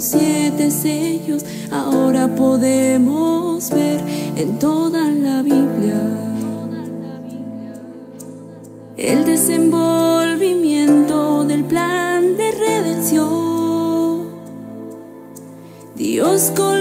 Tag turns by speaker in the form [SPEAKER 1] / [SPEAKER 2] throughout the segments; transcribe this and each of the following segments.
[SPEAKER 1] siete sellos ahora podemos ver en toda la Biblia. El desenvolvimiento del plan de redención. Dios con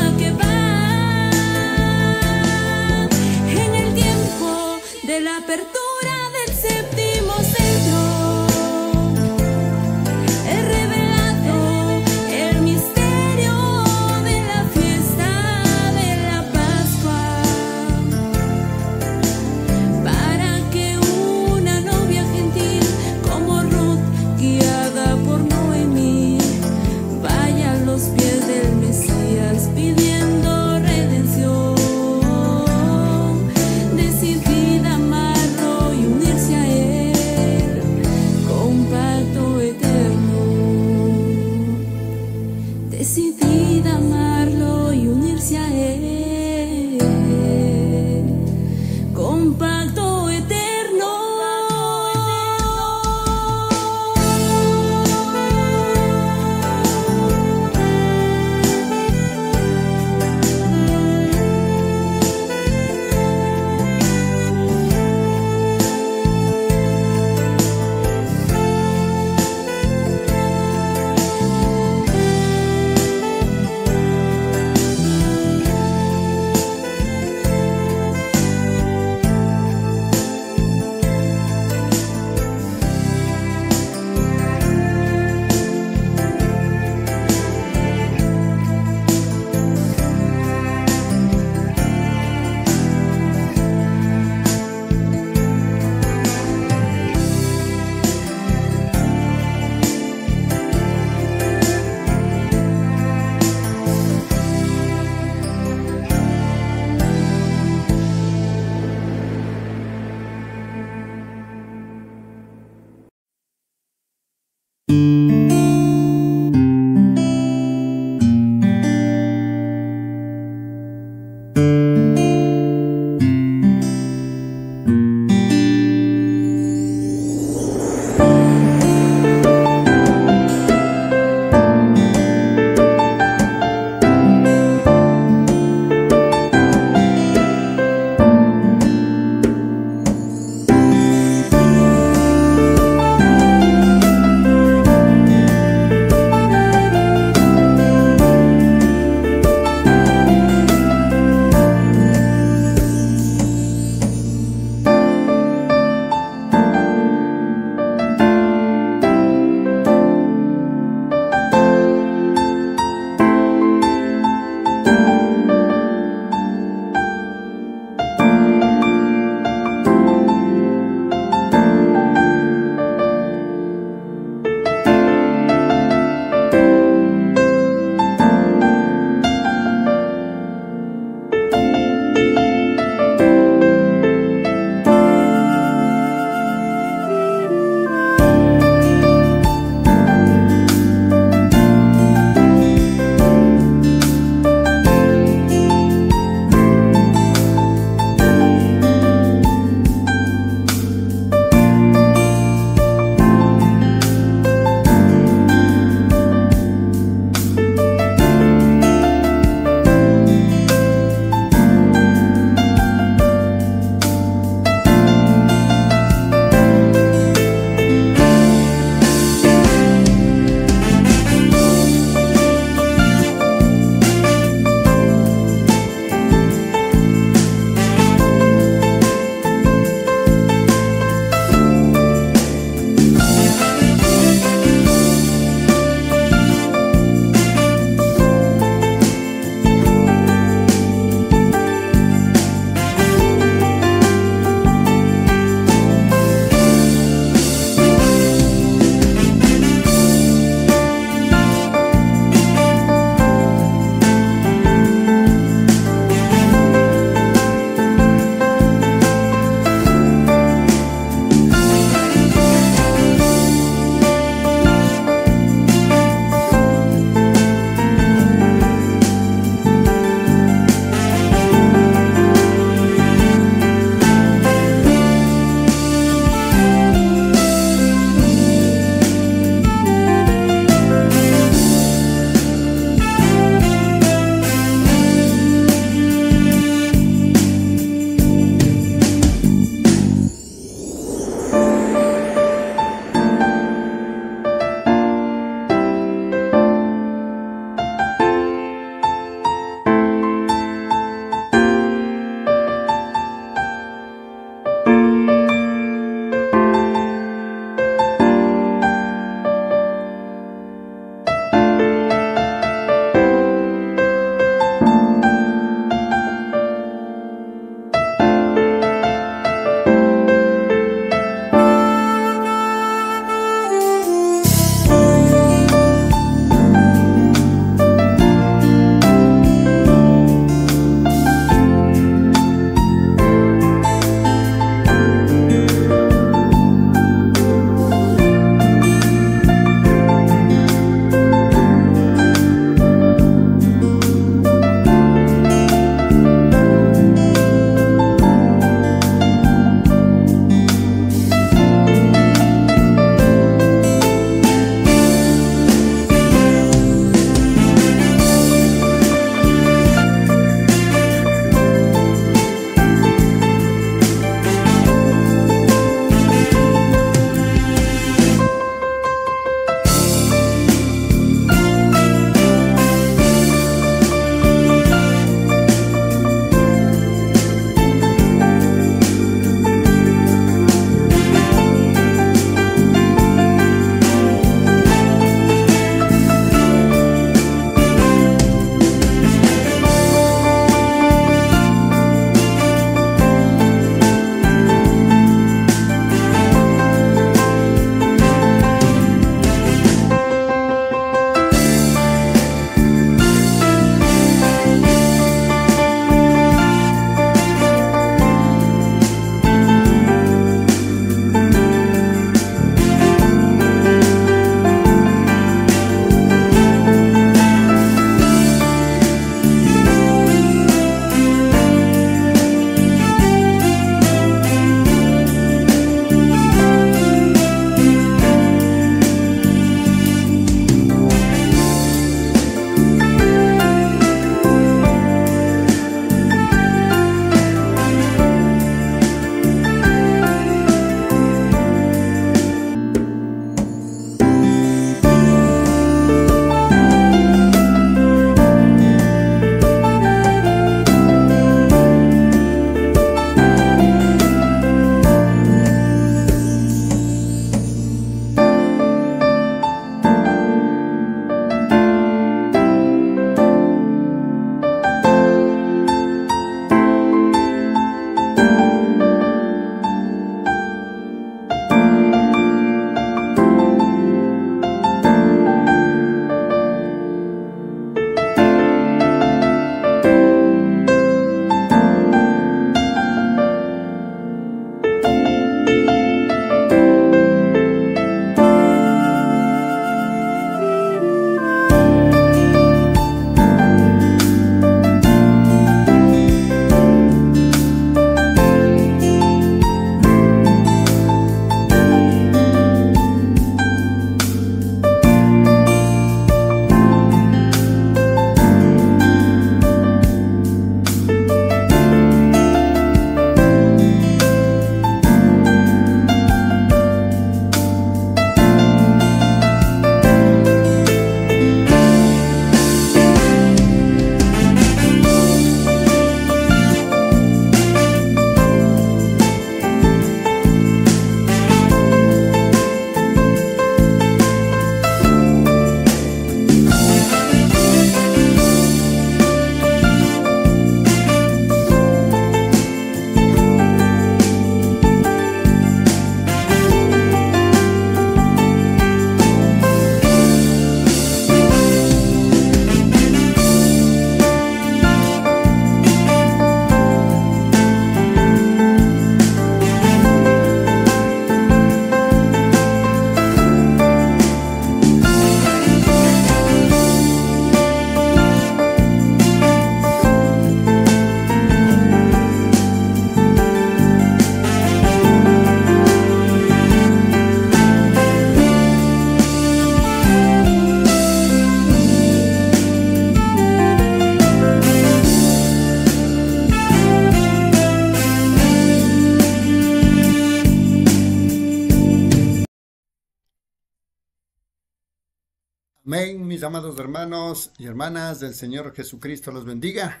[SPEAKER 2] amados hermanos y hermanas, del Señor Jesucristo los bendiga.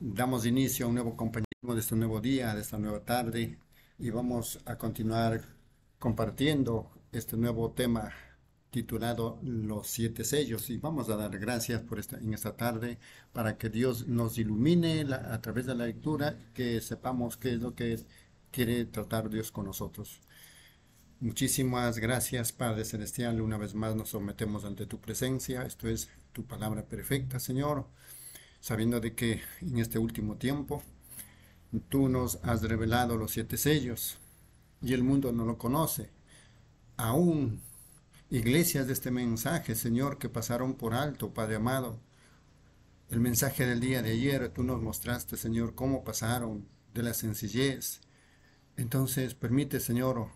[SPEAKER 2] Damos inicio a un nuevo compañero de este nuevo día, de esta nueva tarde, y vamos a continuar compartiendo este nuevo tema titulado Los siete sellos. Y vamos a dar gracias por esta, en esta tarde para que Dios nos ilumine a través de la lectura, que sepamos qué es lo que quiere tratar Dios con nosotros. Muchísimas gracias, Padre Celestial. Una vez más nos sometemos ante tu presencia. Esto es tu palabra perfecta, Señor. Sabiendo de que en este último tiempo tú nos has revelado los siete sellos y el mundo no lo conoce. Aún iglesias de este mensaje, Señor, que pasaron por alto, Padre amado. El mensaje del día de ayer, tú nos mostraste, Señor, cómo pasaron de la sencillez. Entonces, permite, Señor,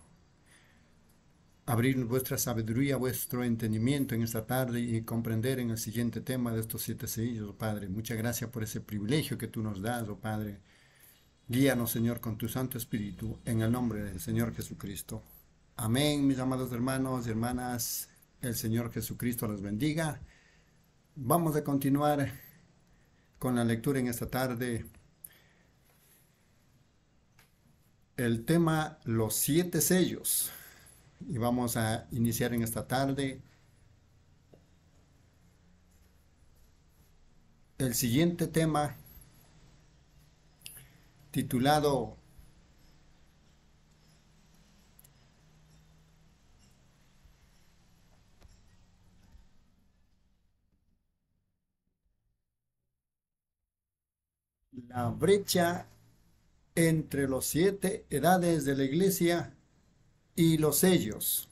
[SPEAKER 2] abrir vuestra sabiduría, vuestro entendimiento en esta tarde y comprender en el siguiente tema de estos siete sellos, Padre. Muchas gracias por ese privilegio que tú nos das, oh Padre. Guíanos, Señor, con tu Santo Espíritu, en el nombre del Señor Jesucristo. Amén, mis amados hermanos y hermanas. El Señor Jesucristo los bendiga. Vamos a continuar con la lectura en esta tarde. El tema, los siete sellos y vamos a iniciar en esta tarde. El siguiente tema titulado La brecha entre los siete edades de la iglesia y los sellos.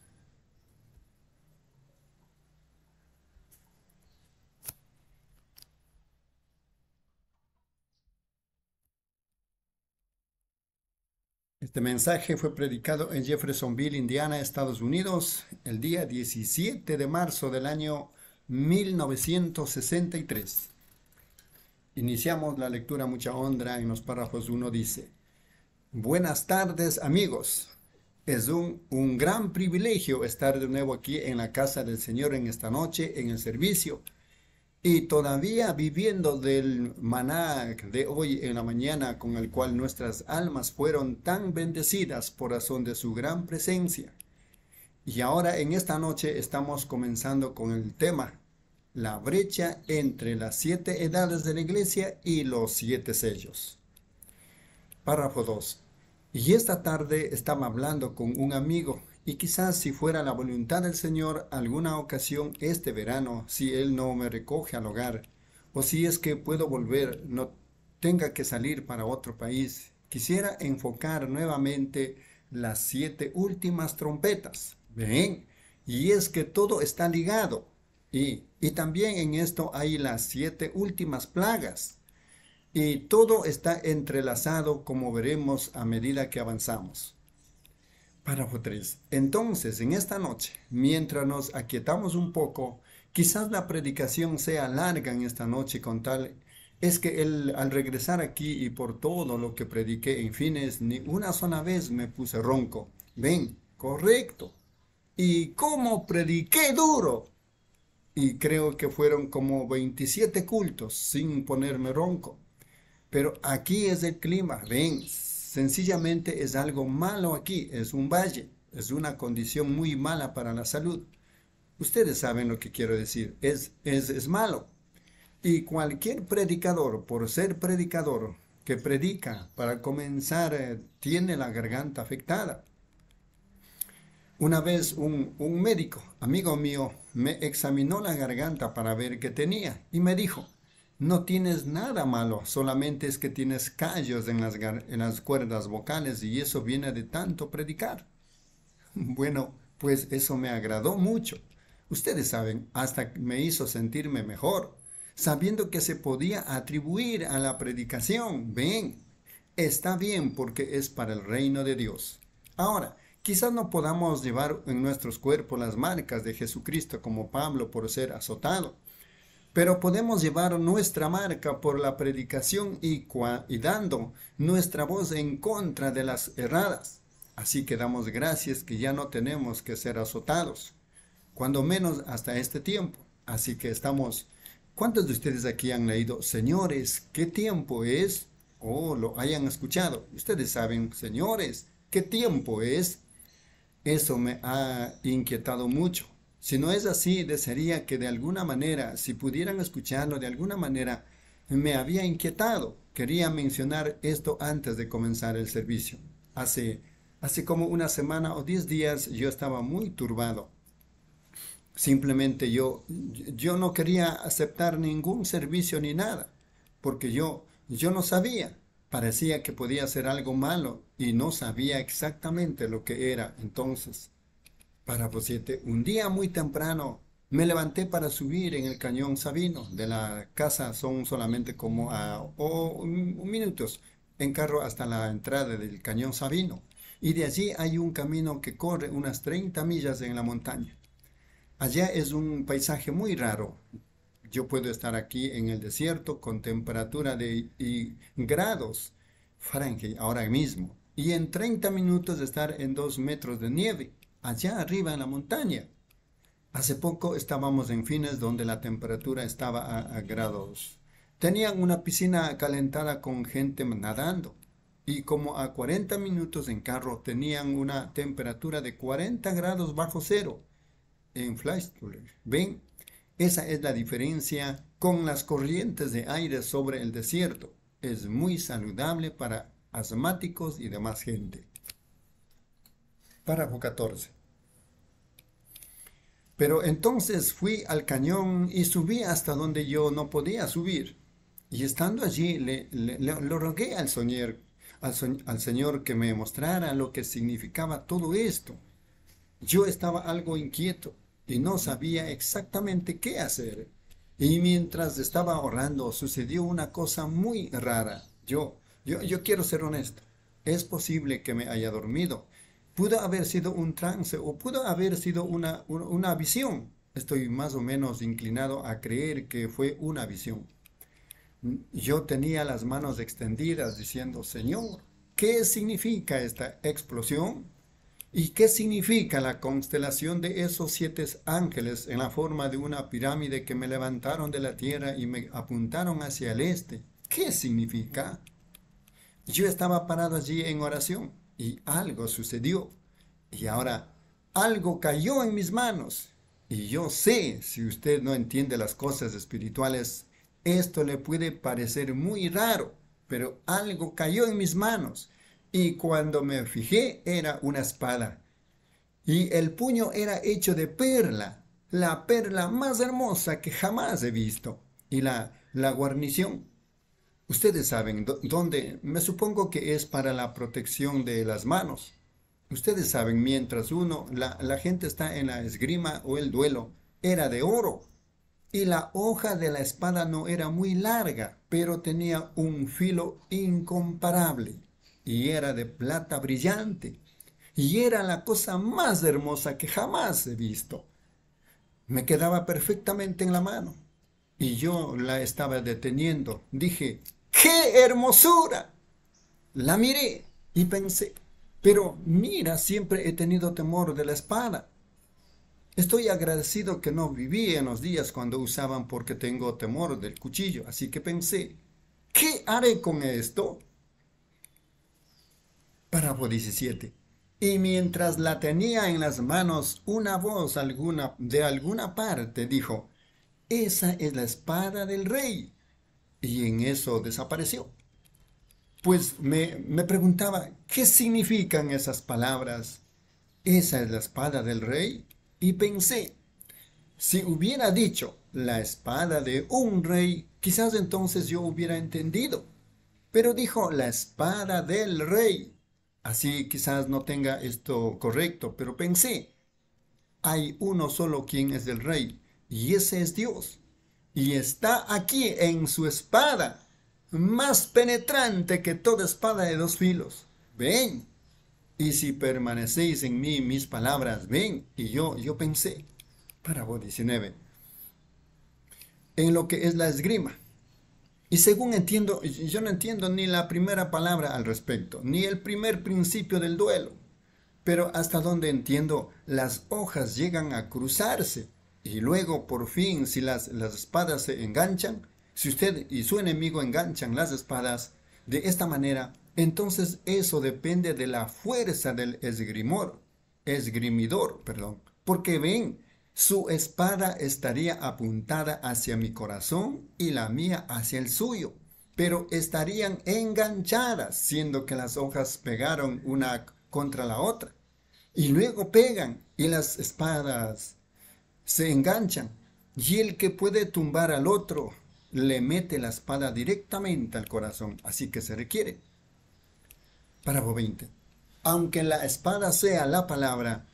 [SPEAKER 2] Este mensaje fue predicado en Jeffersonville, Indiana, Estados Unidos, el día 17 de marzo del año 1963. Iniciamos la lectura mucha honra en los párrafos 1 dice, Buenas tardes amigos, es un, gran privilegio estar de nuevo aquí en la casa del Señor en esta noche, en el servicio. Y todavía viviendo del maná de hoy en la mañana con el cual nuestras almas fueron tan bendecidas por razón de su gran presencia. Y ahora en esta noche estamos comenzando con el tema, la brecha entre las siete edades de la iglesia y los siete sellos. Párrafo 2. Y esta tarde estaba hablando con un amigo y quizás si fuera la voluntad del Señor alguna ocasión este verano, si Él no me recoge al hogar, o si es que puedo volver, no tenga que salir para otro país, quisiera enfocar nuevamente las siete últimas trompetas. Ven, y es que todo está ligado. Y, y también en esto hay las siete últimas plagas. Y todo está entrelazado como veremos a medida que avanzamos. Párrafo 3. Entonces, en esta noche, mientras nos aquietamos un poco, quizás la predicación sea larga en esta noche con tal es que él al regresar aquí y por todo lo que prediqué en fines, ni una sola vez me puse ronco. Ven, correcto. ¿Y cómo prediqué duro? Y creo que fueron como 27 cultos sin ponerme ronco. Pero aquí es el clima, ven, sencillamente es algo malo aquí, es un valle, es una condición muy mala para la salud. Ustedes saben lo que quiero decir, es, es, malo. Y cualquier predicador, por ser predicador, que predica, para comenzar, eh, tiene la garganta afectada. Una vez un médico, amigo mío, me examinó la garganta para ver qué tenía y me dijo, no tienes nada malo, solamente es que tienes callos en las, en las cuerdas vocales y eso viene de tanto predicar. Bueno, pues eso me agradó mucho. Ustedes saben, hasta me hizo sentirme mejor, sabiendo que se podía atribuir a la predicación. Ven, está bien porque es para el reino de Dios. Ahora, Quizás no podamos llevar en nuestros cuerpos las marcas de Jesucristo como Pablo por ser azotado, pero podemos llevar nuestra marca por la predicación y, dando nuestra voz en contra de las erradas. Así que damos gracias que ya no tenemos que ser azotados, cuando menos hasta este tiempo. Así que estamos... ¿Cuántos de ustedes aquí han leído, señores, qué tiempo es? O lo hayan escuchado. Ustedes saben, señores, qué tiempo es. Eso me ha inquietado mucho. Si no es así, desearía que de alguna manera, si pudieran escucharlo de alguna manera, me había inquietado. Quería mencionar esto antes de comenzar el servicio. Hace, hace como una semana o diez días yo estaba muy turbado. Simplemente yo, yo no quería aceptar ningún servicio ni nada, porque yo, yo no sabía. Parecía que podía ser algo malo y no sabía exactamente lo que era entonces. Para pues, Un día muy temprano me levanté para subir en el cañón Sabino. De la casa son solamente como a o, minutos en carro hasta la entrada del cañón Sabino. Y de allí hay un camino que corre unas 30 millas en la montaña. Allá es un paisaje muy raro. Yo puedo estar aquí en el desierto con temperatura de y grados Fahrenheit ahora mismo y en 30 minutos estar en 2 metros de nieve allá arriba en la montaña. Hace poco estábamos en Fines donde la temperatura estaba a, grados. Tenían una piscina calentada con gente nadando y como a 40 minutos en carro tenían una temperatura de 40 grados bajo cero en Flagstaff. ¿Ven? Esa es la diferencia con las corrientes de aire sobre el desierto. Es muy saludable para asmáticos y demás gente. Párrafo 14. Pero entonces fui al cañón y subí hasta donde yo no podía subir. Y estando allí, le, rogué al, soñer, Señor que me mostrara lo que significaba todo esto. Yo estaba algo inquieto y no sabía exactamente qué hacer. Y mientras estaba ahorrando, sucedió una cosa muy rara. Yo, yo, yo quiero ser honesto. Es posible que me haya dormido, pudo haber sido un trance o pudo haber sido una, visión. Estoy más o menos inclinado a creer que fue una visión. Yo tenía las manos extendidas diciendo, Señor, ¿qué significa esta explosión? ¿Y qué significa la constelación de esos siete ángeles en la forma de una pirámide que me levantaron de la tierra y me apuntaron hacia el este? ¿Qué significa? Yo estaba parado allí en oración y algo sucedió. Y ahora algo cayó en mis manos. Y yo sé, si usted no entiende las cosas espirituales, esto le puede parecer muy raro, pero algo cayó en mis manos. Y cuando me fijé era una espada. Y el puño era hecho de perla, la perla más hermosa que jamás he visto. Y la, la guarnición Ustedes saben dónde, me supongo que es para la protección de las manos. Ustedes saben, mientras uno, la, gente está en la esgrima o el duelo, era de oro. Y la hoja de la espada no era muy larga, pero tenía un filo incomparable. Y era de plata brillante. Y era la cosa más hermosa que jamás he visto. Me quedaba perfectamente en la mano. Y yo la estaba deteniendo. Dije, ¡Qué hermosura! La miré y pensé, pero mira, siempre he tenido temor de la espada. Estoy agradecido que no viví en los días cuando usaban porque tengo temor del cuchillo, así que pensé, ¿qué haré con esto? Parábolo 17. Y mientras la tenía en las manos, una voz alguna, de alguna parte dijo, Esa es la espada del rey y en eso desapareció. Pues me, me preguntaba, ¿qué significan esas palabras? Esa es la espada del rey. Y pensé, si hubiera dicho la espada de un rey, quizás entonces yo hubiera entendido. Pero dijo la espada del rey. Así quizás no tenga esto correcto, pero pensé, hay uno solo quien es el rey, y ese es Dios y está aquí en su espada, más penetrante que toda espada de dos filos. Ven, y si permanecéis en mí, mis palabras, ven. Y yo, yo pensé, vos 19, en lo que es la esgrima. Y según entiendo, yo no entiendo ni la primera palabra al respecto, ni el primer principio del duelo. Pero hasta donde entiendo, las hojas llegan a cruzarse y luego por fin si las, las espadas se enganchan, si usted y su enemigo enganchan las espadas de esta manera, entonces eso depende de la fuerza del esgrimor, esgrimidor, perdón, porque ven, su espada estaría apuntada hacia mi corazón y la mía hacia el suyo, pero estarían enganchadas, siendo que las hojas pegaron una contra la otra. Y luego pegan y las espadas se enganchan y el que puede tumbar al otro le mete la espada directamente al corazón, así que se requiere. Párrafo 20. Aunque la espada sea la palabra,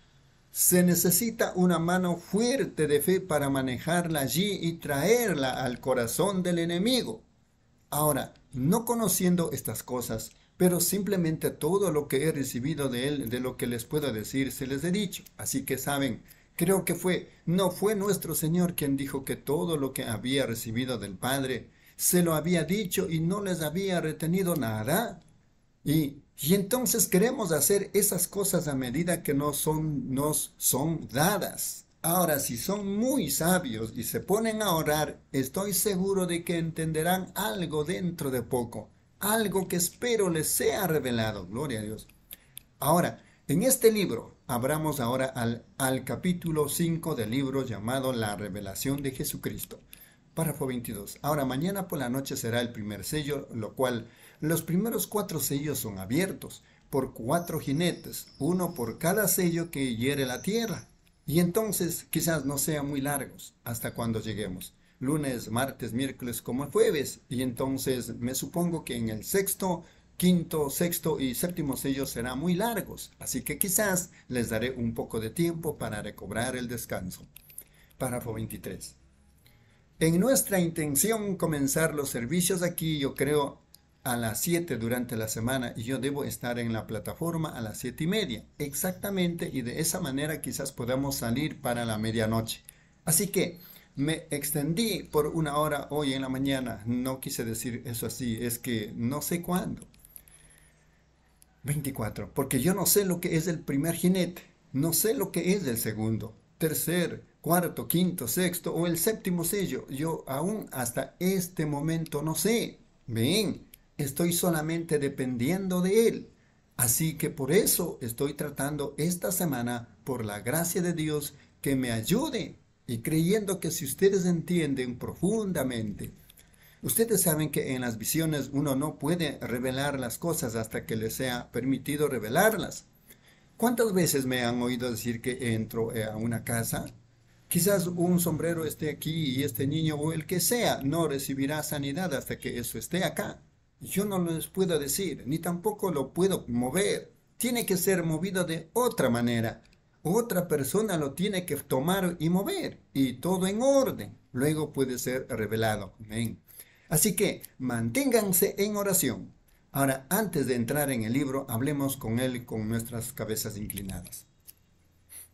[SPEAKER 2] se necesita una mano fuerte de fe para manejarla allí y traerla al corazón del enemigo. Ahora, no conociendo estas cosas, pero simplemente todo lo que he recibido de él, de lo que les puedo decir, se les he dicho. Así que saben, Creo que fue, no fue nuestro Señor quien dijo que todo lo que había recibido del Padre se lo había dicho y no les había retenido nada. Y, y entonces queremos hacer esas cosas a medida que no son, nos son dadas. Ahora, si son muy sabios y se ponen a orar, estoy seguro de que entenderán algo dentro de poco, algo que espero les sea revelado. Gloria a Dios. Ahora, en este libro, Abramos ahora al, al capítulo 5 del libro llamado La revelación de Jesucristo. Párrafo 22. Ahora mañana por la noche será el primer sello, lo cual los primeros cuatro sellos son abiertos por cuatro jinetes, uno por cada sello que hiere la tierra. Y entonces quizás no sean muy largos hasta cuando lleguemos. Lunes, martes, miércoles como jueves. Y entonces me supongo que en el sexto quinto, sexto y séptimo sello serán muy largos, así que quizás les daré un poco de tiempo para recobrar el descanso. Párrafo 23. En nuestra intención comenzar los servicios aquí, yo creo, a las 7 durante la semana y yo debo estar en la plataforma a las 7 y media, exactamente, y de esa manera quizás podamos salir para la medianoche. Así que me extendí por una hora hoy en la mañana, no quise decir eso así, es que no sé cuándo. 24. Porque yo no sé lo que es el primer jinete, no sé lo que es el segundo, tercer, cuarto, quinto, sexto o el séptimo sello. Yo aún hasta este momento no sé. Bien, estoy solamente dependiendo de Él. Así que por eso estoy tratando esta semana, por la gracia de Dios, que me ayude y creyendo que si ustedes entienden profundamente Ustedes saben que en las visiones uno no puede revelar las cosas hasta que le sea permitido revelarlas. ¿Cuántas veces me han oído decir que entro eh, a una casa? Quizás un sombrero esté aquí y este niño o el que sea no recibirá sanidad hasta que eso esté acá. Yo no les puedo decir, ni tampoco lo puedo mover. Tiene que ser movido de otra manera. Otra persona lo tiene que tomar y mover, y todo en orden. Luego puede ser revelado. Amén. Así que manténganse en oración. Ahora, antes de entrar en el libro, hablemos con él con nuestras cabezas inclinadas.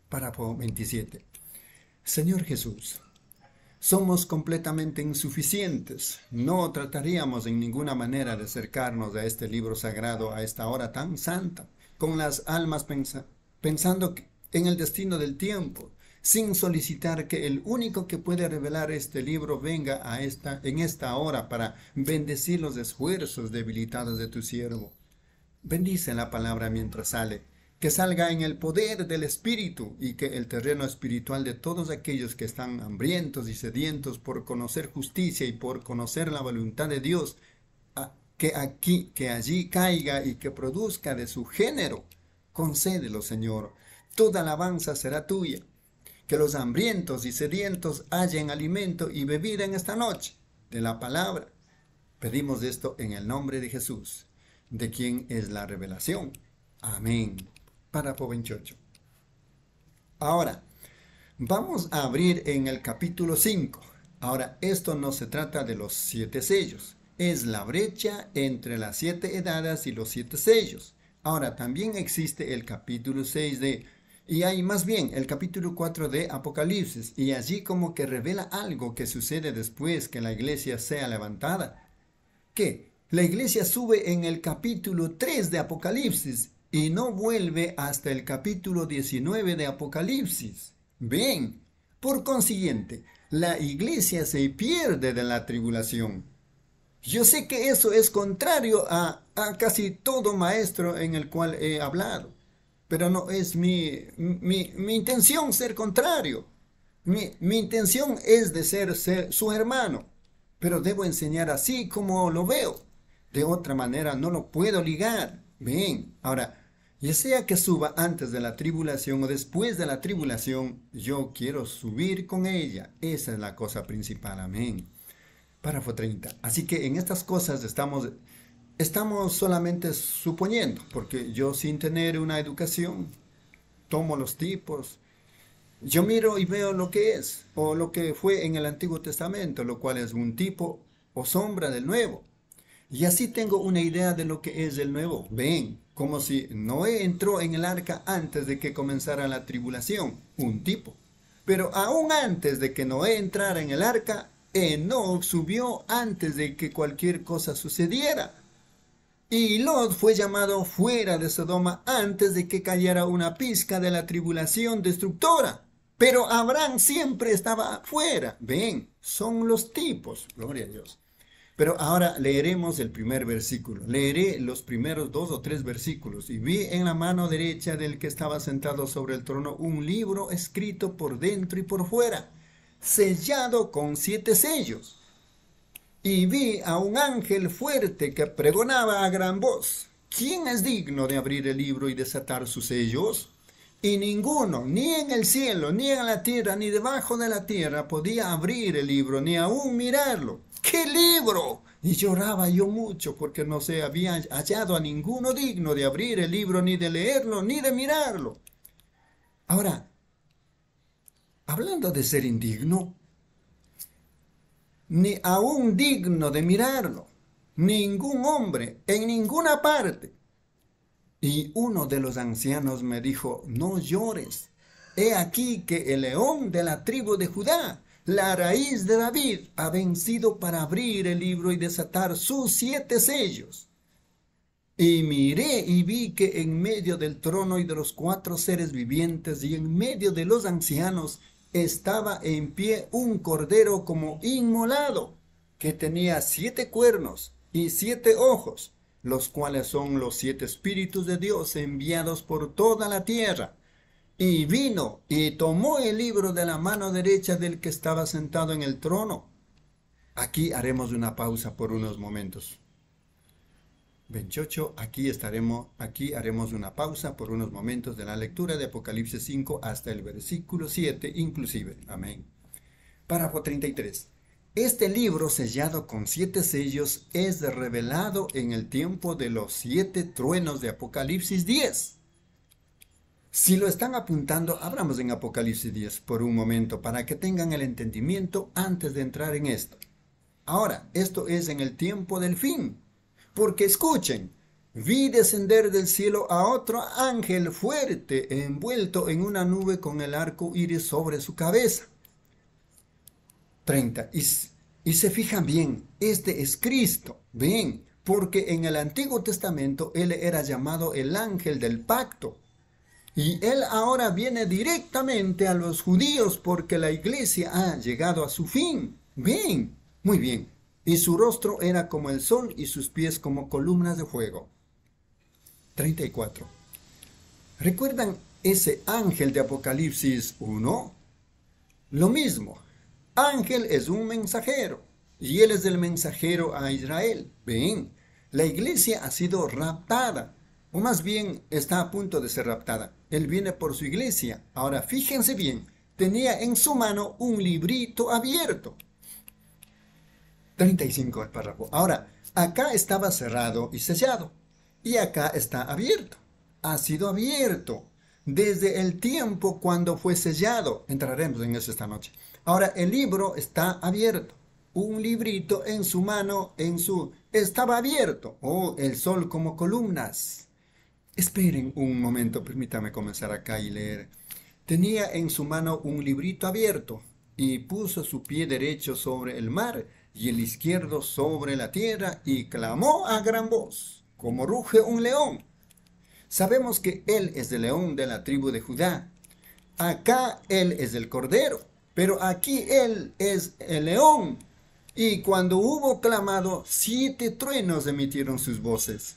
[SPEAKER 2] Párrafo 27. Señor Jesús, somos completamente insuficientes. No trataríamos en ninguna manera de acercarnos a este libro sagrado a esta hora tan santa, con las almas pensando en el destino del tiempo, sin solicitar que el único que puede revelar este libro venga a esta, en esta hora para bendecir los esfuerzos debilitados de tu siervo. Bendice la palabra mientras sale, que salga en el poder del Espíritu y que el terreno espiritual de todos aquellos que están hambrientos y sedientos por conocer justicia y por conocer la voluntad de Dios, que aquí, que allí caiga y que produzca de su género. Concédelo, Señor. Toda alabanza será tuya que los hambrientos y sedientos hallen alimento y bebida en esta noche de la palabra. Pedimos esto en el nombre de Jesús, de quien es la revelación. Amén. Para Povinchocho. Ahora, vamos a abrir en el capítulo 5. Ahora, esto no se trata de los siete sellos, es la brecha entre las siete edades y los siete sellos. Ahora, también existe el capítulo 6 de y hay más bien el capítulo 4 de Apocalipsis, y allí como que revela algo que sucede después que la iglesia sea levantada. Que la iglesia sube en el capítulo 3 de Apocalipsis y no vuelve hasta el capítulo 19 de Apocalipsis. Bien, por consiguiente, la iglesia se pierde de la tribulación. Yo sé que eso es contrario a casi todo maestro en el cual he hablado pero no es mi, mi, intención ser contrario. Mi, intención es de ser, ser su hermano, pero debo enseñar así como lo veo. De otra manera no lo puedo ligar. Bien, ahora, ya sea que suba antes de la tribulación o después de la tribulación, yo quiero subir con ella. Esa es la cosa principal. Amén. Párrafo 30. Así que en estas cosas estamos estamos solamente suponiendo, porque yo sin tener una educación, tomo los tipos, yo miro y veo lo que es, o lo que fue en el Antiguo Testamento, lo cual es un tipo o sombra del Nuevo. Y así tengo una idea de lo que es el Nuevo. Ven, como si Noé entró en el arca antes de que comenzara la tribulación, un tipo. Pero aún antes de que Noé entrara en el arca, Enoch subió antes de que cualquier cosa sucediera. Y Lot fue llamado fuera de Sodoma antes de que cayera una pizca de la tribulación destructora. Pero Abraham siempre estaba fuera. Ven, son los tipos. Gloria a Dios. Pero ahora leeremos el primer versículo. Leeré los primeros dos o tres versículos. Y vi en la mano derecha del que estaba sentado sobre el trono un libro escrito por dentro y por fuera, sellado con siete sellos y vi a un ángel fuerte que pregonaba a gran voz, ¿quién es digno de abrir el libro y desatar sus sellos? Y ninguno, ni en el cielo, ni en la tierra, ni debajo de la tierra, podía abrir el libro, ni aún mirarlo. ¡Qué libro! Y lloraba yo mucho porque no se había hallado a ninguno digno de abrir el libro, ni de leerlo, ni de mirarlo. Ahora, hablando de ser indigno, ni aún digno de mirarlo, ningún hombre en ninguna parte. Y uno de los ancianos me dijo, no llores, he aquí que el león de la tribu de Judá, la raíz de David, ha vencido para abrir el libro y desatar sus siete sellos. Y miré y vi que en medio del trono y de los cuatro seres vivientes y en medio de los ancianos estaba en pie un cordero como inmolado, que tenía siete cuernos y siete ojos, los cuales son los siete espíritus de Dios enviados por toda la tierra. Y vino y tomó el libro de la mano derecha del que estaba sentado en el trono. Aquí haremos una pausa por unos momentos. 28. Aquí estaremos, aquí haremos una pausa por unos momentos de la lectura de Apocalipsis 5 hasta el versículo 7 inclusive. Amén. Párrafo 33. Este libro sellado con siete sellos es revelado en el tiempo de los siete truenos de Apocalipsis 10. Si lo están apuntando, abramos en Apocalipsis 10 por un momento para que tengan el entendimiento antes de entrar en esto. Ahora, esto es en el tiempo del fin. Porque escuchen, vi descender del cielo a otro ángel fuerte envuelto en una nube con el arco iris sobre su cabeza. 30. Y, y se fijan bien, este es Cristo. Bien, porque en el Antiguo Testamento él era llamado el ángel del pacto. Y él ahora viene directamente a los judíos porque la iglesia ha llegado a su fin. Bien, muy bien y su rostro era como el sol y sus pies como columnas de fuego. 34. ¿Recuerdan ese ángel de Apocalipsis 1? Lo mismo, ángel es un mensajero y él es el mensajero a Israel. Ven, la iglesia ha sido raptada, o más bien está a punto de ser raptada. Él viene por su iglesia. Ahora fíjense bien, tenía en su mano un librito abierto. 35 el párrafo. Ahora, acá estaba cerrado y sellado. Y acá está abierto. Ha sido abierto desde el tiempo cuando fue sellado. Entraremos en eso esta noche. Ahora, el libro está abierto. Un librito en su mano, en su... Estaba abierto. Oh, el sol como columnas. Esperen un momento, permítame comenzar acá y leer. Tenía en su mano un librito abierto y puso su pie derecho sobre el mar y el izquierdo sobre la tierra y clamó a gran voz, como ruge un león. Sabemos que él es el león de la tribu de Judá. Acá él es el cordero, pero aquí él es el león. Y cuando hubo clamado, siete truenos emitieron sus voces.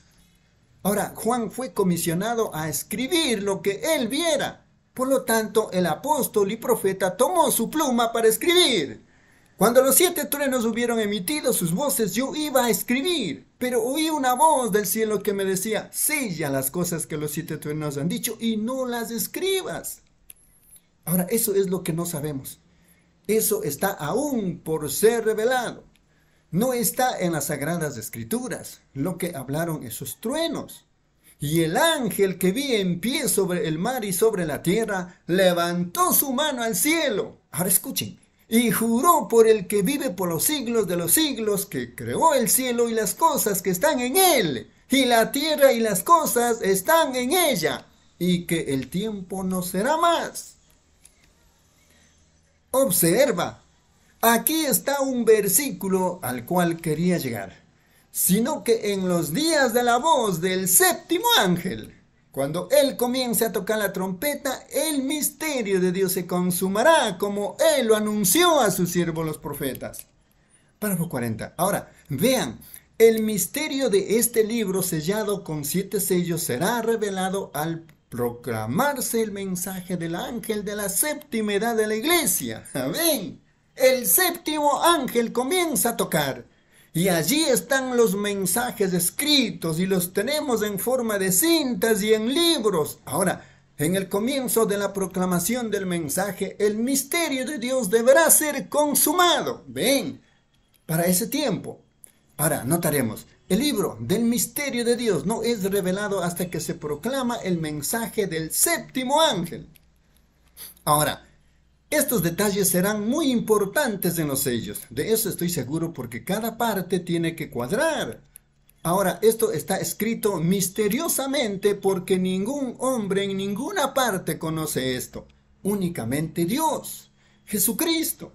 [SPEAKER 2] Ahora, Juan fue comisionado a escribir lo que él viera. Por lo tanto, el apóstol y profeta tomó su pluma para escribir. Cuando los siete truenos hubieron emitido sus voces, yo iba a escribir, pero oí una voz del cielo que me decía, sella las cosas que los siete truenos han dicho y no las escribas. Ahora, eso es lo que no sabemos. Eso está aún por ser revelado. No está en las sagradas escrituras lo que hablaron esos truenos. Y el ángel que vi en pie sobre el mar y sobre la tierra levantó su mano al cielo. Ahora escuchen, y juró por el que vive por los siglos de los siglos, que creó el cielo y las cosas que están en él, y la tierra y las cosas están en ella, y que el tiempo no será más. Observa, aquí está un versículo al cual quería llegar, sino que en los días de la voz del séptimo ángel, cuando Él comience a tocar la trompeta, el misterio de Dios se consumará como Él lo anunció a sus siervos los profetas. Párrafo 40. Ahora, vean, el misterio de este libro sellado con siete sellos será revelado al proclamarse el mensaje del ángel de la séptima edad de la iglesia. Amén. El séptimo ángel comienza a tocar. Y allí están los mensajes escritos y los tenemos en forma de cintas y en libros. Ahora, en el comienzo de la proclamación del mensaje, el misterio de Dios deberá ser consumado. Ven, para ese tiempo. Ahora, notaremos, el libro del misterio de Dios no es revelado hasta que se proclama el mensaje del séptimo ángel. Ahora, estos detalles serán muy importantes en los sellos, de eso estoy seguro porque cada parte tiene que cuadrar. Ahora, esto está escrito misteriosamente porque ningún hombre en ninguna parte conoce esto, únicamente Dios, Jesucristo.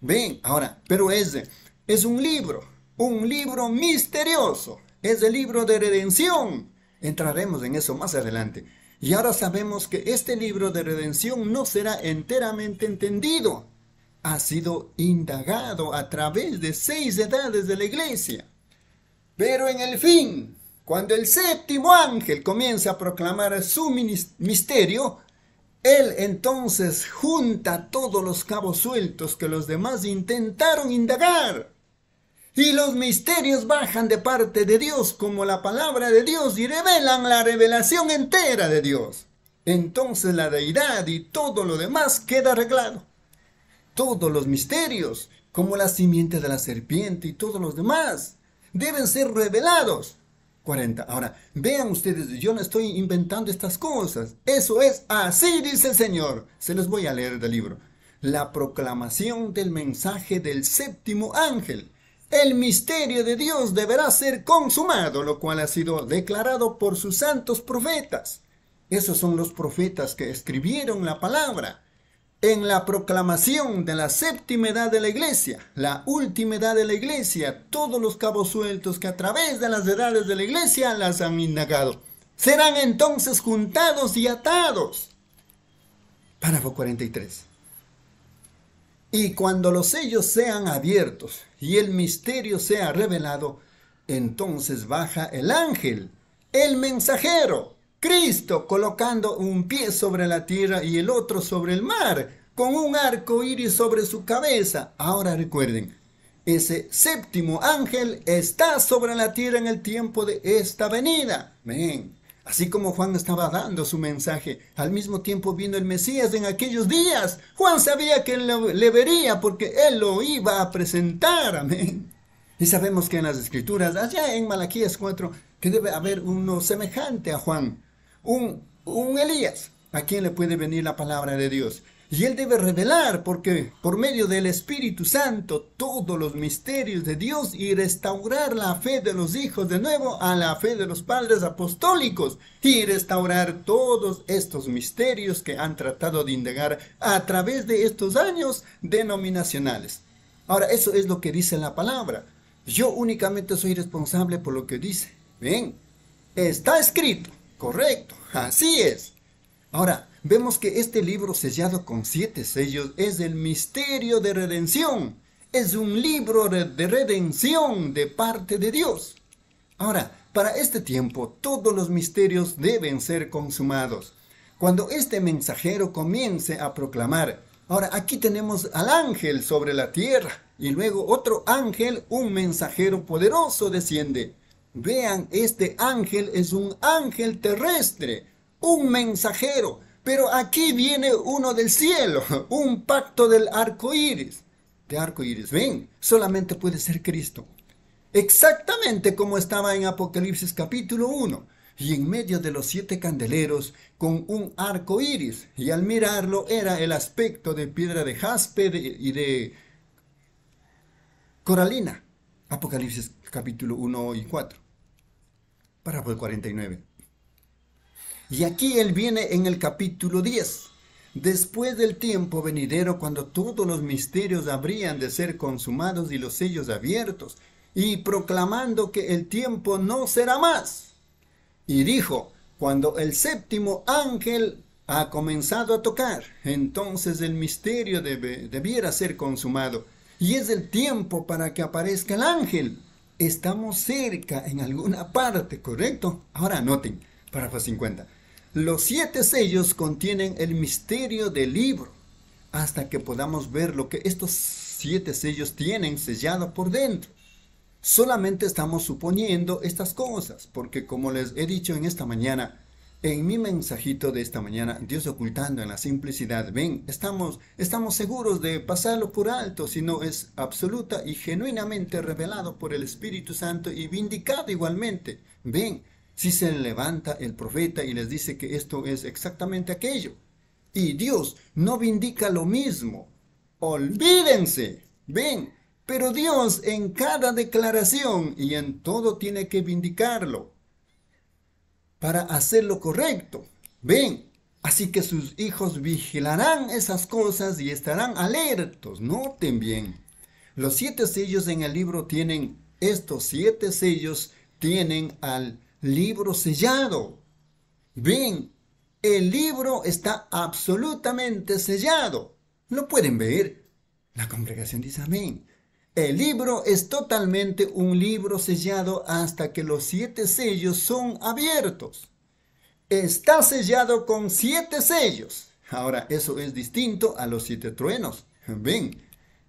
[SPEAKER 2] Ven, ahora, pero ese es un libro, un libro misterioso, es el libro de redención. Entraremos en eso más adelante. Y ahora sabemos que este libro de redención no será enteramente entendido. Ha sido indagado a través de seis edades de la iglesia. Pero en el fin, cuando el séptimo ángel comienza a proclamar su misterio, él entonces junta todos los cabos sueltos que los demás intentaron indagar y los misterios bajan de parte de Dios como la palabra de Dios y revelan la revelación entera de Dios. Entonces la deidad y todo lo demás queda arreglado. Todos los misterios, como la simiente de la serpiente y todos los demás, deben ser revelados. 40. Ahora, vean ustedes, yo no estoy inventando estas cosas. Eso es así, dice el Señor. Se los voy a leer del libro. La proclamación del mensaje del séptimo ángel el misterio de Dios deberá ser consumado, lo cual ha sido declarado por sus santos profetas. Esos son los profetas que escribieron la palabra. En la proclamación de la séptima edad de la iglesia, la última edad de la iglesia, todos los cabos sueltos que a través de las edades de la iglesia las han indagado, serán entonces juntados y atados. Párrafo 43. Y cuando los sellos sean abiertos, y el misterio sea revelado, entonces baja el ángel, el mensajero, Cristo, colocando un pie sobre la tierra y el otro sobre el mar, con un arco iris sobre su cabeza. Ahora recuerden, ese séptimo ángel está sobre la tierra en el tiempo de esta venida. Amén. Así como Juan estaba dando su mensaje, al mismo tiempo vino el Mesías en aquellos días. Juan sabía que le vería porque él lo iba a presentar. Amén. Y sabemos que en las escrituras, allá en Malaquías 4, que debe haber uno semejante a Juan, un, un Elías, a quien le puede venir la palabra de Dios. Y Él debe revelar, porque por medio del Espíritu Santo, todos los misterios de Dios y restaurar la fe de los hijos de nuevo a la fe de los padres apostólicos y restaurar todos estos misterios que han tratado de indagar a través de estos años denominacionales. Ahora, eso es lo que dice la palabra. Yo únicamente soy responsable por lo que dice. Bien, está escrito, correcto, así es. Ahora, vemos que este libro sellado con siete sellos es el misterio de redención. Es un libro de redención de parte de Dios. Ahora, para este tiempo todos los misterios deben ser consumados. Cuando este mensajero comience a proclamar, ahora aquí tenemos al ángel sobre la tierra y luego otro ángel, un mensajero poderoso desciende. Vean, este ángel es un ángel terrestre, un mensajero, pero aquí viene uno del cielo, un pacto del arco iris. De arco iris, ven, solamente puede ser Cristo. Exactamente como estaba en Apocalipsis capítulo 1 y en medio de los siete candeleros con un arco iris, y al mirarlo era el aspecto de piedra de jaspe y de coralina. Apocalipsis capítulo 1 y 4, párrafo 49. Y aquí él viene en el capítulo 10. Después del tiempo venidero, cuando todos los misterios habrían de ser consumados y los sellos abiertos, y proclamando que el tiempo no será más. Y dijo, cuando el séptimo ángel ha comenzado a tocar, entonces el misterio debiera ser consumado. Y es el tiempo para que aparezca el ángel. Estamos cerca en alguna parte, ¿correcto? Ahora anoten, párrafo 50. Los siete sellos contienen el misterio del libro, hasta que podamos ver lo que estos siete sellos tienen sellado por dentro. Solamente estamos suponiendo estas cosas, porque como les he dicho en esta mañana, en mi mensajito de esta mañana, Dios ocultando en la simplicidad, ven, estamos, estamos seguros de pasarlo por alto, Si no es absoluta y genuinamente revelado por el Espíritu Santo y vindicado igualmente. Ven, si se levanta el profeta y les dice que esto es exactamente aquello, y Dios no vindica lo mismo, olvídense, ven, pero Dios en cada declaración y en todo tiene que vindicarlo para hacer lo correcto, ven. Así que sus hijos vigilarán esas cosas y estarán alertos. Noten bien, los siete sellos en el libro tienen, estos siete sellos tienen al libro sellado. Ven, el libro está absolutamente sellado. Lo pueden ver. La congregación dice amén. El libro es totalmente un libro sellado hasta que los siete sellos son abiertos. Está sellado con siete sellos. Ahora, eso es distinto a los siete truenos. Ven,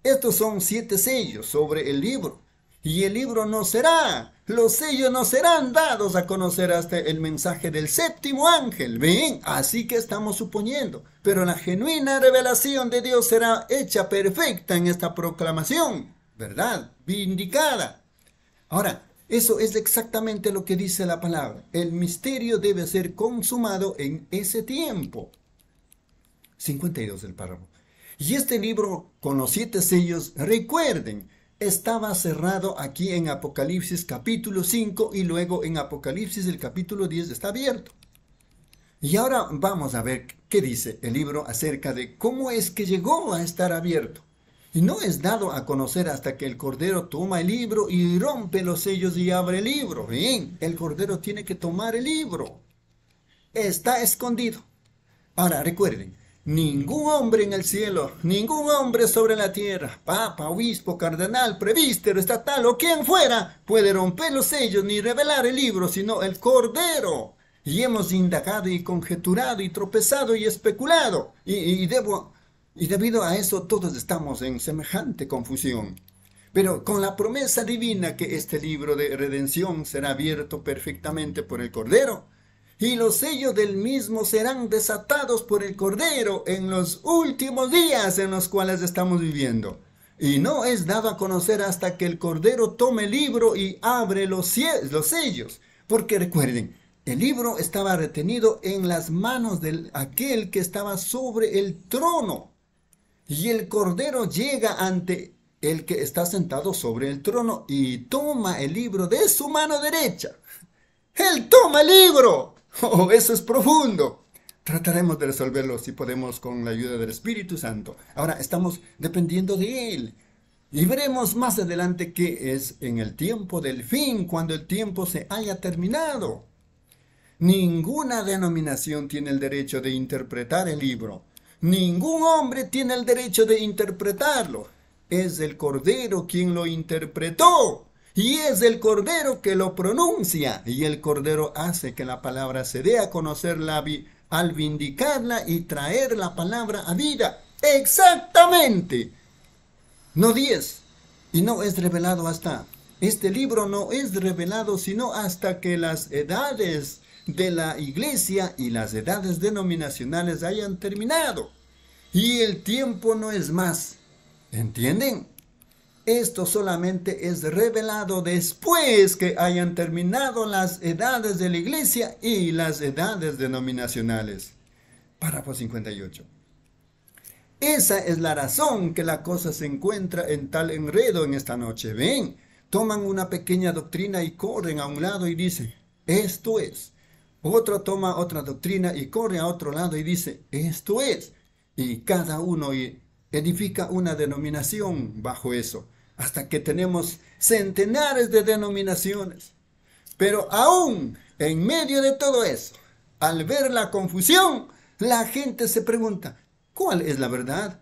[SPEAKER 2] estos son siete sellos sobre el libro y el libro no será, los sellos no serán dados a conocer hasta el mensaje del séptimo ángel. Ven, así que estamos suponiendo, pero la genuina revelación de Dios será hecha perfecta en esta proclamación, ¿verdad? Vindicada. Ahora, eso es exactamente lo que dice la palabra. El misterio debe ser consumado en ese tiempo. 52 del párrafo. Y este libro con los siete sellos, recuerden, estaba cerrado aquí en Apocalipsis capítulo 5 y luego en Apocalipsis el capítulo 10 está abierto. Y ahora vamos a ver qué dice el libro acerca de cómo es que llegó a estar abierto. Y no es dado a conocer hasta que el Cordero toma el libro y rompe los sellos y abre el libro. Bien, el Cordero tiene que tomar el libro. Está escondido. Ahora, recuerden, Ningún hombre en el cielo, ningún hombre sobre la tierra, papa, obispo, cardenal, prevístero, estatal o quien fuera, puede romper los sellos ni revelar el libro, sino el Cordero. Y hemos indagado y conjeturado y tropezado y especulado. y, debo, y debido a eso todos estamos en semejante confusión. Pero con la promesa divina que este libro de redención será abierto perfectamente por el Cordero, y los sellos del mismo serán desatados por el Cordero en los últimos días en los cuales estamos viviendo. Y no es dado a conocer hasta que el Cordero tome el libro y abre los, sellos. Porque recuerden, el libro estaba retenido en las manos de aquel que estaba sobre el trono. Y el Cordero llega ante el que está sentado sobre el trono y toma el libro de su mano derecha. Él toma el libro. Oh, eso es profundo. Trataremos de resolverlo si podemos con la ayuda del Espíritu Santo. Ahora estamos dependiendo de Él. Y veremos más adelante qué es en el tiempo del fin, cuando el tiempo se haya terminado. Ninguna denominación tiene el derecho de interpretar el libro. Ningún hombre tiene el derecho de interpretarlo. Es el Cordero quien lo interpretó. Y es el Cordero que lo pronuncia. Y el Cordero hace que la palabra se dé a conocer al vindicarla y traer la palabra a vida. Exactamente. No 10. Y no es revelado hasta. Este libro no es revelado sino hasta que las edades de la iglesia y las edades denominacionales hayan terminado. Y el tiempo no es más. ¿Entienden? Esto solamente es revelado después que hayan terminado las edades de la iglesia y las edades denominacionales. Párrafo 58. Esa es la razón que la cosa se encuentra en tal enredo en esta noche. Ven, toman una pequeña doctrina y corren a un lado y dicen, esto es. Otro toma otra doctrina y corre a otro lado y dice, esto es. Y cada uno edifica una denominación bajo eso hasta que tenemos centenares de denominaciones. Pero aún en medio de todo eso, al ver la confusión, la gente se pregunta, ¿cuál es la verdad?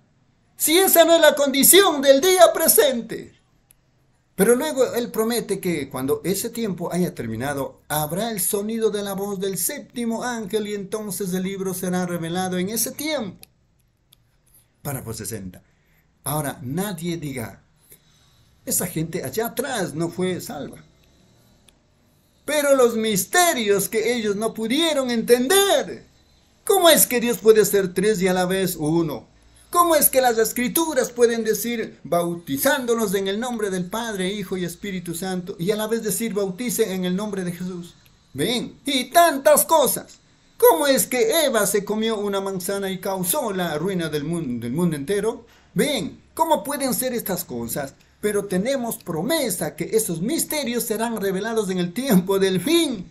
[SPEAKER 2] Si esa no es la condición del día presente. Pero luego él promete que cuando ese tiempo haya terminado, habrá el sonido de la voz del séptimo ángel y entonces el libro será revelado en ese tiempo. José 60. Ahora, nadie diga, esa gente allá atrás no fue salva. Pero los misterios que ellos no pudieron entender. ¿Cómo es que Dios puede ser tres y a la vez uno? ¿Cómo es que las escrituras pueden decir bautizándonos en el nombre del Padre, Hijo y Espíritu Santo y a la vez decir bautice en el nombre de Jesús? Ven, y tantas cosas. ¿Cómo es que Eva se comió una manzana y causó la ruina del mundo, del mundo entero? Ven, ¿cómo pueden ser estas cosas? pero tenemos promesa que esos misterios serán revelados en el tiempo del fin.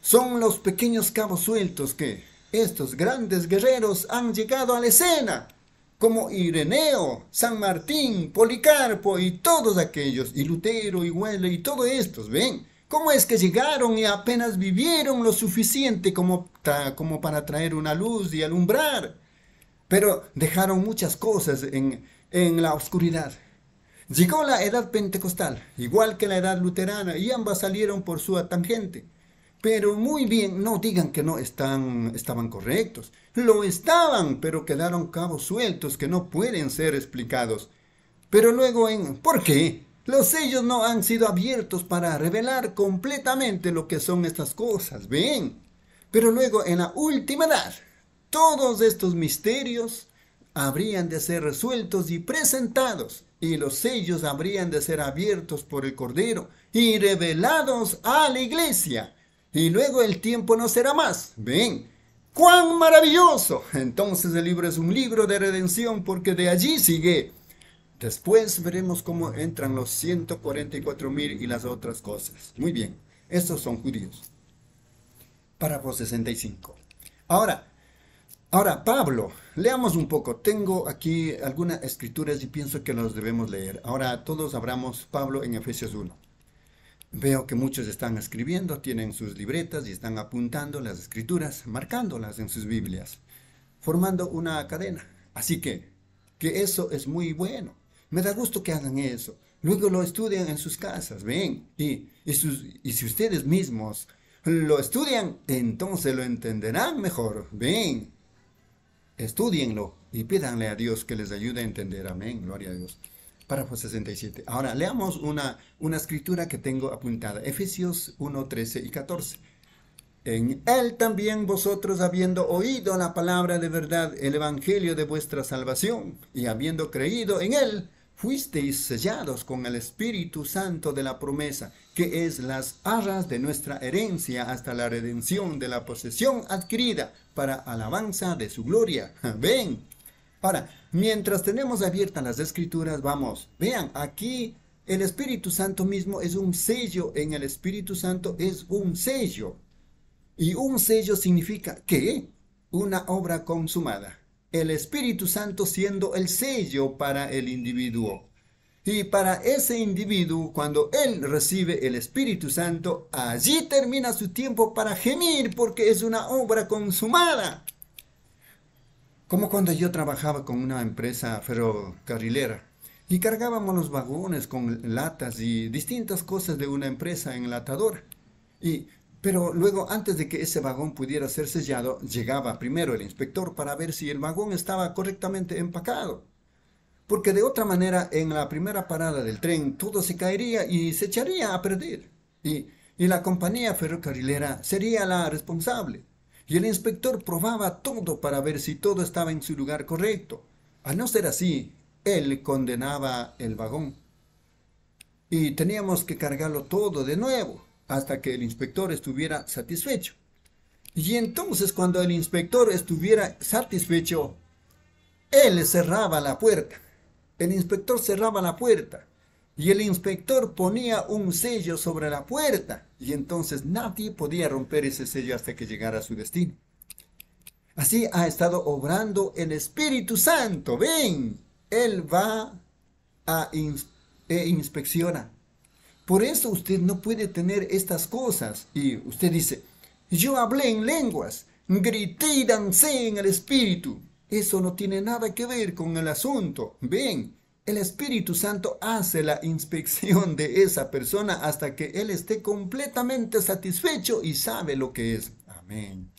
[SPEAKER 2] Son los pequeños cabos sueltos que estos grandes guerreros han llegado a la escena, como Ireneo, San Martín, Policarpo y todos aquellos, y Lutero y Huele y todos estos, ven. ¿Cómo es que llegaron y apenas vivieron lo suficiente como, para traer una luz y alumbrar? Pero dejaron muchas cosas en la oscuridad. Llegó la edad pentecostal, igual que la edad luterana, y ambas salieron por su tangente. Pero muy bien, no digan que no están, estaban correctos. Lo estaban, pero quedaron cabos sueltos que no pueden ser explicados. Pero luego en ¿por qué? Los sellos no han sido abiertos para revelar completamente lo que son estas cosas, ven. Pero luego en la última edad, todos estos misterios habrían de ser resueltos y presentados y los sellos habrían de ser abiertos por el Cordero y revelados a la iglesia. Y luego el tiempo no será más. Ven, cuán maravilloso. Entonces el libro es un libro de redención porque de allí sigue. Después veremos cómo entran los 144 mil y las otras cosas. Muy bien, estos son judíos. Párrafo 65. Ahora, Ahora, Pablo, leamos un poco. Tengo aquí algunas escrituras y pienso que las debemos leer. Ahora, todos abramos Pablo en Efesios 1. Veo que muchos están escribiendo, tienen sus libretas y están apuntando las escrituras, marcándolas en sus Biblias, formando una cadena. Así que, que eso es muy bueno. Me da gusto que hagan eso. Luego lo estudian en sus casas, ven. Y, y si ustedes mismos lo estudian, entonces lo entenderán mejor, ven. Estudienlo y pídanle a Dios que les ayude a entender. Amén. Gloria a Dios. Párrafo 67. Ahora, leamos una, una escritura que tengo apuntada. Efesios 1, 13 y 14. En él también vosotros, habiendo oído la palabra de verdad, el evangelio de vuestra salvación, y habiendo creído en él, fuisteis sellados con el Espíritu Santo de la promesa, que es las arras de nuestra herencia hasta la redención de la posesión adquirida para alabanza de su gloria. Ven. Ahora, mientras tenemos abiertas las escrituras, vamos, vean, aquí el Espíritu Santo mismo es un sello, en el Espíritu Santo es un sello. Y un sello significa, ¿qué? Una obra consumada el Espíritu Santo siendo el sello para el individuo. Y para ese individuo, cuando él recibe el Espíritu Santo, allí termina su tiempo para gemir porque es una obra consumada. Como cuando yo trabajaba con una empresa ferrocarrilera y cargábamos los vagones con latas y distintas cosas de una empresa enlatadora. Y pero luego, antes de que ese vagón pudiera ser sellado, llegaba primero el inspector para ver si el vagón estaba correctamente empacado. Porque de otra manera, en la primera parada del tren, todo se caería y se echaría a perder. Y, y la compañía ferrocarrilera sería la responsable. Y el inspector probaba todo para ver si todo estaba en su lugar correcto. Al no ser así, él condenaba el vagón. Y teníamos que cargarlo todo de nuevo hasta que el inspector estuviera satisfecho. Y entonces cuando el inspector estuviera satisfecho, él cerraba la puerta. El inspector cerraba la puerta. Y el inspector ponía un sello sobre la puerta. Y entonces nadie podía romper ese sello hasta que llegara a su destino. Así ha estado obrando el Espíritu Santo. Ven, Él va a e inspecciona por eso usted no puede tener estas cosas. Y usted dice, yo hablé en lenguas, grité y dancé en el Espíritu. Eso no tiene nada que ver con el asunto. Ven, el Espíritu Santo hace la inspección de esa persona hasta que él esté completamente satisfecho y sabe lo que es. Amén.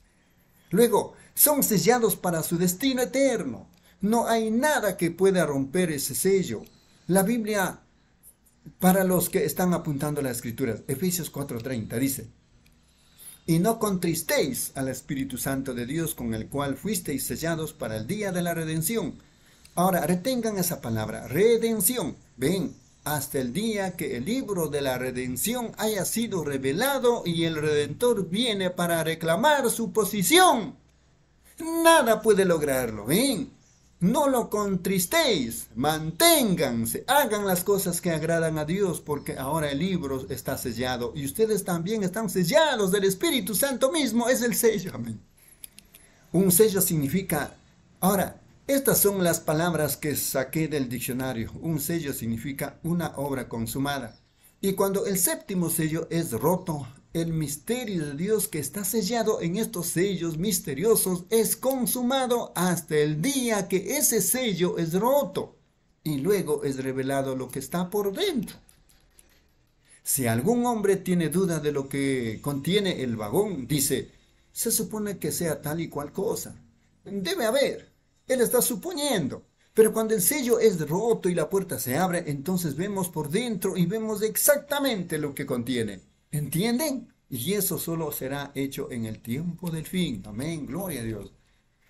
[SPEAKER 2] Luego, son sellados para su destino eterno. No hay nada que pueda romper ese sello. La Biblia para los que están apuntando las escrituras. Efesios 4:30 dice, y no contristéis al Espíritu Santo de Dios con el cual fuisteis sellados para el día de la redención. Ahora, retengan esa palabra, redención. Ven, hasta el día que el libro de la redención haya sido revelado y el redentor viene para reclamar su posición. Nada puede lograrlo, ven. No lo contristéis, manténganse, hagan las cosas que agradan a Dios, porque ahora el libro está sellado y ustedes también están sellados del Espíritu Santo mismo, es el sello. Amén. Un sello significa, ahora, estas son las palabras que saqué del diccionario. Un sello significa una obra consumada. Y cuando el séptimo sello es roto, el misterio de Dios que está sellado en estos sellos misteriosos es consumado hasta el día que ese sello es roto y luego es revelado lo que está por dentro. Si algún hombre tiene duda de lo que contiene el vagón, dice, se supone que sea tal y cual cosa. Debe haber. Él está suponiendo. Pero cuando el sello es roto y la puerta se abre, entonces vemos por dentro y vemos exactamente lo que contiene. ¿Entienden? Y eso solo será hecho en el tiempo del fin. Amén, gloria a Dios.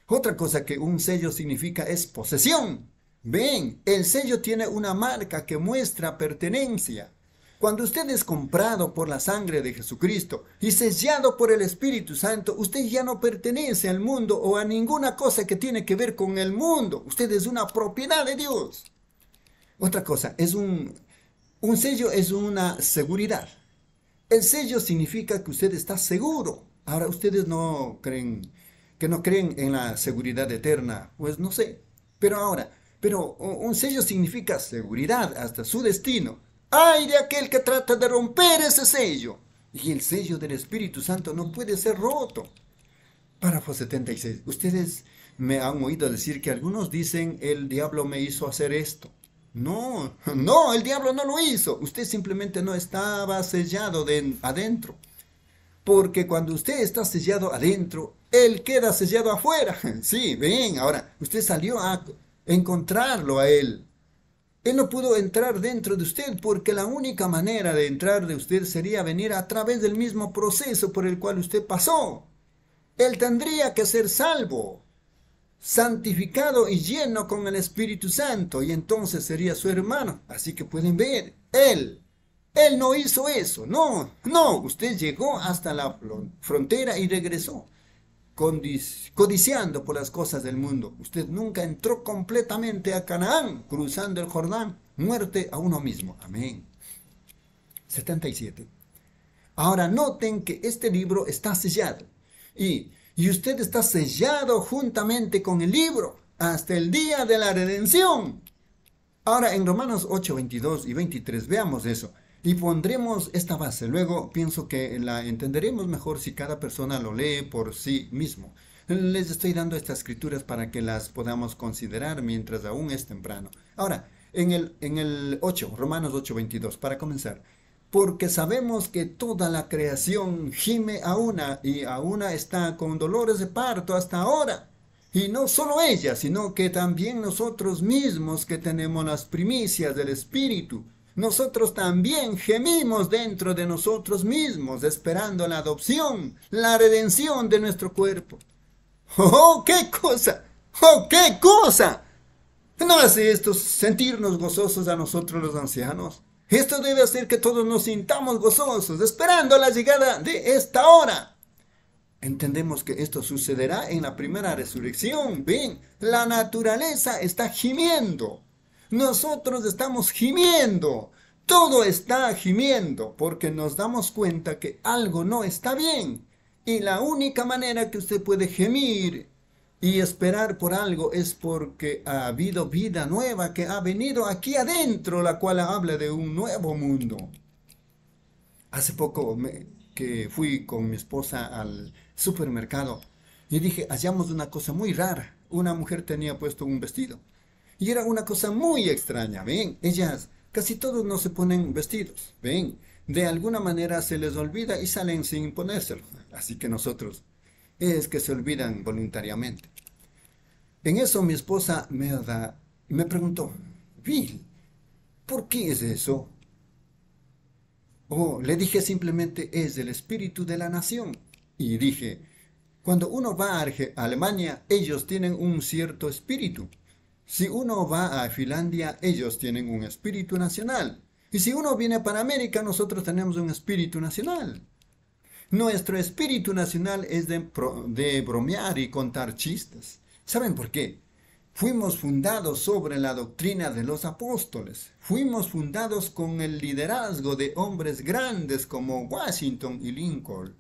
[SPEAKER 2] Otra cosa que un sello significa es posesión. Ven, el sello tiene una marca que muestra pertenencia. Cuando usted es comprado por la sangre de Jesucristo y sellado por el Espíritu Santo, usted ya no pertenece al mundo o a ninguna cosa que tiene que ver con el mundo. Usted es una propiedad de Dios. Otra cosa, es un, un sello es una seguridad. El sello significa que usted está seguro. Ahora, ustedes no creen, que no creen en la seguridad eterna, pues no sé. Pero ahora, pero un sello significa seguridad hasta su destino. ¡Ay de aquel que trata de romper ese sello! Y el sello del Espíritu Santo no puede ser roto. Párrafo 76. Ustedes me han oído decir que algunos dicen, el diablo me hizo hacer esto. No, no, el diablo no lo hizo. Usted simplemente no estaba sellado de adentro. Porque cuando usted está sellado adentro, él queda sellado afuera. Sí, ven, ahora, usted salió a encontrarlo a él. Él no pudo entrar dentro de usted porque la única manera de entrar de usted sería venir a través del mismo proceso por el cual usted pasó. Él tendría que ser salvo santificado y lleno con el Espíritu Santo, y entonces sería su hermano. Así que pueden ver, él, él no hizo eso, no, no, usted llegó hasta la frontera y regresó, codiciando por las cosas del mundo. Usted nunca entró completamente a Canaán, cruzando el Jordán, muerte a uno mismo. Amén. 77. Ahora noten que este libro está sellado y y usted está sellado juntamente con el libro hasta el día de la redención. Ahora en Romanos 8, 22 y 23 veamos eso y pondremos esta base. Luego pienso que la entenderemos mejor si cada persona lo lee por sí mismo. Les estoy dando estas escrituras para que las podamos considerar mientras aún es temprano. Ahora, en el, en el 8, Romanos 8, 22, para comenzar porque sabemos que toda la creación gime a una y a una está con dolores de parto hasta ahora. Y no solo ella, sino que también nosotros mismos que tenemos las primicias del Espíritu, nosotros también gemimos dentro de nosotros mismos esperando la adopción, la redención de nuestro cuerpo. ¡Oh, qué cosa! ¡Oh, qué cosa! ¿No hace esto sentirnos gozosos a nosotros los ancianos? Esto debe hacer que todos nos sintamos gozosos, esperando la llegada de esta hora. Entendemos que esto sucederá en la primera resurrección. Bien, la naturaleza está gimiendo. Nosotros estamos gimiendo. Todo está gimiendo porque nos damos cuenta que algo no está bien. Y la única manera que usted puede gemir y esperar por algo es porque ha habido vida nueva que ha venido aquí adentro, la cual habla de un nuevo mundo. Hace poco que fui con mi esposa al supermercado y dije, hallamos una cosa muy rara. Una mujer tenía puesto un vestido. Y era una cosa muy extraña, ven, ellas casi todos no se ponen vestidos, ven, de alguna manera se les olvida y salen sin ponérselo. Así que nosotros es que se olvidan voluntariamente. En eso mi esposa me, da, me preguntó, Bill, ¿por qué es eso? Oh, le dije simplemente, es el espíritu de la nación. Y dije, cuando uno va a Alemania, ellos tienen un cierto espíritu. Si uno va a Finlandia, ellos tienen un espíritu nacional. Y si uno viene para América, nosotros tenemos un espíritu nacional. Nuestro espíritu nacional es de, bromear y contar chistes. ¿Saben por qué? Fuimos fundados sobre la doctrina de los apóstoles. Fuimos fundados con el liderazgo de hombres grandes como Washington y Lincoln.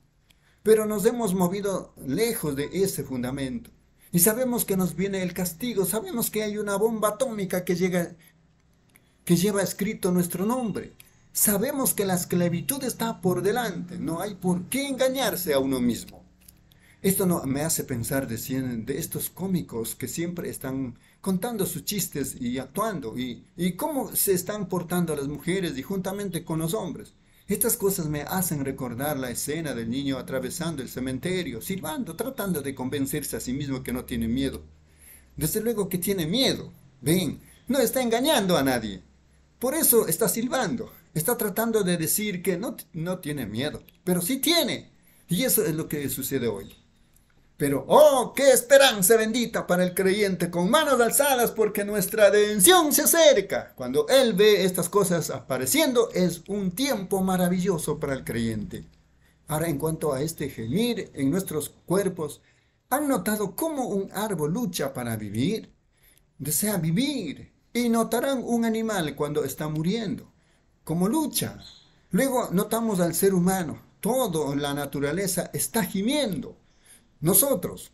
[SPEAKER 2] Pero nos hemos movido lejos de ese fundamento. Y sabemos que nos viene el castigo. Sabemos que hay una bomba atómica que llega que lleva escrito nuestro nombre. Sabemos que la esclavitud está por delante, no hay por qué engañarse a uno mismo. Esto me hace pensar de, de, estos cómicos que siempre están contando sus chistes y actuando y, y cómo se están portando las mujeres y juntamente con los hombres. Estas cosas me hacen recordar la escena del niño atravesando el cementerio, silbando, tratando de convencerse a sí mismo que no tiene miedo. Desde luego que tiene miedo. Ven, no está engañando a nadie. Por eso está silbando está tratando de decir que no, no tiene miedo, pero sí tiene. Y eso es lo que sucede hoy. Pero, oh, qué esperanza bendita para el creyente con manos alzadas porque nuestra redención se acerca. Cuando él ve estas cosas apareciendo, es un tiempo maravilloso para el creyente. Ahora, en cuanto a este gemir en nuestros cuerpos, ¿han notado cómo un árbol lucha para vivir? Desea vivir. Y notarán un animal cuando está muriendo como lucha. Luego notamos al ser humano, todo la naturaleza está gimiendo. Nosotros,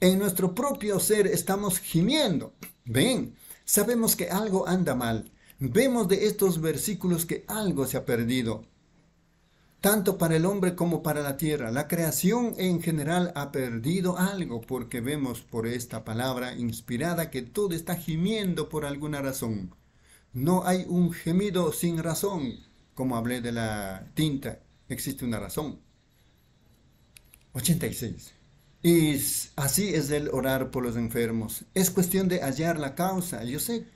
[SPEAKER 2] en nuestro propio ser, estamos gimiendo. Ven, sabemos que algo anda mal. Vemos de estos versículos que algo se ha perdido. Tanto para el hombre como para la tierra, la creación en general ha perdido algo porque vemos por esta palabra inspirada que todo está gimiendo por alguna razón. No hay un gemido sin razón, como hablé de la tinta, existe una razón. 86. Y así es el orar por los enfermos. Es cuestión de hallar la causa. Yo sé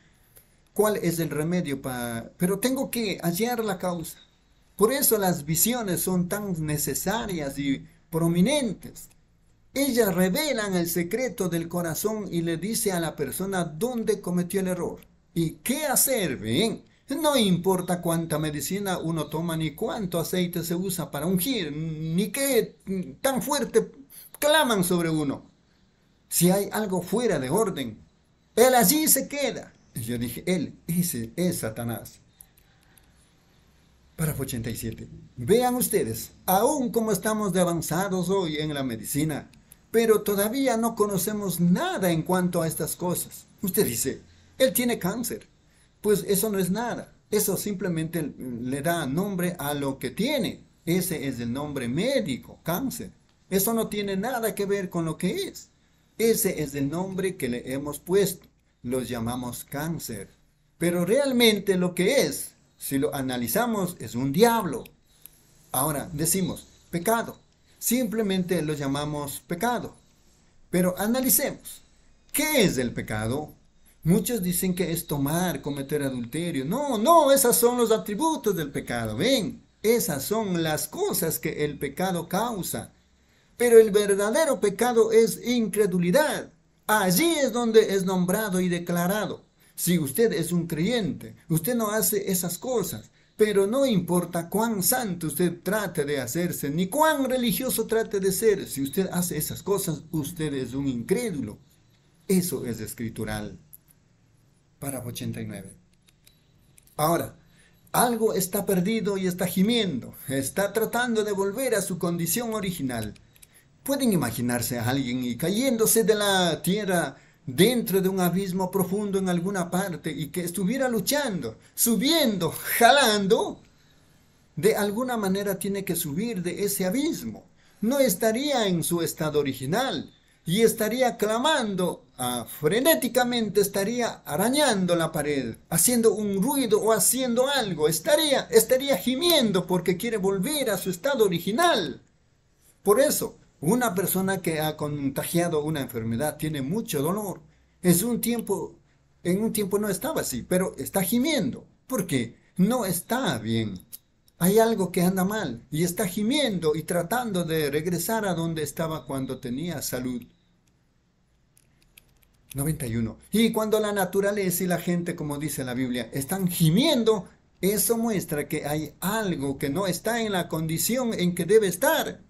[SPEAKER 2] cuál es el remedio para... Pero tengo que hallar la causa. Por eso las visiones son tan necesarias y prominentes. Ellas revelan el secreto del corazón y le dice a la persona dónde cometió el error. ¿Y qué hacer? Bien. No importa cuánta medicina uno toma, ni cuánto aceite se usa para ungir, ni qué tan fuerte claman sobre uno. Si hay algo fuera de orden, él allí se queda. Y yo dije, él, ese es Satanás. Párrafo 87. Vean ustedes, aún como estamos de avanzados hoy en la medicina, pero todavía no conocemos nada en cuanto a estas cosas. Usted dice, él tiene cáncer. Pues eso no es nada. Eso simplemente le da nombre a lo que tiene. Ese es el nombre médico, cáncer. Eso no tiene nada que ver con lo que es. Ese es el nombre que le hemos puesto. Lo llamamos cáncer. Pero realmente lo que es, si lo analizamos, es un diablo. Ahora decimos pecado. Simplemente lo llamamos pecado. Pero analicemos. ¿Qué es el pecado? Muchos dicen que es tomar, cometer adulterio. No, no, esos son los atributos del pecado. Ven, esas son las cosas que el pecado causa. Pero el verdadero pecado es incredulidad. Allí es donde es nombrado y declarado. Si usted es un creyente, usted no hace esas cosas. Pero no importa cuán santo usted trate de hacerse, ni cuán religioso trate de ser, si usted hace esas cosas, usted es un incrédulo. Eso es escritural para 89. Ahora, algo está perdido y está gimiendo, está tratando de volver a su condición original. ¿Pueden imaginarse a alguien y cayéndose de la tierra dentro de un abismo profundo en alguna parte y que estuviera luchando, subiendo, jalando? De alguna manera tiene que subir de ese abismo. No estaría en su estado original y estaría clamando, ah, frenéticamente estaría arañando la pared, haciendo un ruido o haciendo algo, estaría, estaría gimiendo porque quiere volver a su estado original. Por eso, una persona que ha contagiado una enfermedad tiene mucho dolor. Es un tiempo, en un tiempo no estaba así, pero está gimiendo porque no está bien. Hay algo que anda mal y está gimiendo y tratando de regresar a donde estaba cuando tenía salud. 91. Y cuando la naturaleza y la gente, como dice la Biblia, están gimiendo, eso muestra que hay algo que no está en la condición en que debe estar.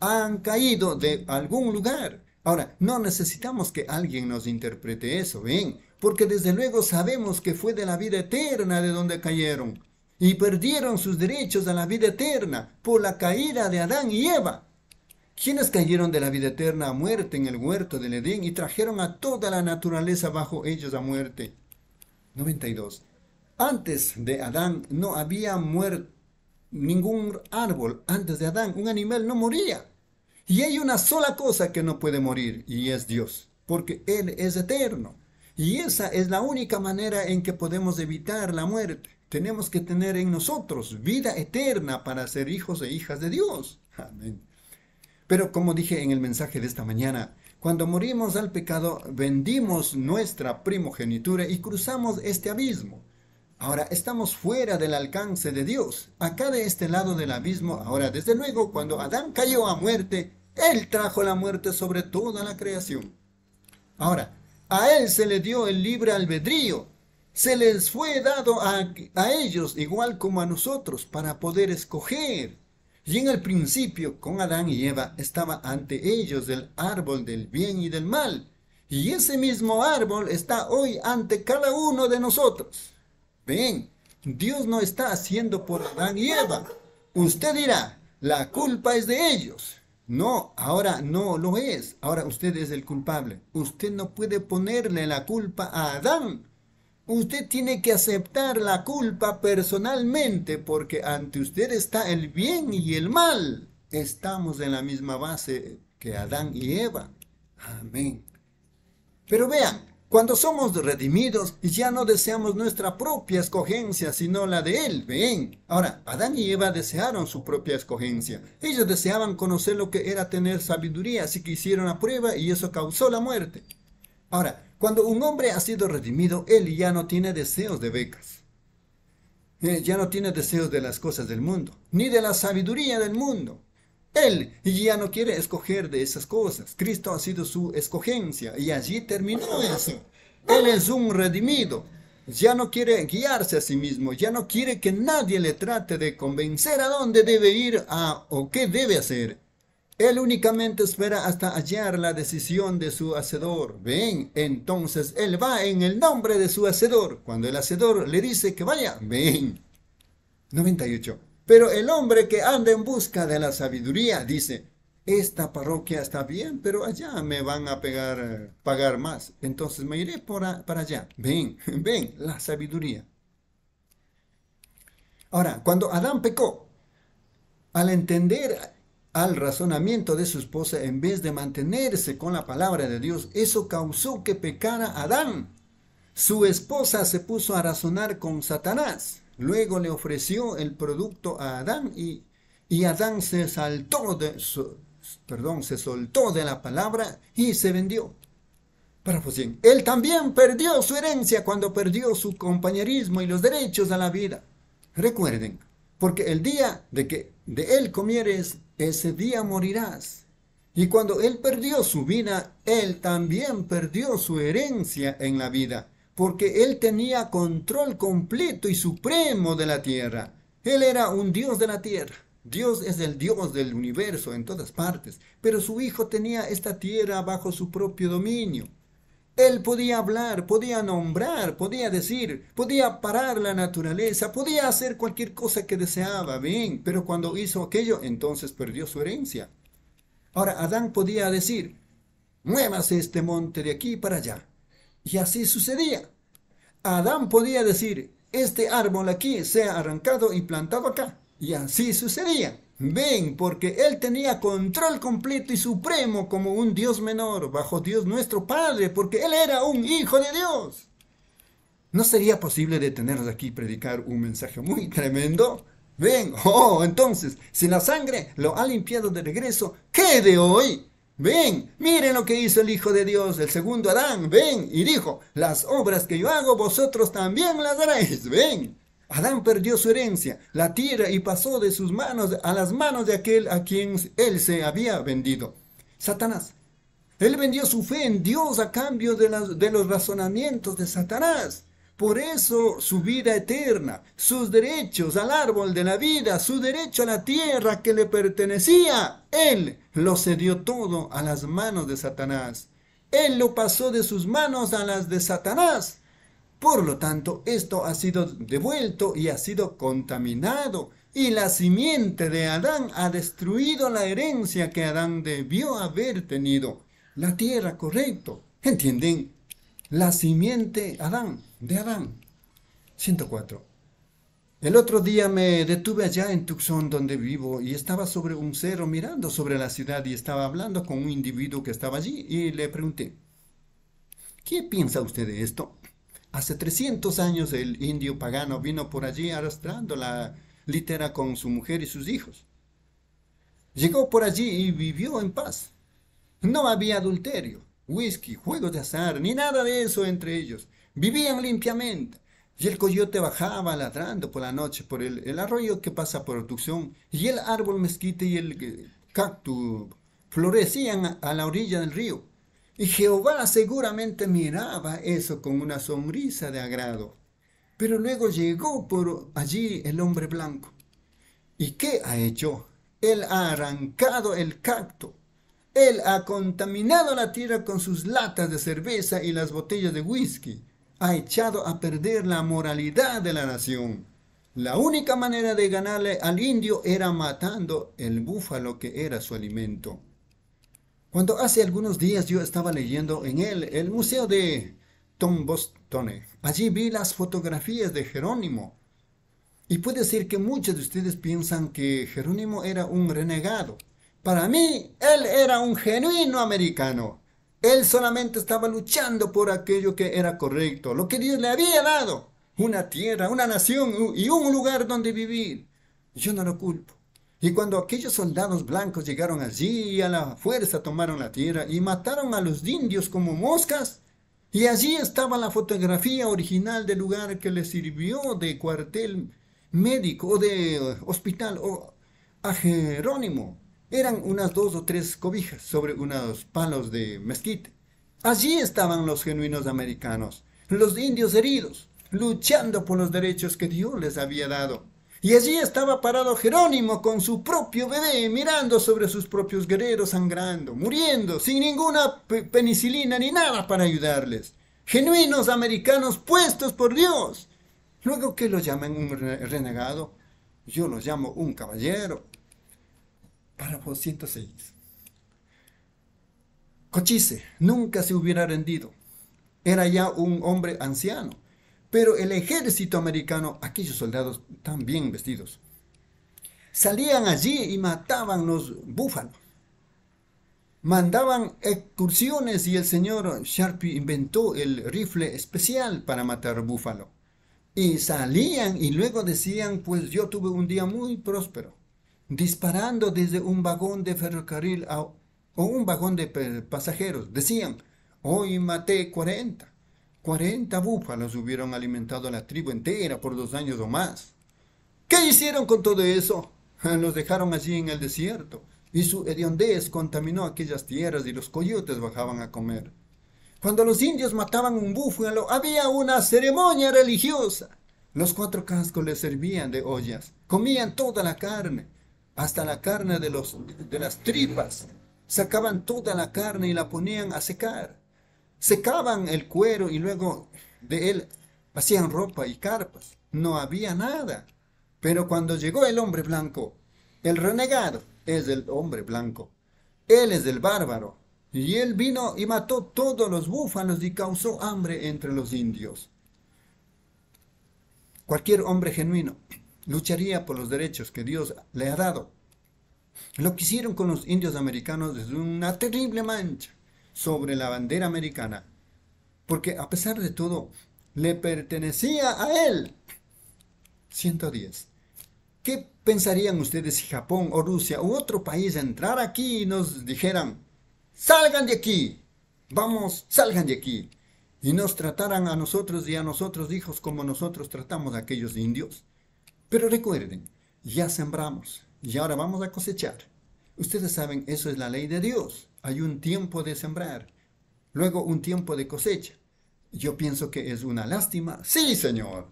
[SPEAKER 2] Han caído de algún lugar. Ahora, no necesitamos que alguien nos interprete eso, ¿ven? Porque desde luego sabemos que fue de la vida eterna de donde cayeron. Y perdieron sus derechos a la vida eterna por la caída de Adán y Eva quienes cayeron de la vida eterna a muerte en el huerto del Edén y trajeron a toda la naturaleza bajo ellos a muerte. 92. Antes de Adán no había muerto ningún árbol. Antes de Adán un animal no moría. Y hay una sola cosa que no puede morir y es Dios, porque Él es eterno. Y esa es la única manera en que podemos evitar la muerte. Tenemos que tener en nosotros vida eterna para ser hijos e hijas de Dios. Amén. Pero como dije en el mensaje de esta mañana, cuando morimos al pecado, vendimos nuestra primogenitura y cruzamos este abismo. Ahora estamos fuera del alcance de Dios, acá de este lado del abismo. Ahora, desde luego, cuando Adán cayó a muerte, él trajo la muerte sobre toda la creación. Ahora, a él se le dio el libre albedrío. Se les fue dado a, ellos, igual como a nosotros, para poder escoger y en el principio, con Adán y Eva, estaba ante ellos el árbol del bien y del mal. Y ese mismo árbol está hoy ante cada uno de nosotros. Ven, Dios no está haciendo por Adán y Eva. Usted dirá, la culpa es de ellos. No, ahora no lo es. Ahora usted es el culpable. Usted no puede ponerle la culpa a Adán Usted tiene que aceptar la culpa personalmente porque ante usted está el bien y el mal. Estamos en la misma base que Adán y Eva. Amén. Pero vean, cuando somos redimidos, ya no deseamos nuestra propia escogencia, sino la de Él. Ven. Ahora, Adán y Eva desearon su propia escogencia. Ellos deseaban conocer lo que era tener sabiduría, así que hicieron la prueba y eso causó la muerte. Ahora, cuando un hombre ha sido redimido, él ya no tiene deseos de becas. Él ya no tiene deseos de las cosas del mundo, ni de la sabiduría del mundo. Él ya no quiere escoger de esas cosas. Cristo ha sido su escogencia y allí terminó eso. Él es un redimido. Ya no quiere guiarse a sí mismo, ya no quiere que nadie le trate de convencer a dónde debe ir o qué debe hacer. Él únicamente espera hasta hallar la decisión de su hacedor. Ven, entonces Él va en el nombre de su hacedor. Cuando el hacedor le dice que vaya, ven. 98. Pero el hombre que anda en busca de la sabiduría dice, esta parroquia está bien, pero allá me van a pegar, pagar más. Entonces me iré para allá. Ven, ven, la sabiduría. Ahora, cuando Adán pecó, al entender al razonamiento de su esposa en vez de mantenerse con la palabra de Dios, eso causó que pecara Adán. Su esposa se puso a razonar con Satanás. Luego le ofreció el producto a Adán y, Adán se saltó de perdón, se soltó de la palabra y se vendió. para pues Él también perdió su herencia cuando perdió su compañerismo y los derechos a la vida. Recuerden, porque el día de que de él comieres, ese día morirás. Y cuando él perdió su vida, él también perdió su herencia en la vida, porque él tenía control completo y supremo de la tierra. Él era un dios de la tierra. Dios es el dios del universo en todas partes, pero su hijo tenía esta tierra bajo su propio dominio. Él podía hablar, podía nombrar, podía decir, podía parar la naturaleza, podía hacer cualquier cosa que deseaba, bien, pero cuando hizo aquello, entonces perdió su herencia. Ahora, Adán podía decir, muévase este monte de aquí para allá. Y así sucedía. Adán podía decir, este árbol aquí sea arrancado y plantado acá. Y así sucedía. Ven, porque Él tenía control completo y supremo como un Dios menor, bajo Dios nuestro Padre, porque Él era un Hijo de Dios. ¿No sería posible detenernos aquí y predicar un mensaje muy tremendo? Ven, oh, entonces, si la sangre lo ha limpiado de regreso, ¿qué de hoy? Ven, miren lo que hizo el Hijo de Dios, el segundo Adán, ven, y dijo, las obras que yo hago vosotros también las haréis, ven. Adán perdió su herencia, la tierra, y pasó de sus manos a las manos de aquel a quien él se había vendido. Satanás. Él vendió su fe en Dios a cambio de, los razonamientos de Satanás. Por eso su vida eterna, sus derechos al árbol de la vida, su derecho a la tierra que le pertenecía, él lo cedió todo a las manos de Satanás. Él lo pasó de sus manos a las de Satanás. Por lo tanto, esto ha sido devuelto y ha sido contaminado. Y la simiente de Adán ha destruido la herencia que Adán debió haber tenido. La tierra, correcto. ¿Entienden? La simiente Adán, de Adán. 104. El otro día me detuve allá en Tucson, donde vivo, y estaba sobre un cerro mirando sobre la ciudad y estaba hablando con un individuo que estaba allí y le pregunté, ¿qué piensa usted de esto? Hace 300 años el indio pagano vino por allí arrastrando la litera con su mujer y sus hijos. Llegó por allí y vivió en paz. No había adulterio, whisky, juegos de azar, ni nada de eso entre ellos. Vivían limpiamente. Y el coyote bajaba ladrando por la noche por el, arroyo que pasa por producción. y el árbol mezquite y el eh, cactus florecían a la orilla del río. Y Jehová seguramente miraba eso con una sonrisa de agrado. Pero luego llegó por allí el hombre blanco. ¿Y qué ha hecho? Él ha arrancado el cacto. Él ha contaminado la tierra con sus latas de cerveza y las botellas de whisky. Ha echado a perder la moralidad de la nación. La única manera de ganarle al indio era matando el búfalo que era su alimento. Cuando hace algunos días yo estaba leyendo en él el Museo de Tom Bostone, allí vi las fotografías de Jerónimo. Y puede ser que muchos de ustedes piensan que Jerónimo era un renegado. Para mí, él era un genuino americano. Él solamente estaba luchando por aquello que era correcto, lo que Dios le había dado. Una tierra, una nación y un lugar donde vivir. Yo no lo culpo. Y cuando aquellos soldados blancos llegaron allí y a la fuerza tomaron la tierra y mataron a los indios como moscas, y allí estaba la fotografía original del lugar que les sirvió de cuartel médico o de hospital o a Jerónimo. Eran unas dos o tres cobijas sobre unos palos de mezquite. Allí estaban los genuinos americanos, los indios heridos, luchando por los derechos que Dios les había dado. Y allí estaba parado Jerónimo con su propio bebé, mirando sobre sus propios guerreros sangrando, muriendo, sin ninguna penicilina ni nada para ayudarles. Genuinos americanos puestos por Dios. Luego que lo llaman un renegado, yo lo llamo un caballero. Párrafo 106. Cochise nunca se hubiera rendido. Era ya un hombre anciano pero el ejército americano, aquellos soldados tan bien vestidos, salían allí y mataban los búfalos. Mandaban excursiones y el señor Sharpie inventó el rifle especial para matar búfalo. Y salían y luego decían, pues yo tuve un día muy próspero, disparando desde un vagón de ferrocarril o un vagón de pasajeros. Decían, hoy maté 40. 40 búfalos hubieron alimentado a la tribu entera por dos años o más. ¿Qué hicieron con todo eso? Los dejaron allí en el desierto, y su hediondez contaminó aquellas tierras y los coyotes bajaban a comer. Cuando los indios mataban un búfalo, había una ceremonia religiosa. Los cuatro cascos les servían de ollas, comían toda la carne, hasta la carne de, los, de las tripas. Sacaban toda la carne y la ponían a secar secaban el cuero y luego de él hacían ropa y carpas. No había nada. Pero cuando llegó el hombre blanco, el renegado es el hombre blanco. Él es el bárbaro. Y él vino y mató todos los búfalos y causó hambre entre los indios. Cualquier hombre genuino lucharía por los derechos que Dios le ha dado. Lo que hicieron con los indios americanos es una terrible mancha sobre la bandera americana, porque a pesar de todo, le pertenecía a él. 110. ¿Qué pensarían ustedes si Japón o Rusia u otro país entrara aquí y nos dijeran, salgan de aquí, vamos, salgan de aquí, y nos trataran a nosotros y a nosotros hijos como nosotros tratamos a aquellos indios? Pero recuerden, ya sembramos y ahora vamos a cosechar. Ustedes saben, eso es la ley de Dios. Hay un tiempo de sembrar, luego un tiempo de cosecha. Yo pienso que es una lástima. Sí, señor.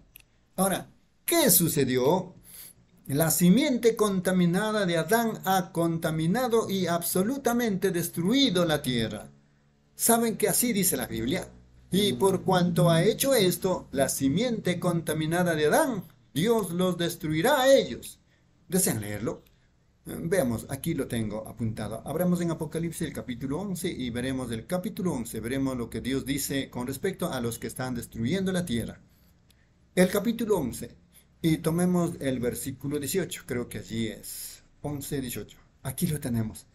[SPEAKER 2] Ahora, ¿qué sucedió? La simiente contaminada de Adán ha contaminado y absolutamente destruido la tierra. Saben que así dice la Biblia. Y por cuanto ha hecho esto, la simiente contaminada de Adán, Dios los destruirá a ellos. ¿Desean leerlo? Veamos, aquí lo tengo apuntado. Abramos en Apocalipsis el capítulo 11 y veremos el capítulo 11, veremos lo que Dios dice con respecto a los que están destruyendo la tierra. El capítulo 11, y tomemos el versículo 18, creo que así es, 11, 18. Aquí lo tenemos.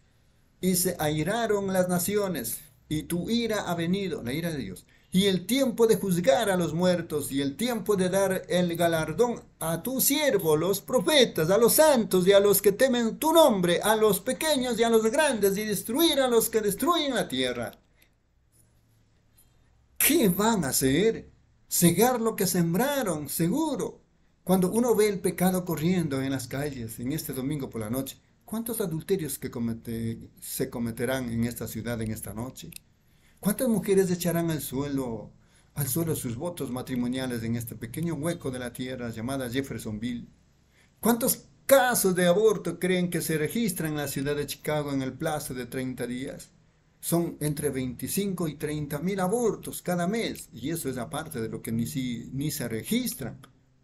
[SPEAKER 2] Y se airaron las naciones, y tu ira ha venido, la ira de Dios, y el tiempo de juzgar a los muertos, y el tiempo de dar el galardón a tu siervo, los profetas, a los santos y a los que temen tu nombre, a los pequeños y a los grandes, y destruir a los que destruyen la tierra. ¿Qué van a hacer? Cegar lo que sembraron, seguro. Cuando uno ve el pecado corriendo en las calles, en este domingo por la noche, ¿cuántos adulterios que se cometerán en esta ciudad en esta noche? ¿Cuántas mujeres echarán al suelo, al suelo sus votos matrimoniales en este pequeño hueco de la tierra llamada Jeffersonville? ¿Cuántos casos de aborto creen que se registran en la ciudad de Chicago en el plazo de 30 días? Son entre 25 y 30 mil abortos cada mes, y eso es aparte de lo que ni, ni se registran.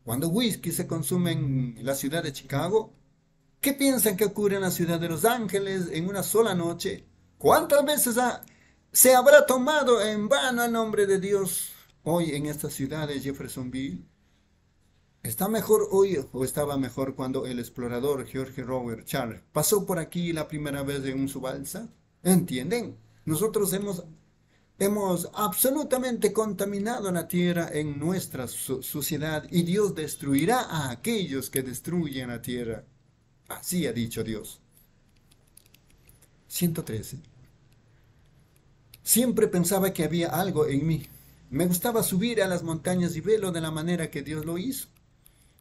[SPEAKER 2] Cuando whisky se consume en la ciudad de Chicago, ¿qué piensan que ocurre en la ciudad de Los Ángeles en una sola noche? ¿Cuántas veces ha se habrá tomado en vano el nombre de Dios hoy en esta ciudad de Jeffersonville? ¿Está mejor hoy o estaba mejor cuando el explorador George Robert Charles pasó por aquí la primera vez en un subalza? ¿Entienden? Nosotros hemos, hemos absolutamente contaminado la tierra en nuestra suciedad y Dios destruirá a aquellos que destruyen la tierra. Así ha dicho Dios. 113. Siempre pensaba que había algo en mí. Me gustaba subir a las montañas y verlo de la manera que Dios lo hizo.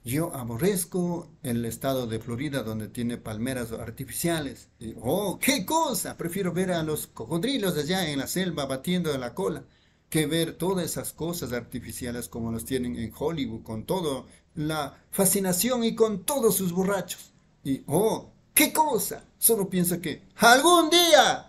[SPEAKER 2] Yo aborrezco el estado de Florida donde tiene palmeras artificiales. Y, ¡Oh, qué cosa! Prefiero ver a los cocodrilos allá en la selva batiendo la cola que ver todas esas cosas artificiales como las tienen en Hollywood, con toda la fascinación y con todos sus borrachos. Y, ¡oh, qué cosa! Solo pienso que algún día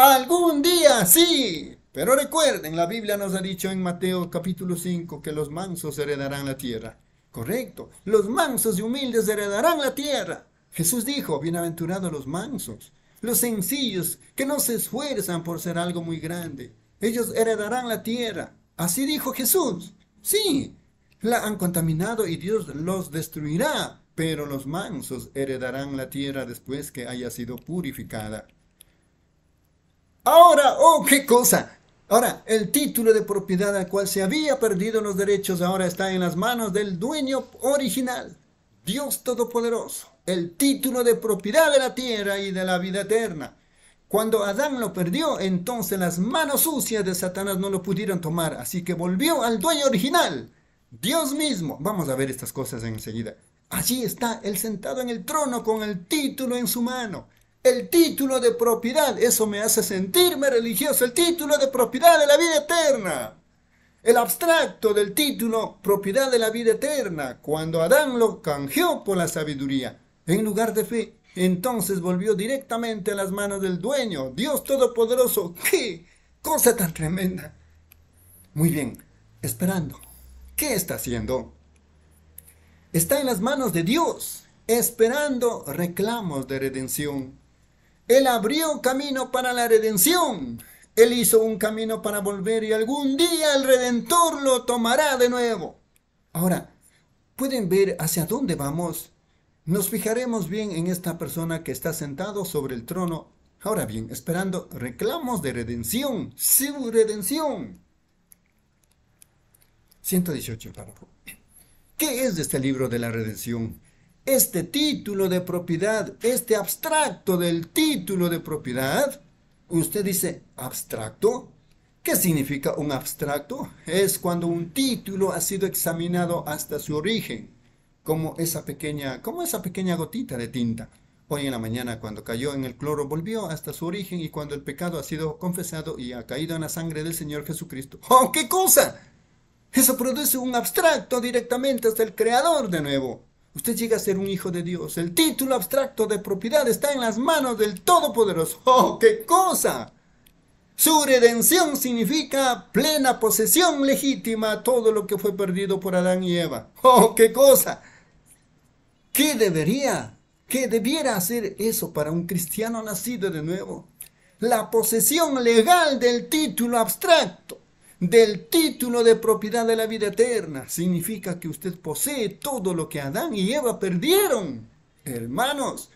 [SPEAKER 2] Algún día sí. Pero recuerden, la Biblia nos ha dicho en Mateo capítulo 5 que los mansos heredarán la tierra. Correcto, los mansos y humildes heredarán la tierra. Jesús dijo, bienaventurados los mansos, los sencillos que no se esfuerzan por ser algo muy grande. Ellos heredarán la tierra. Así dijo Jesús. Sí, la han contaminado y Dios los destruirá, pero los mansos heredarán la tierra después que haya sido purificada. Ahora, oh, qué cosa. Ahora, el título de propiedad al cual se había perdido los derechos ahora está en las manos del dueño original, Dios Todopoderoso. El título de propiedad de la tierra y de la vida eterna. Cuando Adán lo perdió, entonces las manos sucias de Satanás no lo pudieron tomar, así que volvió al dueño original, Dios mismo. Vamos a ver estas cosas enseguida. Allí está, él sentado en el trono con el título en su mano. El título de propiedad, eso me hace sentirme religioso, el título de propiedad de la vida eterna. El abstracto del título propiedad de la vida eterna, cuando Adán lo canjeó por la sabiduría, en lugar de fe, entonces volvió directamente a las manos del dueño, Dios Todopoderoso. ¡Qué cosa tan tremenda! Muy bien, esperando. ¿Qué está haciendo? Está en las manos de Dios, esperando reclamos de redención. Él abrió camino para la redención. Él hizo un camino para volver y algún día el Redentor lo tomará de nuevo. Ahora, ¿pueden ver hacia dónde vamos? Nos fijaremos bien en esta persona que está sentado sobre el trono. Ahora bien, esperando reclamos de redención, su redención. 118 ¿Qué es de este libro de la redención? este título de propiedad, este abstracto del título de propiedad, usted dice abstracto. ¿Qué significa un abstracto? Es cuando un título ha sido examinado hasta su origen, como esa pequeña, como esa pequeña gotita de tinta. Hoy en la mañana cuando cayó en el cloro volvió hasta su origen y cuando el pecado ha sido confesado y ha caído en la sangre del Señor Jesucristo. ¡Oh, qué cosa! Eso produce un abstracto directamente hasta el Creador de nuevo. Usted llega a ser un hijo de Dios. El título abstracto de propiedad está en las manos del Todopoderoso. ¡Oh, qué cosa! Su redención significa plena posesión legítima a todo lo que fue perdido por Adán y Eva. ¡Oh, qué cosa! ¿Qué debería, qué debiera hacer eso para un cristiano nacido de nuevo? La posesión legal del título abstracto del título de propiedad de la vida eterna. Significa que usted posee todo lo que Adán y Eva perdieron. Hermanos,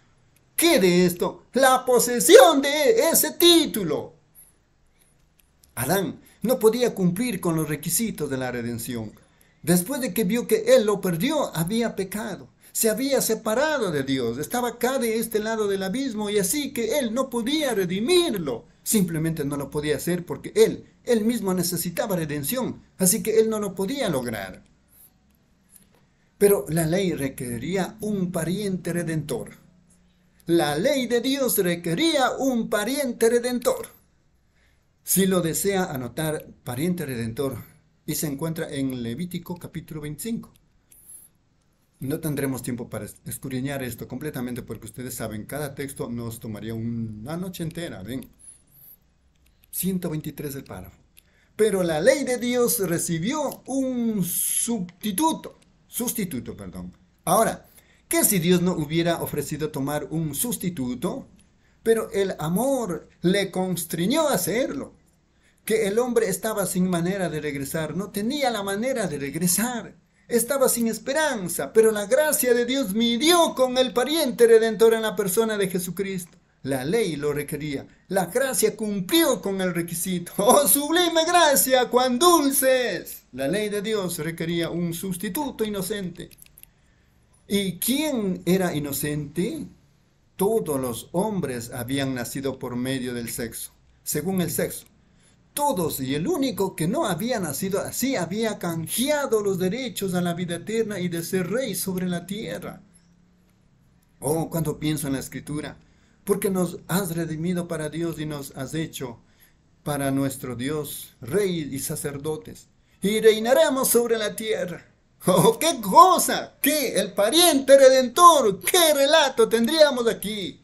[SPEAKER 2] ¿qué de esto? La posesión de ese título. Adán no podía cumplir con los requisitos de la redención. Después de que vio que él lo perdió, había pecado se había separado de Dios, estaba acá de este lado del abismo y así que él no podía redimirlo. Simplemente no lo podía hacer porque él, él mismo necesitaba redención, así que él no lo podía lograr. Pero la ley requería un pariente redentor. La ley de Dios requería un pariente redentor. Si lo desea anotar, pariente redentor, y se encuentra en Levítico capítulo 25. No tendremos tiempo para escudriñar esto completamente porque ustedes saben, cada texto nos tomaría una noche entera, ven. 123 del párrafo. Pero la ley de Dios recibió un sustituto, sustituto, perdón. Ahora, ¿qué si Dios no hubiera ofrecido tomar un sustituto? Pero el amor le constriñó a hacerlo. Que el hombre estaba sin manera de regresar, no tenía la manera de regresar. Estaba sin esperanza, pero la gracia de Dios midió con el pariente redentor en la persona de Jesucristo. La ley lo requería. La gracia cumplió con el requisito. ¡Oh, sublime gracia, cuán dulces! La ley de Dios requería un sustituto inocente. ¿Y quién era inocente? Todos los hombres habían nacido por medio del sexo, según el sexo todos y el único que no había nacido así había canjeado los derechos a la vida eterna y de ser rey sobre la tierra. Oh, cuando pienso en la escritura, porque nos has redimido para Dios y nos has hecho para nuestro Dios, rey y sacerdotes, y reinaremos sobre la tierra. ¡Oh, qué cosa! ¡Qué el pariente redentor! ¡Qué relato tendríamos aquí!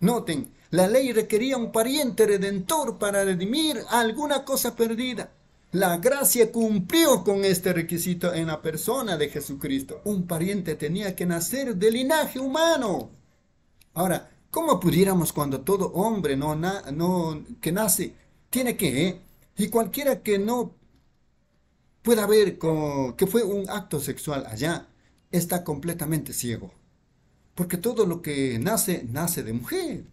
[SPEAKER 2] Noten, la ley requería un pariente redentor para redimir alguna cosa perdida. La gracia cumplió con este requisito en la persona de Jesucristo. Un pariente tenía que nacer de linaje humano. Ahora, ¿cómo pudiéramos cuando todo hombre no, no que nace tiene que, eh, y cualquiera que no pueda ver que fue un acto sexual allá, está completamente ciego. Porque todo lo que nace, nace de mujer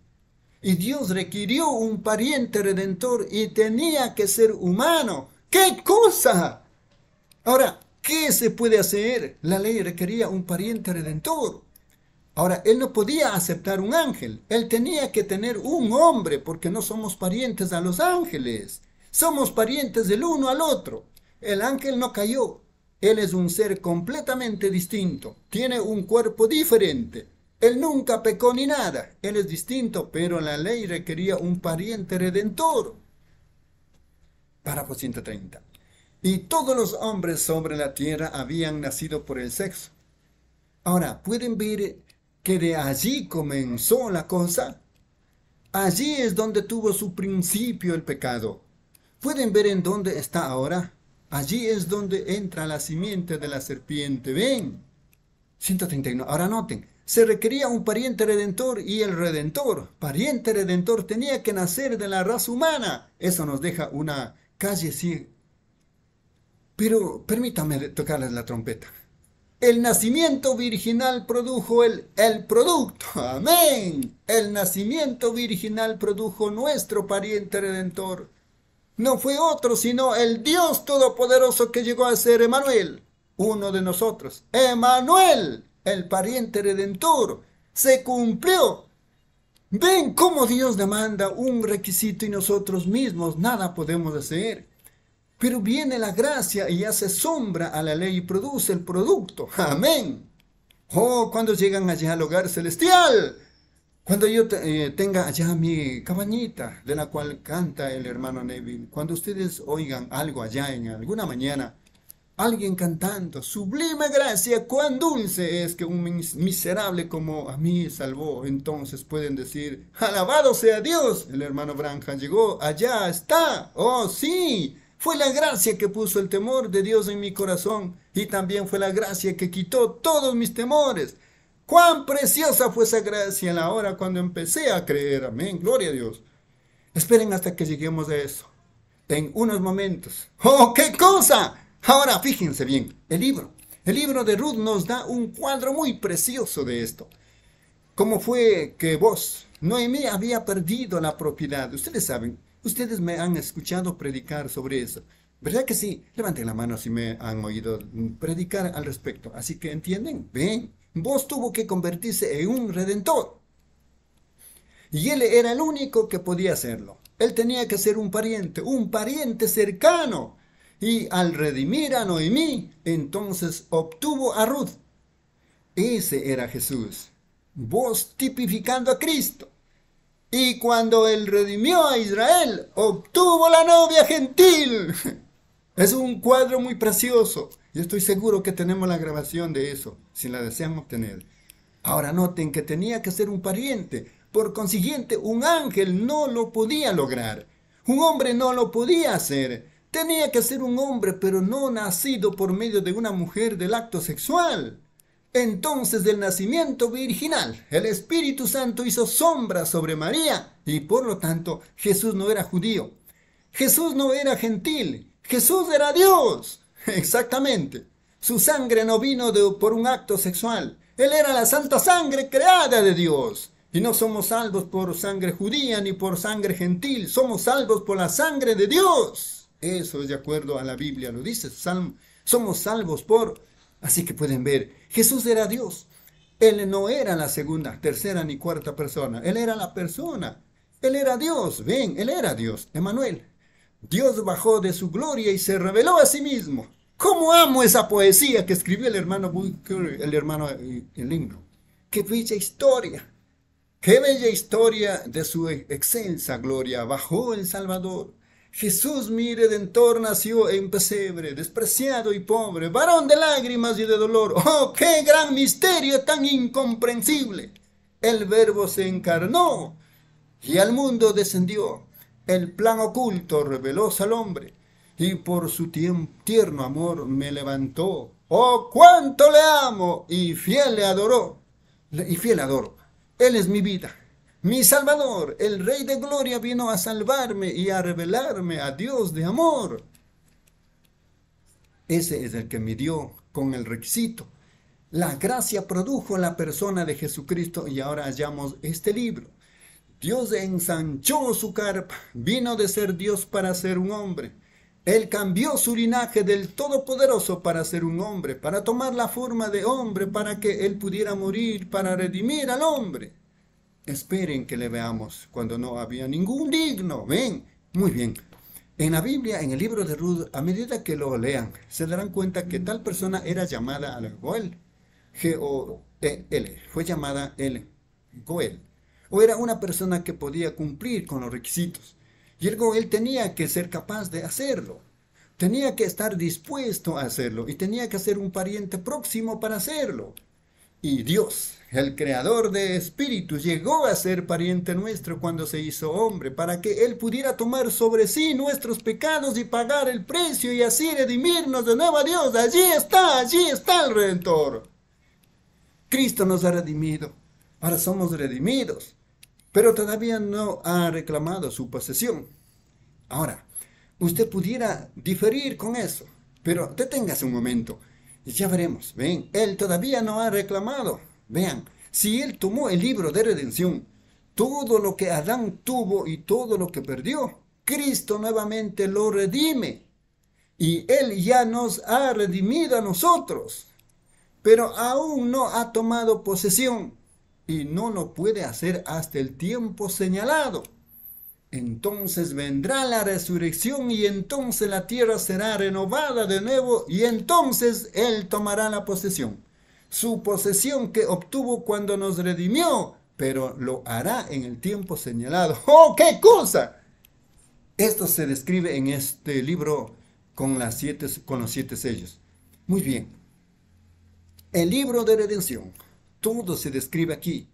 [SPEAKER 2] y Dios requirió un pariente redentor y tenía que ser humano. ¡Qué cosa! Ahora, ¿qué se puede hacer? La ley requería un pariente redentor. Ahora, él no podía aceptar un ángel. Él tenía que tener un hombre porque no somos parientes a los ángeles. Somos parientes del uno al otro. El ángel no cayó. Él es un ser completamente distinto. Tiene un cuerpo diferente. Él nunca pecó ni nada. Él es distinto, pero la ley requería un pariente redentor. Párrafo 130. Y todos los hombres sobre la tierra habían nacido por el sexo. Ahora, pueden ver que de allí comenzó la cosa. Allí es donde tuvo su principio el pecado. ¿Pueden ver en dónde está ahora? Allí es donde entra la simiente de la serpiente. Ven. 131. Ahora noten se requería un pariente redentor y el redentor, pariente redentor, tenía que nacer de la raza humana. Eso nos deja una calle ciega. Pero permítame tocarles la trompeta. El nacimiento virginal produjo el, el producto. Amén. El nacimiento virginal produjo nuestro pariente redentor. No fue otro sino el Dios Todopoderoso que llegó a ser Emanuel, uno de nosotros. Emanuel, el pariente redentor. Se cumplió. Ven cómo Dios demanda un requisito y nosotros mismos nada podemos hacer. Pero viene la gracia y hace sombra a la ley y produce el producto. Amén. Oh, cuando llegan allá al hogar celestial. Cuando yo eh, tenga allá mi cabañita de la cual canta el hermano Neville. Cuando ustedes oigan algo allá en alguna mañana alguien cantando, sublime gracia, cuán dulce es que un miserable como a mí salvó. Entonces pueden decir, alabado sea Dios. El hermano Branja llegó, allá está. Oh, sí. Fue la gracia que puso el temor de Dios en mi corazón y también fue la gracia que quitó todos mis temores. Cuán preciosa fue esa gracia en la hora cuando empecé a creer. Amén. Gloria a Dios. Esperen hasta que lleguemos a eso. En unos momentos. ¡Oh, qué cosa! Ahora fíjense bien, el libro. El libro de Ruth nos da un cuadro muy precioso de esto. ¿Cómo fue que vos, Noemí, había perdido la propiedad? Ustedes saben, ustedes me han escuchado predicar sobre eso. ¿Verdad que sí? Levanten la mano si me han oído predicar al respecto. Así que entienden, ven, vos tuvo que convertirse en un redentor. Y él era el único que podía hacerlo. Él tenía que ser un pariente, un pariente cercano y al redimir a Noemí, entonces obtuvo a Ruth. Ese era Jesús, vos tipificando a Cristo. Y cuando él redimió a Israel, obtuvo la novia gentil. Es un cuadro muy precioso. Yo estoy seguro que tenemos la grabación de eso, si la deseamos tener. Ahora noten que tenía que ser un pariente. Por consiguiente, un ángel no lo podía lograr. Un hombre no lo podía hacer. Tenía que ser un hombre, pero no nacido por medio de una mujer del acto sexual. Entonces del nacimiento virginal, el Espíritu Santo hizo sombra sobre María y por lo tanto Jesús no era judío. Jesús no era gentil, Jesús era Dios. Exactamente. Su sangre no vino de, por un acto sexual. Él era la santa sangre creada de Dios. Y no somos salvos por sangre judía ni por sangre gentil, somos salvos por la sangre de Dios. Eso es de acuerdo a la Biblia, lo dice Salmo. Somos salvos por. Así que pueden ver, Jesús era Dios. Él no era la segunda, tercera ni cuarta persona. Él era la persona. Él era Dios. Ven, Él era Dios. Emanuel. Dios bajó de su gloria y se reveló a sí mismo. ¿Cómo amo esa poesía que escribió el hermano el hermano eh, el ¡Qué bella historia! ¡Qué bella historia de su excelsa gloria! Bajó el Salvador Jesús, de redentor, nació en pesebre, despreciado y pobre, varón de lágrimas y de dolor. ¡Oh, qué gran misterio tan incomprensible! El Verbo se encarnó y al mundo descendió. El plan oculto reveló al hombre y por su tierno amor me levantó. ¡Oh, cuánto le amo! Y fiel le adoró. Y fiel adoro. Él es mi vida. Mi Salvador, el Rey de Gloria, vino a salvarme y a revelarme a Dios de amor. Ese es el que me dio con el requisito. La gracia produjo la persona de Jesucristo y ahora hallamos este libro. Dios ensanchó su carpa, vino de ser Dios para ser un hombre. Él cambió su linaje del Todopoderoso para ser un hombre, para tomar la forma de hombre, para que Él pudiera morir, para redimir al hombre esperen que le veamos cuando no había ningún digno. Ven, muy bien. En la Biblia, en el libro de Ruth, a medida que lo lean, se darán cuenta que tal persona era llamada a la Goel. G-O-E-L. Fue llamada el Goel. O era una persona que podía cumplir con los requisitos. Y el Goel tenía que ser capaz de hacerlo. Tenía que estar dispuesto a hacerlo. Y tenía que ser un pariente próximo para hacerlo. Y Dios el creador de espíritus llegó a ser pariente nuestro cuando se hizo hombre, para que Él pudiera tomar sobre sí nuestros pecados y pagar el precio y así redimirnos de nuevo a Dios. Allí está, allí está el Redentor. Cristo nos ha redimido. Ahora somos redimidos, pero todavía no ha reclamado su posesión. Ahora, usted pudiera diferir con eso, pero deténgase un momento. Ya veremos, ven, Él todavía no ha reclamado Vean, si él tomó el libro de redención, todo lo que Adán tuvo y todo lo que perdió, Cristo nuevamente lo redime. Y Él ya nos ha redimido a nosotros, pero aún no ha tomado posesión y no lo puede hacer hasta el tiempo señalado. Entonces vendrá la resurrección y entonces la tierra será renovada de nuevo y entonces Él tomará la posesión su posesión que obtuvo cuando nos redimió, pero lo hará en el tiempo señalado. ¡Oh, qué cosa! Esto se describe en este libro con, los siete sellos. Muy bien. El libro de redención. Todo se describe aquí.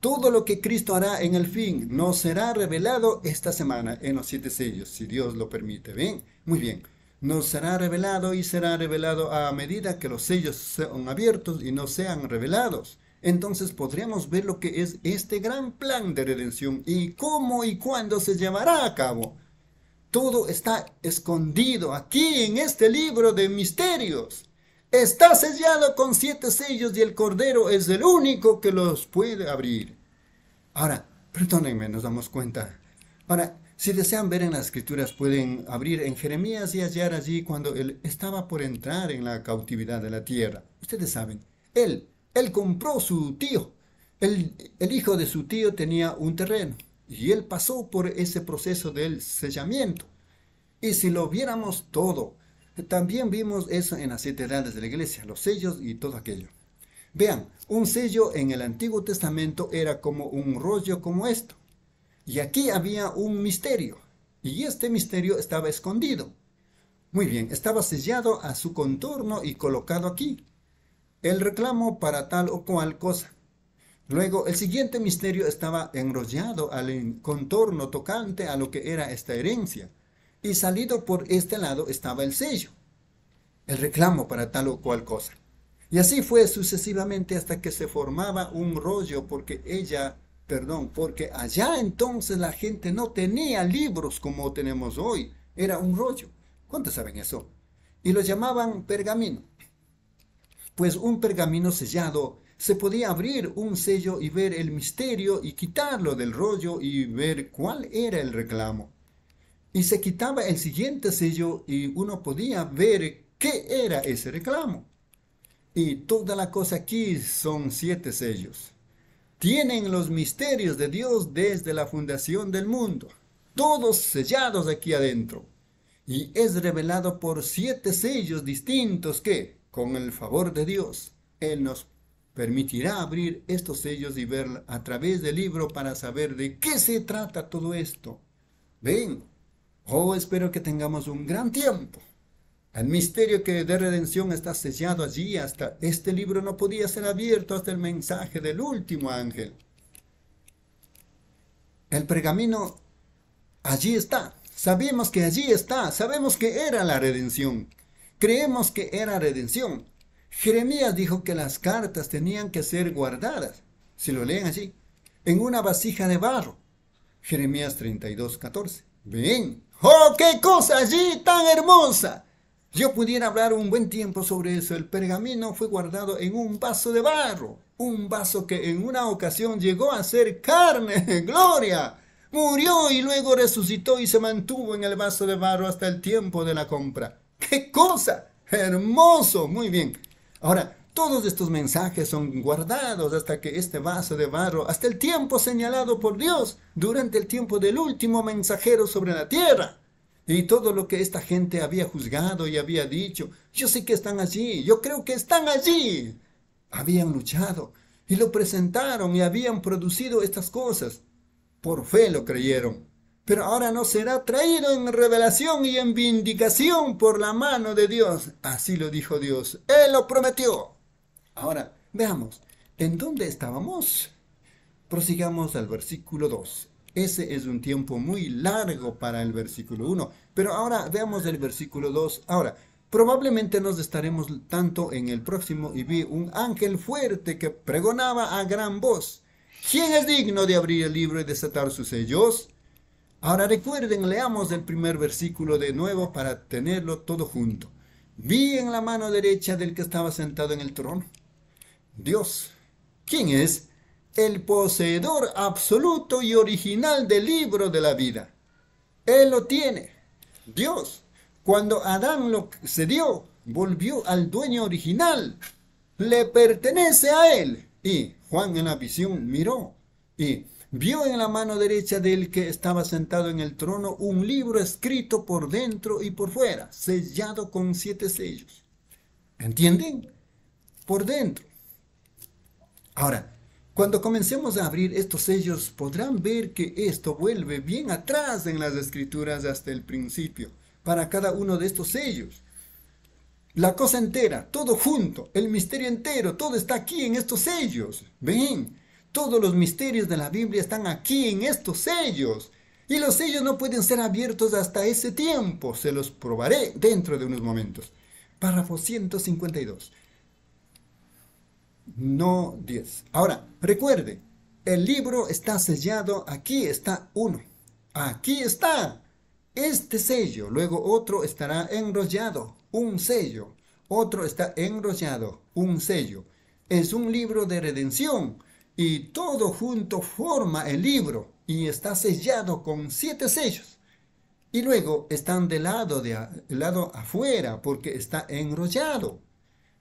[SPEAKER 2] Todo lo que Cristo hará en el fin nos será revelado esta semana en los siete sellos, si Dios lo permite. ¿Ven? Muy bien nos será revelado y será revelado a medida que los sellos sean abiertos y no sean revelados. Entonces podríamos ver lo que es este gran plan de redención y cómo y cuándo se llevará a cabo. Todo está escondido aquí en este libro de misterios. Está sellado con siete sellos y el Cordero es el único que los puede abrir. Ahora, perdónenme, nos damos cuenta. Para si desean ver en las escrituras, pueden abrir en Jeremías y hallar allí cuando él estaba por entrar en la cautividad de la tierra. Ustedes saben, él, él compró su tío. El, el hijo de su tío tenía un terreno y él pasó por ese proceso del sellamiento. Y si lo viéramos todo, también vimos eso en las siete edades de la iglesia, los sellos y todo aquello. Vean, un sello en el Antiguo Testamento era como un rollo como esto. Y aquí había un misterio, y este misterio estaba escondido. Muy bien, estaba sellado a su contorno y colocado aquí. El reclamo para tal o cual cosa. Luego, el siguiente misterio estaba enrollado al contorno tocante a lo que era esta herencia, y salido por este lado estaba el sello, el reclamo para tal o cual cosa. Y así fue sucesivamente hasta que se formaba un rollo porque ella Perdón, porque allá entonces la gente no tenía libros como tenemos hoy. Era un rollo. ¿Cuántos saben eso? Y lo llamaban pergamino. Pues un pergamino sellado se podía abrir un sello y ver el misterio y quitarlo del rollo y ver cuál era el reclamo. Y se quitaba el siguiente sello y uno podía ver qué era ese reclamo. Y toda la cosa aquí son siete sellos tienen los misterios de Dios desde la fundación del mundo, todos sellados aquí adentro, y es revelado por siete sellos distintos que, con el favor de Dios, Él nos permitirá abrir estos sellos y ver a través del libro para saber de qué se trata todo esto. Ven, oh, espero que tengamos un gran tiempo. El misterio que de redención está sellado allí, hasta este libro no podía ser abierto hasta el mensaje del último ángel. El pergamino allí está, sabemos que allí está, sabemos que era la redención, creemos que era redención. Jeremías dijo que las cartas tenían que ser guardadas, si lo leen allí, en una vasija de barro. Jeremías 32, 14. Bien. ¡oh, qué cosa allí tan hermosa! Yo pudiera hablar un buen tiempo sobre eso. El pergamino fue guardado en un vaso de barro, un vaso que en una ocasión llegó a ser carne, gloria. Murió y luego resucitó y se mantuvo en el vaso de barro hasta el tiempo de la compra. ¡Qué cosa! Hermoso, muy bien. Ahora, todos estos mensajes son guardados hasta que este vaso de barro, hasta el tiempo señalado por Dios, durante el tiempo del último mensajero sobre la tierra y todo lo que esta gente había juzgado y había dicho. Yo sé que están allí, yo creo que están allí. Habían luchado y lo presentaron y habían producido estas cosas. Por fe lo creyeron. Pero ahora no será traído en revelación y en vindicación por la mano de Dios. Así lo dijo Dios. Él lo prometió. Ahora, veamos, ¿en dónde estábamos? Prosigamos al versículo 2. Ese es un tiempo muy largo para el versículo 1. Pero ahora veamos el versículo 2. Ahora, probablemente nos estaremos tanto en el próximo y vi un ángel fuerte que pregonaba a gran voz. ¿Quién es digno de abrir el libro y desatar sus sellos? Ahora recuerden, leamos el primer versículo de nuevo para tenerlo todo junto. Vi en la mano derecha del que estaba sentado en el trono. Dios. ¿Quién es? el poseedor absoluto y original del libro de la vida. Él lo tiene. Dios, cuando Adán lo cedió, volvió al dueño original. Le pertenece a él. Y Juan en la visión miró y vio en la mano derecha del que estaba sentado en el trono un libro escrito por dentro y por fuera, sellado con siete sellos. ¿Entienden? Por dentro. Ahora, cuando comencemos a abrir estos sellos podrán ver que esto vuelve bien atrás en las escrituras hasta el principio, para cada uno de estos sellos. La cosa entera, todo junto, el misterio entero, todo está aquí en estos sellos. Ven, todos los misterios de la Biblia están aquí en estos sellos. Y los sellos no pueden ser abiertos hasta ese tiempo. Se los probaré dentro de unos momentos. Párrafo 152. No 10. Ahora, Recuerde, el libro está sellado, aquí está uno. Aquí está. Este sello, luego otro estará enrollado, un sello. Otro está enrollado, un sello. Es un libro de redención y todo junto forma el libro y está sellado con siete sellos. Y luego están del lado, de, lado afuera porque está enrollado.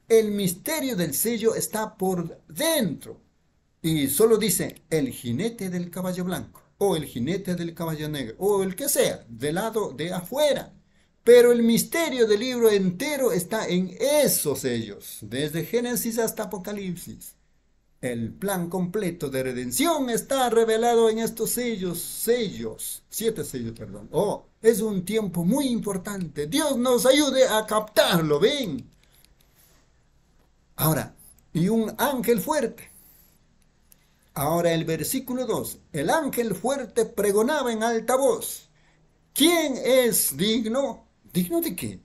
[SPEAKER 2] El misterio del sello está por dentro y solo dice el jinete del caballo blanco o el jinete del caballo negro o el que sea, de lado de afuera. Pero el misterio del libro entero está en esos sellos, desde Génesis hasta Apocalipsis. El plan completo de redención está revelado en estos sellos, sellos, siete sellos, perdón. Oh, es un tiempo muy importante. Dios nos ayude a captarlo, ven. Ahora, y un ángel fuerte Ahora el versículo 2. El ángel fuerte pregonaba en alta voz. ¿Quién es digno? ¿Digno de qué?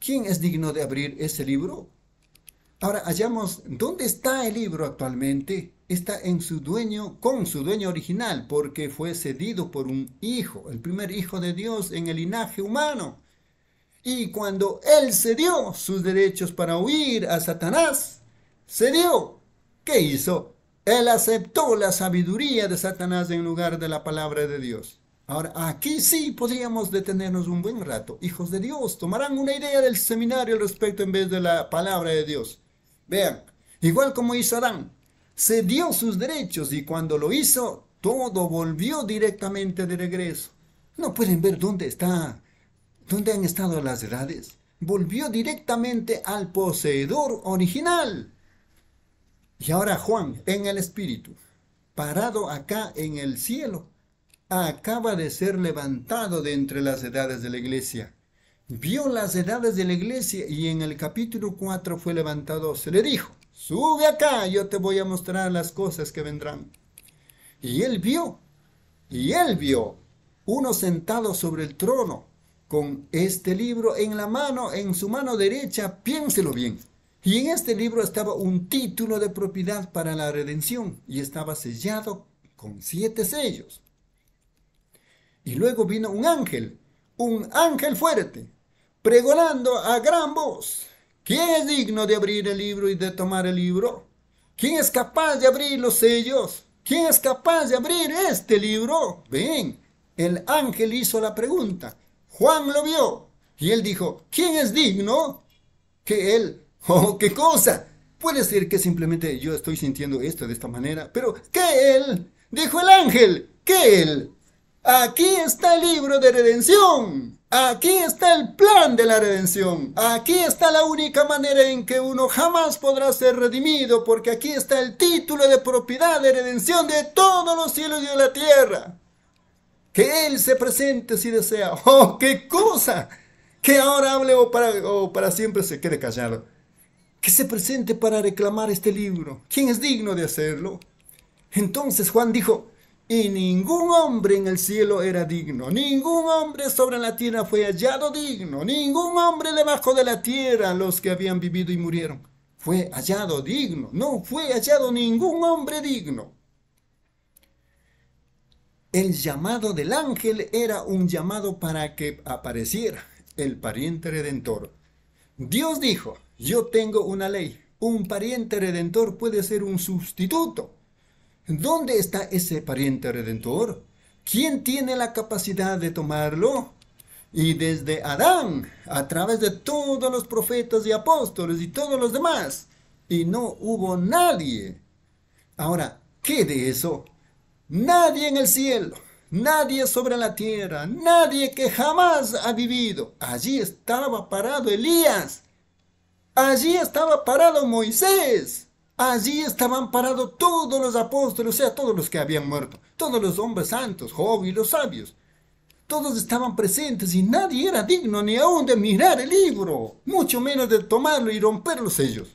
[SPEAKER 2] ¿Quién es digno de abrir ese libro? Ahora hallamos, ¿dónde está el libro actualmente? Está en su dueño, con su dueño original, porque fue cedido por un hijo, el primer hijo de Dios en el linaje humano. Y cuando él cedió sus derechos para huir a Satanás, cedió. ¿Qué hizo? Él aceptó la sabiduría de Satanás en lugar de la palabra de Dios. Ahora, aquí sí podríamos detenernos un buen rato. Hijos de Dios, tomarán una idea del seminario al respecto en vez de la palabra de Dios. Vean, igual como hizo Adán, cedió sus derechos y cuando lo hizo, todo volvió directamente de regreso. No pueden ver dónde está, dónde han estado las edades. Volvió directamente al poseedor original. Y ahora Juan, en el Espíritu, parado acá en el cielo, acaba de ser levantado de entre las edades de la iglesia. Vio las edades de la iglesia y en el capítulo 4 fue levantado. Se le dijo, sube acá, yo te voy a mostrar las cosas que vendrán. Y él vio, y él vio, uno sentado sobre el trono, con este libro en la mano, en su mano derecha, piénselo bien. Y en este libro estaba un título de propiedad para la redención y estaba sellado con siete sellos. Y luego vino un ángel, un ángel fuerte, pregonando a gran voz, ¿quién es digno de abrir el libro y de tomar el libro? ¿Quién es capaz de abrir los sellos? ¿Quién es capaz de abrir este libro? Ven, el ángel hizo la pregunta. Juan lo vio y él dijo, ¿quién es digno que él Oh, qué cosa. Puede ser que simplemente yo estoy sintiendo esto de esta manera, pero ¿qué él? Dijo el ángel, ¿qué él? Aquí está el libro de redención. Aquí está el plan de la redención. Aquí está la única manera en que uno jamás podrá ser redimido, porque aquí está el título de propiedad de redención de todos los cielos y de la tierra. Que Él se presente si desea. ¡Oh, qué cosa! Que ahora hable o para, o para siempre se quede callado que se presente para reclamar este libro. ¿Quién es digno de hacerlo? Entonces Juan dijo, y ningún hombre en el cielo era digno, ningún hombre sobre la tierra fue hallado digno, ningún hombre debajo de la tierra, los que habían vivido y murieron, fue hallado digno, no fue hallado ningún hombre digno. El llamado del ángel era un llamado para que apareciera el pariente redentor. Dios dijo, yo tengo una ley. Un pariente redentor puede ser un sustituto. ¿Dónde está ese pariente redentor? ¿Quién tiene la capacidad de tomarlo? Y desde Adán, a través de todos los profetas y apóstoles y todos los demás, y no hubo nadie. Ahora, ¿qué de eso? Nadie en el cielo, nadie sobre la tierra, nadie que jamás ha vivido. Allí estaba parado Elías Allí estaba parado Moisés. Allí estaban parados todos los apóstoles, o sea, todos los que habían muerto, todos los hombres santos, jóvenes, y los sabios. Todos estaban presentes y nadie era digno ni aún de mirar el libro, mucho menos de tomarlo y romper los sellos.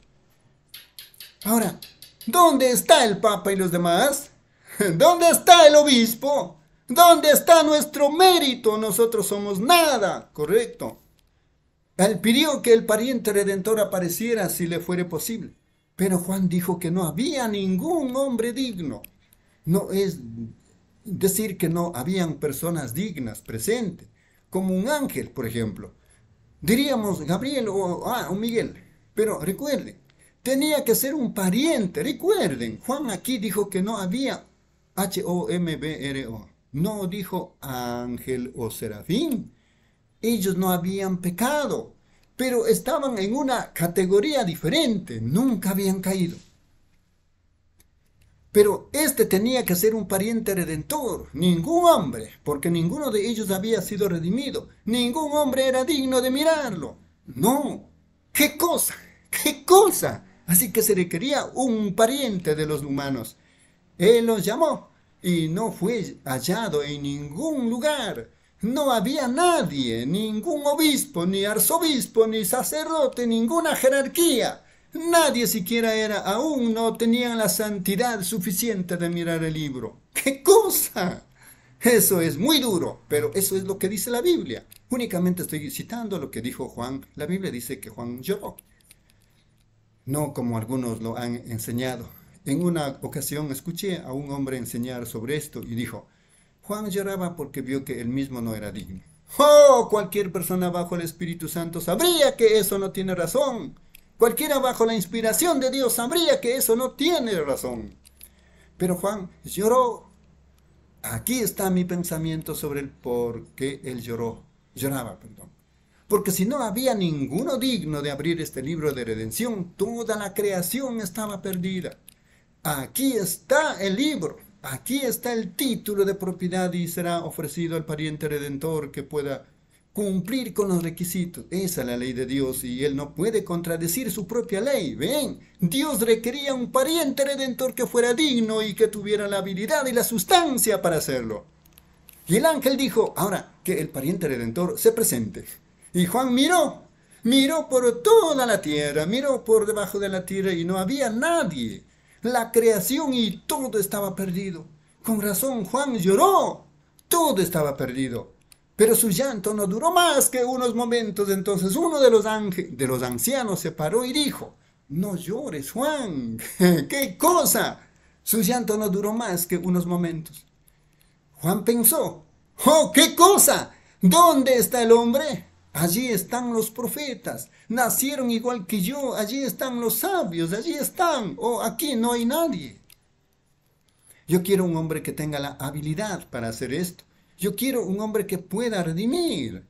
[SPEAKER 2] Ahora, ¿dónde está el Papa y los demás? ¿Dónde está el obispo? ¿Dónde está nuestro mérito? Nosotros somos nada, correcto. Él pidió que el pariente redentor apareciera si le fuere posible. Pero Juan dijo que no había ningún hombre digno. No es decir que no habían personas dignas presentes, como un ángel, por ejemplo. Diríamos Gabriel o, ah, Miguel. Pero recuerden, tenía que ser un pariente. Recuerden, Juan aquí dijo que no había h o m b r -O. No dijo ángel o serafín ellos no habían pecado, pero estaban en una categoría diferente, nunca habían caído. Pero este tenía que ser un pariente redentor, ningún hombre, porque ninguno de ellos había sido redimido, ningún hombre era digno de mirarlo. No, qué cosa, qué cosa. Así que se requería un pariente de los humanos. Él los llamó y no fue hallado en ningún lugar no había nadie, ningún obispo, ni arzobispo, ni sacerdote, ninguna jerarquía. Nadie siquiera era, aún no tenían la santidad suficiente de mirar el libro. ¡Qué cosa! Eso es muy duro, pero eso es lo que dice la Biblia. Únicamente estoy citando lo que dijo Juan. La Biblia dice que Juan lloró. No como algunos lo han enseñado. En una ocasión escuché a un hombre enseñar sobre esto y dijo, Juan lloraba porque vio que él mismo no era digno. ¡Oh! Cualquier persona bajo el Espíritu Santo sabría que eso no tiene razón. Cualquiera bajo la inspiración de Dios sabría que eso no tiene razón. Pero Juan lloró. Aquí está mi pensamiento sobre el por qué él lloró. Lloraba, perdón. Porque si no había ninguno digno de abrir este libro de redención, toda la creación estaba perdida. Aquí está el libro. Aquí está el título de propiedad y será ofrecido al pariente redentor que pueda cumplir con los requisitos. Esa es la ley de Dios y él no puede contradecir su propia ley. Ven, Dios requería un pariente redentor que fuera digno y que tuviera la habilidad y la sustancia para hacerlo. Y el ángel dijo, ahora que el pariente redentor se presente. Y Juan miró, miró por toda la tierra, miró por debajo de la tierra y no había nadie la creación y todo estaba perdido. Con razón, Juan lloró. Todo estaba perdido. Pero su llanto no duró más que unos momentos. Entonces uno de los, de los ancianos se paró y dijo, no llores, Juan. ¿Qué cosa? Su llanto no duró más que unos momentos. Juan pensó, ¡oh, qué cosa! ¿Dónde está el hombre? Allí están los profetas, nacieron igual que yo, allí están los sabios, allí están, o oh, aquí no hay nadie. Yo quiero un hombre que tenga la habilidad para hacer esto. Yo quiero un hombre que pueda redimir.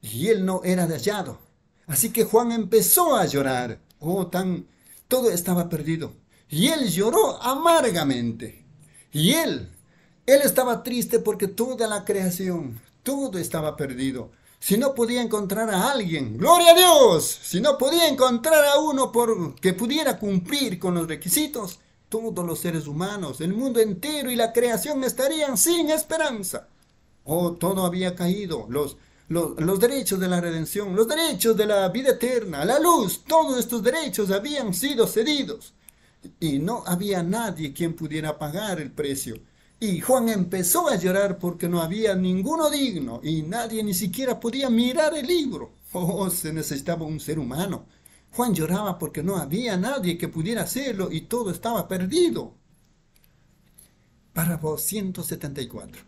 [SPEAKER 2] Y él no era hallado. Así que Juan empezó a llorar. Oh, tan... Todo estaba perdido. Y él lloró amargamente. Y él, él estaba triste porque toda la creación, todo estaba perdido si no podía encontrar a alguien, gloria a Dios, si no podía encontrar a uno por, que pudiera cumplir con los requisitos, todos los seres humanos, el mundo entero y la creación estarían sin esperanza. Oh, todo había caído, los derechos de la redención, los derechos de la vida eterna, la luz, todos estos derechos habían sido cedidos. Y no había nadie quien pudiera pagar el precio. Y Juan empezó a llorar porque no había ninguno digno y nadie ni siquiera podía mirar el libro. Oh, se necesitaba un ser humano. Juan lloraba porque no había nadie que pudiera hacerlo y todo estaba perdido. Párrafo 174.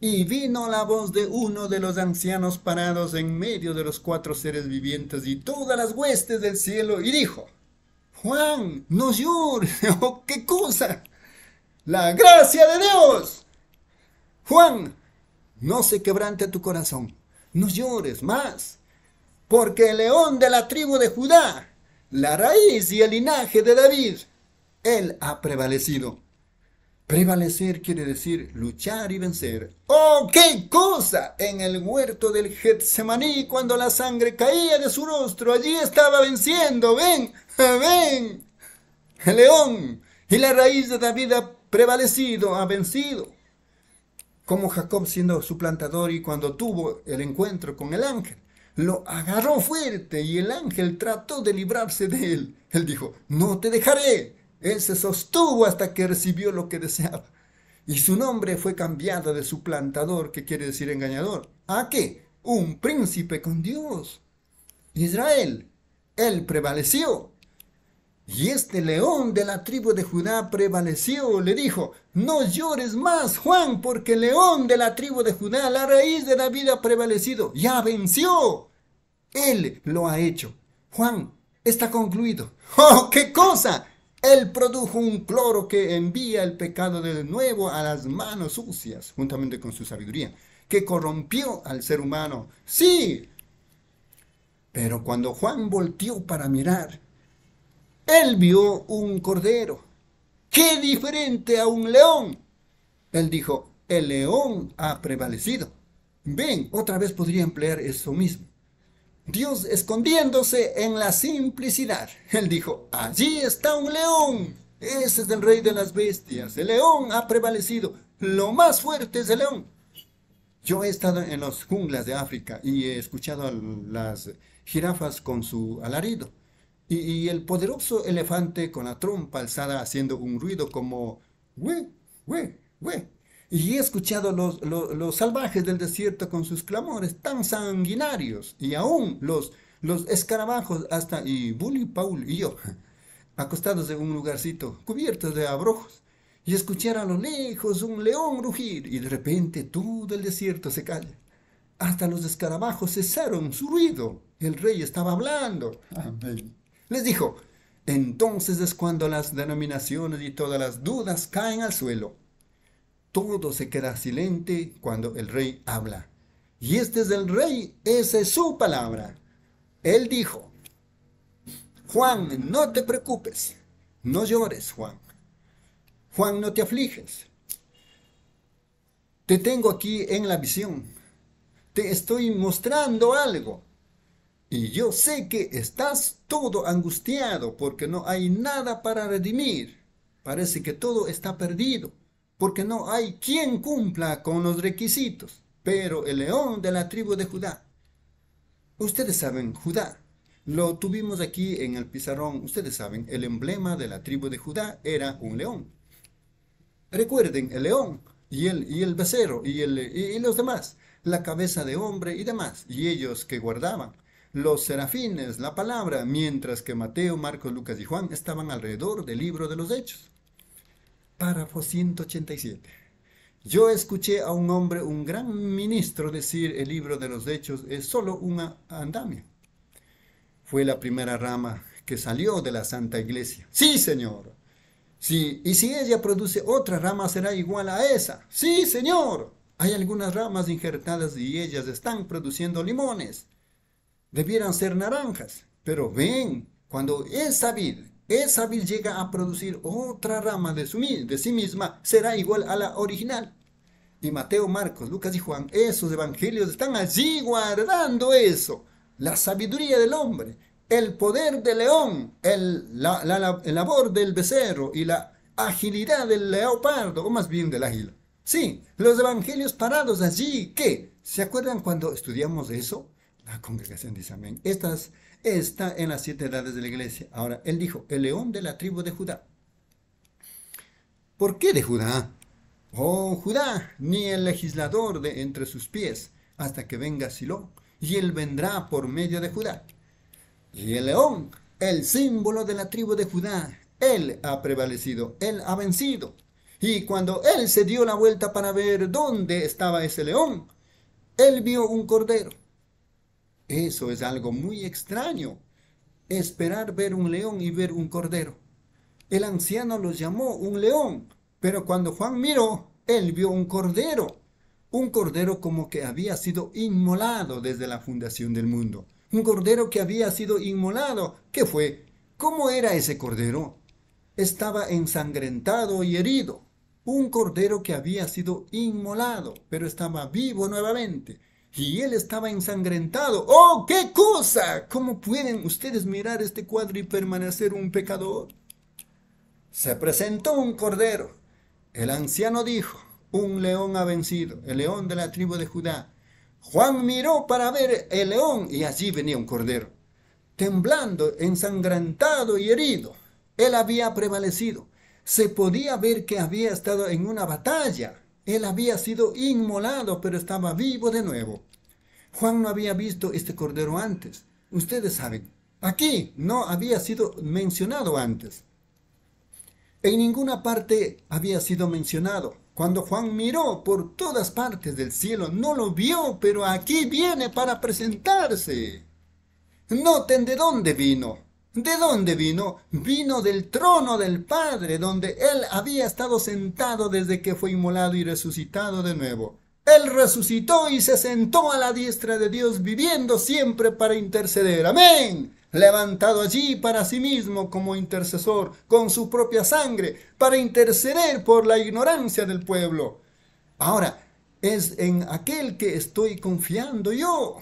[SPEAKER 2] Y vino la voz de uno de los ancianos parados en medio de los cuatro seres vivientes y todas las huestes del cielo y dijo, Juan, no llores, oh, qué cosa la gracia de Dios. Juan, no se quebrante tu corazón, no llores más, porque el león de la tribu de Judá, la raíz y el linaje de David, él ha prevalecido. Prevalecer quiere decir luchar y vencer. ¡Oh, qué cosa! En el huerto del Getsemaní, cuando la sangre caía de su rostro, allí estaba venciendo. ¡Ven! ¡Ven! El león y la raíz de David ha prevalecido, ha vencido. Como Jacob siendo suplantador y cuando tuvo el encuentro con el ángel, lo agarró fuerte y el ángel trató de librarse de él. Él dijo, no te dejaré. Él se sostuvo hasta que recibió lo que deseaba. Y su nombre fue cambiado de suplantador, que quiere decir engañador, a qué? Un príncipe con Dios. Israel, él prevaleció. Y este león de la tribu de Judá prevaleció, le dijo, no llores más, Juan, porque el león de la tribu de Judá, la raíz de David ha prevalecido, ya venció. Él lo ha hecho. Juan, está concluido. ¡Oh, qué cosa! Él produjo un cloro que envía el pecado de nuevo a las manos sucias, juntamente con su sabiduría, que corrompió al ser humano. Sí. Pero cuando Juan volteó para mirar, él vio un cordero. ¡Qué diferente a un león! Él dijo, el león ha prevalecido. Ven, otra vez podría emplear eso mismo. Dios escondiéndose en la simplicidad. Él dijo, allí está un león. Ese es el rey de las bestias. El león ha prevalecido. Lo más fuerte es el león. Yo he estado en las junglas de África y he escuchado a las jirafas con su alarido y, el poderoso elefante con la trompa alzada haciendo un ruido como we, hué, hué. Y he escuchado los, los, salvajes del desierto con sus clamores tan sanguinarios y aún los, los escarabajos hasta y Bully, Paul y yo, acostados en un lugarcito, cubierto de abrojos, y escuchar a lo lejos un león rugir, y de repente todo el desierto se calla. Hasta los escarabajos cesaron su ruido. El rey estaba hablando. Amén. Les dijo, entonces es cuando las denominaciones y todas las dudas caen al suelo. Todo se queda silente cuando el rey habla. Y este es el rey, esa es su palabra. Él dijo, Juan, no te preocupes, no llores, Juan. Juan, no te afliges. Te tengo aquí en la visión. Te estoy mostrando algo. Y yo sé que estás todo angustiado porque no hay nada para redimir. Parece que todo está perdido porque no hay quien cumpla con los requisitos. Pero el león de la tribu de Judá. Ustedes saben, Judá. Lo tuvimos aquí en el pizarrón. Ustedes saben, el emblema de la tribu de Judá era un león. Recuerden, el león y el, y el becerro y, y, y los demás. La cabeza de hombre y demás. Y ellos que guardaban los serafines, la palabra, mientras que Mateo, Marcos, Lucas y Juan estaban alrededor del libro de los Hechos. Párrafo 187. Yo escuché a un hombre, un gran ministro, decir el libro de los Hechos es solo una andamio. Fue la primera rama que salió de la Santa Iglesia. Sí, Señor. Sí, y si ella produce otra rama será igual a esa. Sí, Señor. Hay algunas ramas injertadas y ellas están produciendo limones debieran ser naranjas. Pero ven, cuando esa vid, esa vid llega a producir otra rama de, su, de sí misma, será igual a la original. Y Mateo, Marcos, Lucas y Juan, esos evangelios están allí guardando eso. La sabiduría del hombre, el poder del león, el, la, labor del becerro y la agilidad del leopardo, o más bien del águila. Sí, los evangelios parados allí, ¿qué? ¿Se acuerdan cuando estudiamos eso? La congregación dice amén. Estas está en las siete edades de la iglesia. Ahora, él dijo, el león de la tribu de Judá. ¿Por qué de Judá? Oh Judá, ni el legislador de entre sus pies, hasta que venga Silo, y él vendrá por medio de Judá. Y el león, el símbolo de la tribu de Judá, él ha prevalecido, él ha vencido. Y cuando él se dio la vuelta para ver dónde estaba ese león, él vio un cordero eso es algo muy extraño. Esperar ver un león y ver un cordero. El anciano los llamó un león, pero cuando Juan miró, él vio un cordero. Un cordero como que había sido inmolado desde la fundación del mundo. Un cordero que había sido inmolado. ¿Qué fue? ¿Cómo era ese cordero? Estaba ensangrentado y herido. Un cordero que había sido inmolado, pero estaba vivo nuevamente y él estaba ensangrentado. ¡Oh, qué cosa! ¿Cómo pueden ustedes mirar este cuadro y permanecer un pecador? Se presentó un cordero. El anciano dijo, un león ha vencido, el león de la tribu de Judá. Juan miró para ver el león y allí venía un cordero, temblando, ensangrentado y herido. Él había prevalecido. Se podía ver que había estado en una batalla. Él había sido inmolado, pero estaba vivo de nuevo. Juan no había visto este cordero antes. Ustedes saben, aquí no había sido mencionado antes. En ninguna parte había sido mencionado. Cuando Juan miró por todas partes del cielo, no lo vio, pero aquí viene para presentarse. Noten de dónde vino. ¿De dónde vino? Vino del trono del Padre, donde Él había estado sentado desde que fue inmolado y resucitado de nuevo. Él resucitó y se sentó a la diestra de Dios, viviendo siempre para interceder. Amén. Levantado allí para sí mismo como intercesor, con su propia sangre, para interceder por la ignorancia del pueblo. Ahora, es en aquel que estoy confiando yo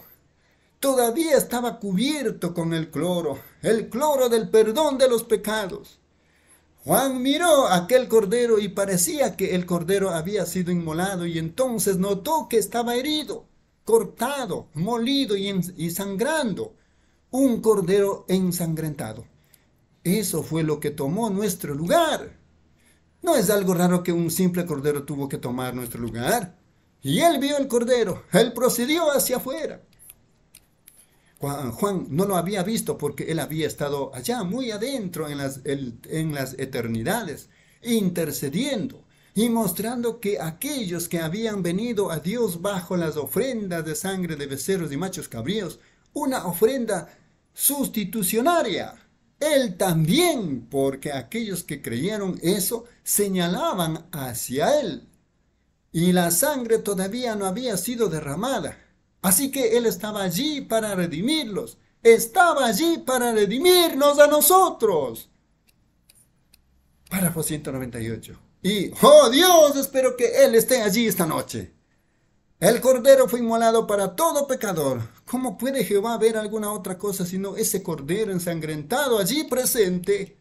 [SPEAKER 2] todavía estaba cubierto con el cloro, el cloro del perdón de los pecados. Juan miró aquel cordero y parecía que el cordero había sido inmolado y entonces notó que estaba herido, cortado, molido y, sangrando. Un cordero ensangrentado. Eso fue lo que tomó nuestro lugar. No es algo raro que un simple cordero tuvo que tomar nuestro lugar. Y él vio el cordero, él procedió hacia afuera. Juan, no lo había visto porque él había estado allá, muy adentro, en las, en las eternidades, intercediendo y mostrando que aquellos que habían venido a Dios bajo las ofrendas de sangre de becerros y machos cabríos, una ofrenda sustitucionaria. Él también, porque aquellos que creyeron eso señalaban hacia él. Y la sangre todavía no había sido derramada. Así que Él estaba allí para redimirlos. Estaba allí para redimirnos a nosotros. Párrafo 198. Y, oh Dios, espero que Él esté allí esta noche. El cordero fue inmolado para todo pecador. ¿Cómo puede Jehová ver alguna otra cosa sino ese cordero ensangrentado allí presente?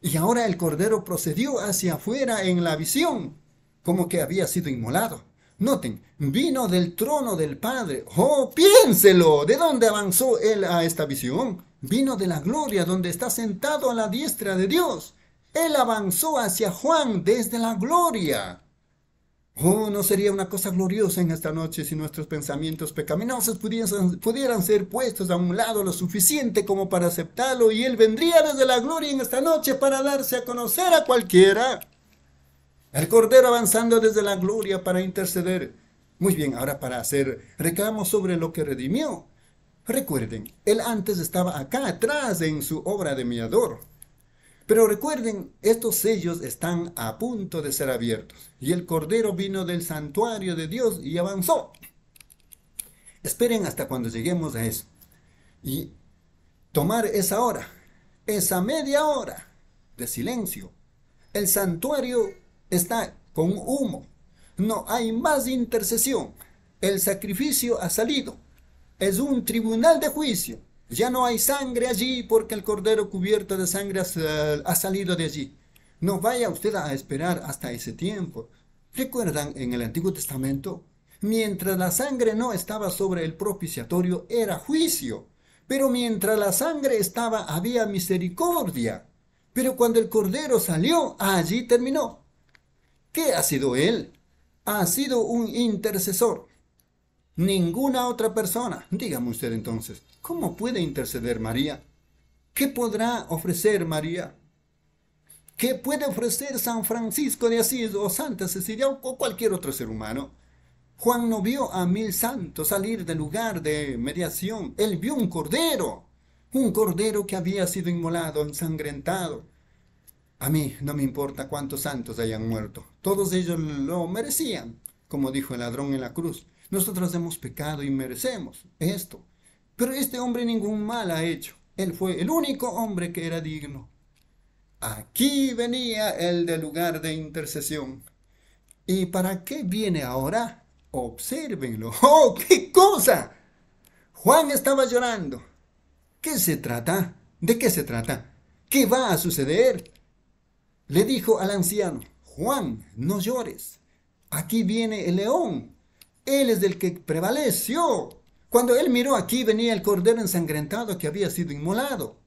[SPEAKER 2] Y ahora el cordero procedió hacia afuera en la visión, como que había sido inmolado. Noten, vino del trono del Padre. ¡Oh, piénselo! ¿De dónde avanzó él a esta visión? Vino de la gloria donde está sentado a la diestra de Dios. Él avanzó hacia Juan desde la gloria. Oh, no sería una cosa gloriosa en esta noche si nuestros pensamientos pecaminosos pudieran ser puestos a un lado lo suficiente como para aceptarlo y Él vendría desde la gloria en esta noche para darse a conocer a cualquiera. El Cordero avanzando desde la gloria para interceder. Muy bien, ahora para hacer reclamo sobre lo que redimió. Recuerden, él antes estaba acá atrás en su obra de miador. Pero recuerden, estos sellos están a punto de ser abiertos. Y el Cordero vino del santuario de Dios y avanzó. Esperen hasta cuando lleguemos a eso. Y tomar esa hora, esa media hora de silencio. El santuario está con humo. No hay más intercesión. El sacrificio ha salido. Es un tribunal de juicio. Ya no hay sangre allí porque el cordero cubierto de sangre ha salido de allí. No vaya usted a esperar hasta ese tiempo. ¿Recuerdan en el Antiguo Testamento? Mientras la sangre no estaba sobre el propiciatorio, era juicio. Pero mientras la sangre estaba, había misericordia. Pero cuando el cordero salió, allí terminó. ¿Qué ha sido él? Ha sido un intercesor. Ninguna otra persona. Dígame usted entonces, ¿cómo puede interceder María? ¿Qué podrá ofrecer María? ¿Qué puede ofrecer San Francisco de Asís o Santa Cecilia o cualquier otro ser humano? Juan no vio a mil santos salir del lugar de mediación. Él vio un cordero, un cordero que había sido inmolado, ensangrentado, a mí no me importa cuántos santos hayan muerto. Todos ellos lo merecían, como dijo el ladrón en la cruz. Nosotros hemos pecado y merecemos esto. Pero este hombre ningún mal ha hecho. Él fue el único hombre que era digno. Aquí venía el del lugar de intercesión. ¿Y para qué viene ahora? Obsérvenlo. ¡Oh, qué cosa! Juan estaba llorando. ¿Qué se trata? ¿De qué se trata? ¿Qué va a suceder? Le dijo al anciano, Juan, no llores, aquí viene el león, él es del que prevaleció. Cuando él miró aquí venía el cordero ensangrentado que había sido inmolado.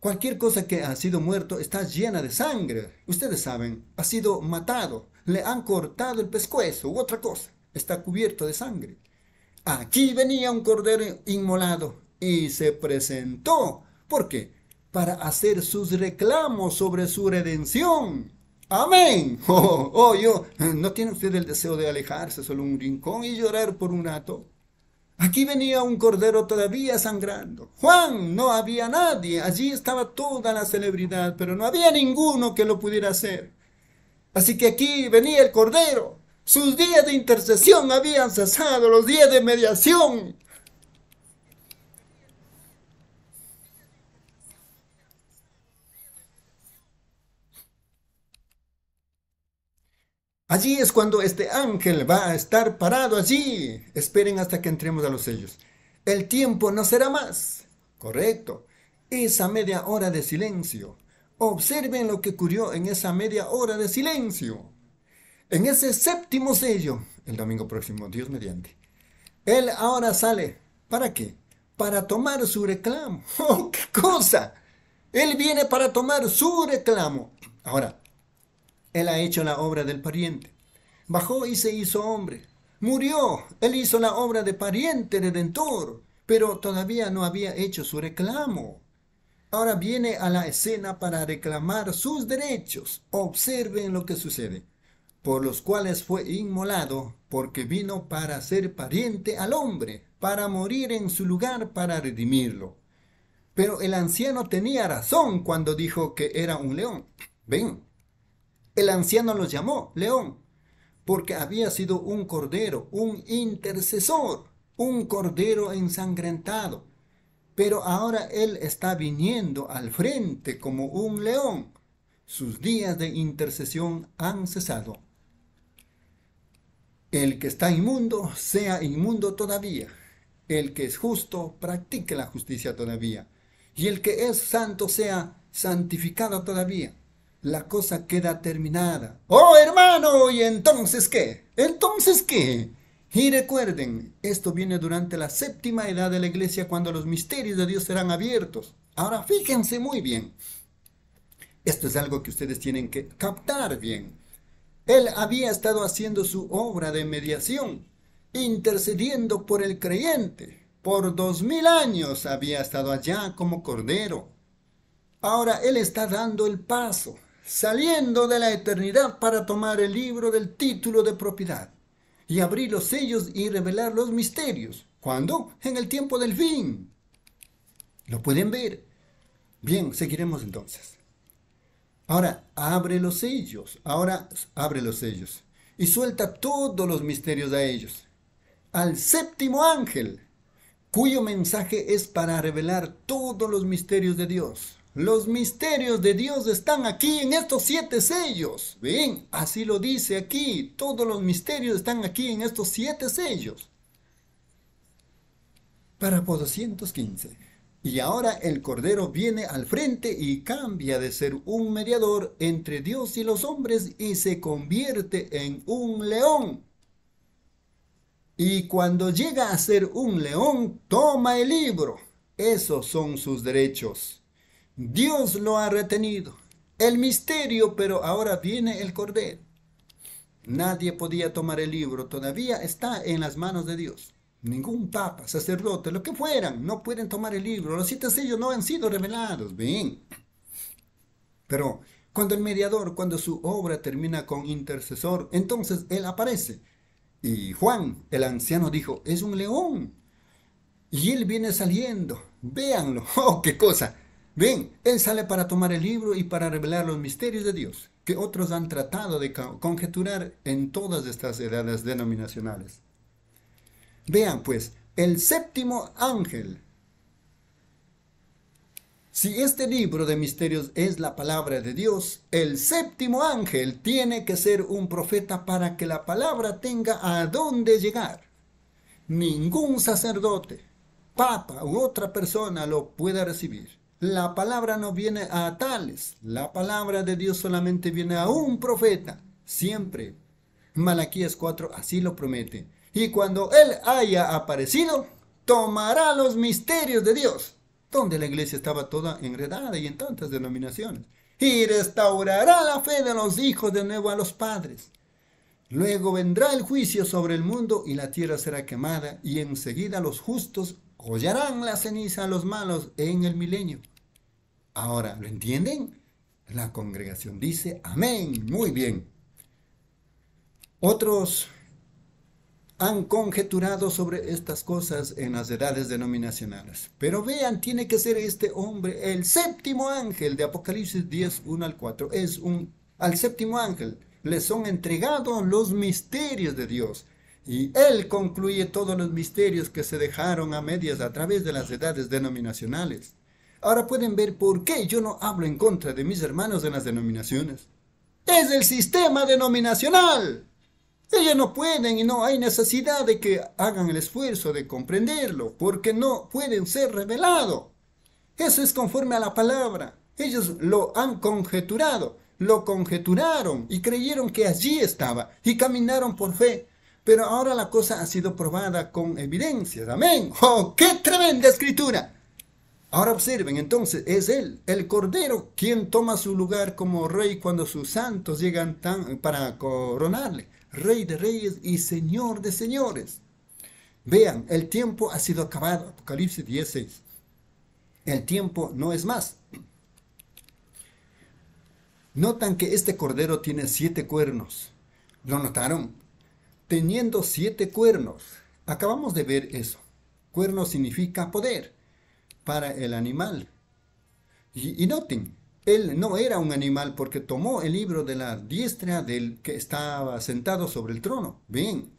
[SPEAKER 2] Cualquier cosa que ha sido muerto está llena de sangre. Ustedes saben, ha sido matado, le han cortado el pescuezo u otra cosa. Está cubierto de sangre. Aquí venía un cordero inmolado y se presentó. ¿Por qué? para hacer sus reclamos sobre su redención. Amén. Oh, oh, oh, yo, ¿no tiene usted el deseo de alejarse solo un rincón y llorar por un rato? Aquí venía un cordero todavía sangrando. Juan, no había nadie. Allí estaba toda la celebridad, pero no había ninguno que lo pudiera hacer. Así que aquí venía el cordero. Sus días de intercesión habían cesado, los días de mediación. Allí es cuando este ángel va a estar parado allí. Esperen hasta que entremos a los sellos. El tiempo no será más. Correcto. Esa media hora de silencio. Observen lo que ocurrió en esa media hora de silencio. En ese séptimo sello, el domingo próximo, Dios mediante. Él ahora sale. ¿Para qué? Para tomar su reclamo. ¡Oh, qué cosa! Él viene para tomar su reclamo. Ahora, él ha hecho la obra del pariente. Bajó y se hizo hombre. Murió. Él hizo la obra de pariente redentor, pero todavía no había hecho su reclamo. Ahora viene a la escena para reclamar sus derechos. Observen lo que sucede. Por los cuales fue inmolado, porque vino para ser pariente al hombre, para morir en su lugar, para redimirlo. Pero el anciano tenía razón cuando dijo que era un león. Ven, el anciano lo llamó león, porque había sido un cordero, un intercesor, un cordero ensangrentado. Pero ahora él está viniendo al frente como un león. Sus días de intercesión han cesado. El que está inmundo, sea inmundo todavía. El que es justo, practique la justicia todavía. Y el que es santo, sea santificado todavía la cosa queda terminada. ¡Oh, hermano! ¿Y entonces qué? ¿Entonces qué? Y recuerden, esto viene durante la séptima edad de la iglesia cuando los misterios de Dios serán abiertos. Ahora fíjense muy bien. Esto es algo que ustedes tienen que captar bien. Él había estado haciendo su obra de mediación, intercediendo por el creyente. Por dos mil años había estado allá como cordero. Ahora Él está dando el paso saliendo de la eternidad para tomar el libro del título de propiedad y abrir los sellos y revelar los misterios. ¿Cuándo? En el tiempo del fin. ¿Lo pueden ver? Bien, seguiremos entonces. Ahora abre los sellos, ahora abre los sellos y suelta todos los misterios a ellos. Al séptimo ángel, cuyo mensaje es para revelar todos los misterios de Dios. Los misterios de Dios están aquí en estos siete sellos. Bien, así lo dice aquí. Todos los misterios están aquí en estos siete sellos. para 215. Y ahora el Cordero viene al frente y cambia de ser un mediador entre Dios y los hombres y se convierte en un león. Y cuando llega a ser un león, toma el libro. Esos son sus derechos. Dios lo ha retenido. El misterio, pero ahora viene el cordero. Nadie podía tomar el libro, todavía está en las manos de Dios. Ningún papa, sacerdote, lo que fueran, no pueden tomar el libro. Los siete sellos no han sido revelados, bien. Pero cuando el mediador, cuando su obra termina con intercesor, entonces él aparece. Y Juan, el anciano, dijo, es un león. Y él viene saliendo. Véanlo. ¡Oh, qué cosa! Bien, él sale para tomar el libro y para revelar los misterios de Dios, que otros han tratado de conjeturar en todas estas edades denominacionales. Vean pues, el séptimo ángel. Si este libro de misterios es la palabra de Dios, el séptimo ángel tiene que ser un profeta para que la palabra tenga a dónde llegar. Ningún sacerdote, papa u otra persona lo pueda recibir la palabra no viene a tales, la palabra de Dios solamente viene a un profeta, siempre. Malaquías 4 así lo promete. Y cuando Él haya aparecido, tomará los misterios de Dios, donde la iglesia estaba toda enredada y en tantas denominaciones, y restaurará la fe de los hijos de nuevo a los padres. Luego vendrá el juicio sobre el mundo y la tierra será quemada, y enseguida los justos hollarán la ceniza a los malos en el milenio. Ahora, ¿lo entienden? La congregación dice, amén, muy bien. Otros han conjeturado sobre estas cosas en las edades denominacionales. Pero vean, tiene que ser este hombre, el séptimo ángel de Apocalipsis 10, 1 al 4. Es un, al séptimo ángel le son entregados los misterios de Dios. Y él concluye todos los misterios que se dejaron a medias a través de las edades denominacionales. Ahora pueden ver por qué yo no hablo en contra de mis hermanos en las denominaciones. ¡Es el sistema denominacional! Ellos no pueden y no hay necesidad de que hagan el esfuerzo de comprenderlo, porque no pueden ser revelados. Eso es conforme a la palabra. Ellos lo han conjeturado, lo conjeturaron y creyeron que allí estaba y caminaron por fe. Pero ahora la cosa ha sido probada con evidencias. Amén. ¡Oh, qué tremenda escritura! Ahora observen, entonces es Él, el Cordero, quien toma su lugar como rey cuando sus santos llegan para coronarle, rey de reyes y señor de señores. Vean, el tiempo ha sido acabado, Apocalipsis 16. El tiempo no es más. Notan que este cordero tiene siete cuernos. ¿Lo notaron? Teniendo siete cuernos. Acabamos de ver eso. Cuerno significa poder para el animal. Y, y, noten, él no era un animal porque tomó el libro de la diestra del que estaba sentado sobre el trono. Bien,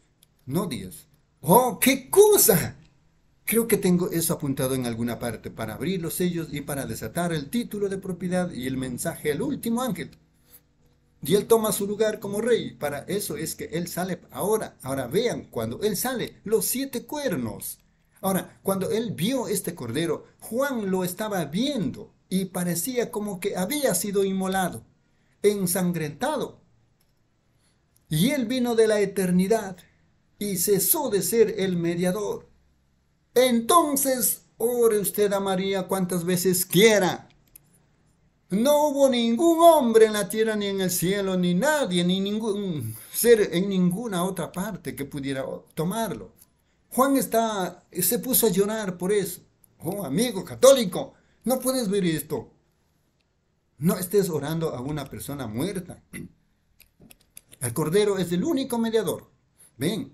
[SPEAKER 2] no diez. ¡Oh, qué cosa! Creo que tengo eso apuntado en alguna parte para abrir los sellos y para desatar el título de propiedad y el mensaje al último ángel. Y él toma su lugar como rey. Para eso es que él sale ahora. Ahora vean, cuando él sale, los siete cuernos. Ahora, cuando él vio este cordero, Juan lo estaba viendo y parecía como que había sido inmolado, ensangrentado. Y él vino de la eternidad y cesó de ser el mediador. Entonces, ore usted a María cuantas veces quiera. No hubo ningún hombre en la tierra, ni en el cielo, ni nadie, ni ningún ser en ninguna otra parte que pudiera tomarlo. Juan está, se puso a llorar por eso. Oh, amigo católico, no puedes ver esto. No estés orando a una persona muerta. El Cordero es el único mediador. Ven,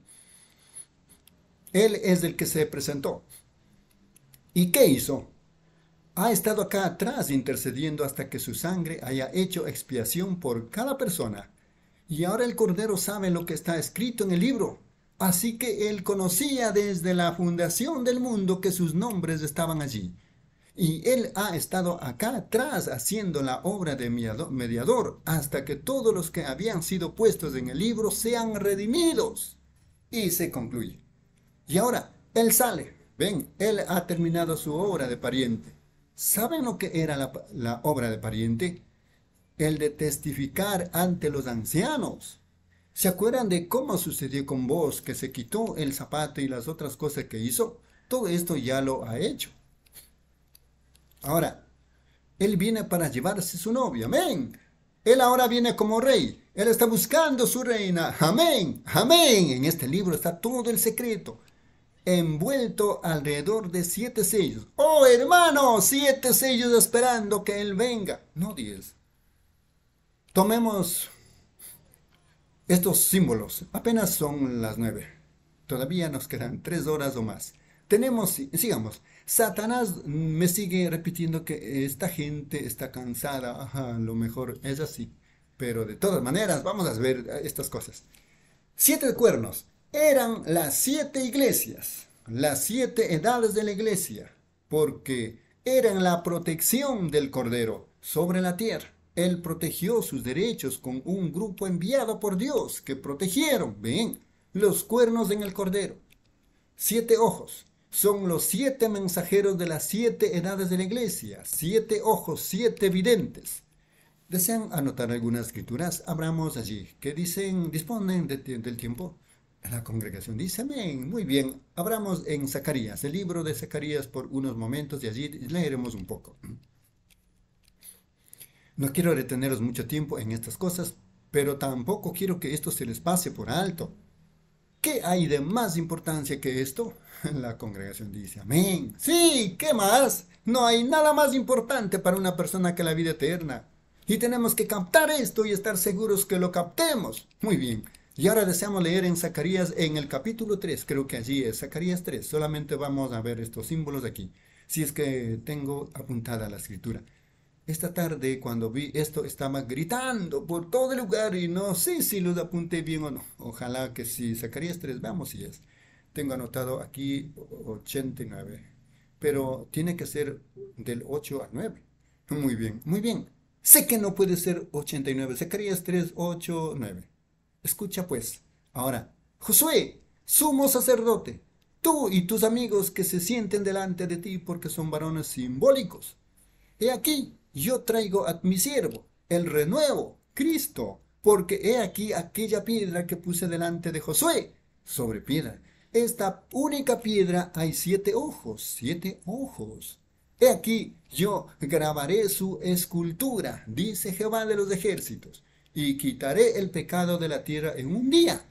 [SPEAKER 2] él es el que se presentó. ¿Y qué hizo? Ha estado acá atrás intercediendo hasta que su sangre haya hecho expiación por cada persona. Y ahora el Cordero sabe lo que está escrito en el libro. Así que él conocía desde la fundación del mundo que sus nombres estaban allí. Y él ha estado acá atrás haciendo la obra de mediador hasta que todos los que habían sido puestos en el libro sean redimidos. Y se concluye. Y ahora, él sale. Ven, él ha terminado su obra de pariente. ¿Saben lo que era la, la obra de pariente? El de testificar ante los ancianos ¿Se acuerdan de cómo sucedió con vos que se quitó el zapato y las otras cosas que hizo? Todo esto ya lo ha hecho. Ahora, él viene para llevarse su novia. Amén. Él ahora viene como rey. Él está buscando su reina. Amén. Amén. En este libro está todo el secreto. Envuelto alrededor de siete sellos. Oh, hermano, siete sellos esperando que él venga. No diez. Tomemos estos símbolos apenas son las nueve. Todavía nos quedan tres horas o más. Tenemos, sigamos. Satanás me sigue repitiendo que esta gente está cansada. Ajá, lo mejor es así. Pero de todas maneras, vamos a ver estas cosas. Siete cuernos. Eran las siete iglesias. Las siete edades de la iglesia. Porque eran la protección del Cordero sobre la tierra. Él protegió sus derechos con un grupo enviado por Dios que protegieron, ven, los cuernos en el cordero. Siete ojos son los siete mensajeros de las siete edades de la iglesia, siete ojos, siete videntes. ¿Desean anotar algunas escrituras? Abramos allí, que dicen, disponen del tiempo. La congregación dice, amén, muy bien, abramos en Zacarías, el libro de Zacarías por unos momentos y allí leeremos un poco. No quiero deteneros mucho tiempo en estas cosas, pero tampoco quiero que esto se les pase por alto. ¿Qué hay de más importancia que esto? La congregación dice, amén. Sí, ¿qué más? No hay nada más importante para una persona que la vida eterna. Y tenemos que captar esto y estar seguros que lo captemos. Muy bien. Y ahora deseamos leer en Zacarías en el capítulo 3, creo que allí es Zacarías 3. Solamente vamos a ver estos símbolos aquí, si es que tengo apuntada la escritura. Esta tarde, cuando vi esto, estaba gritando por todo el lugar y no sé si los apunté bien o no. Ojalá que sí. Zacarías 3, vamos y es. Tengo anotado aquí 89. Pero tiene que ser del 8 al 9. Muy bien, muy bien. Sé que no puede ser 89. Zacarías 3, 8, 9. Escucha pues. Ahora, Josué, sumo sacerdote, tú y tus amigos que se sienten delante de ti porque son varones simbólicos. He aquí, yo traigo a mi siervo, el renuevo, Cristo, porque he aquí aquella piedra que puse delante de Josué, sobre piedra. Esta única piedra hay siete ojos, siete ojos. He aquí, yo grabaré su escultura, dice Jehová de los ejércitos, y quitaré el pecado de la tierra en un día.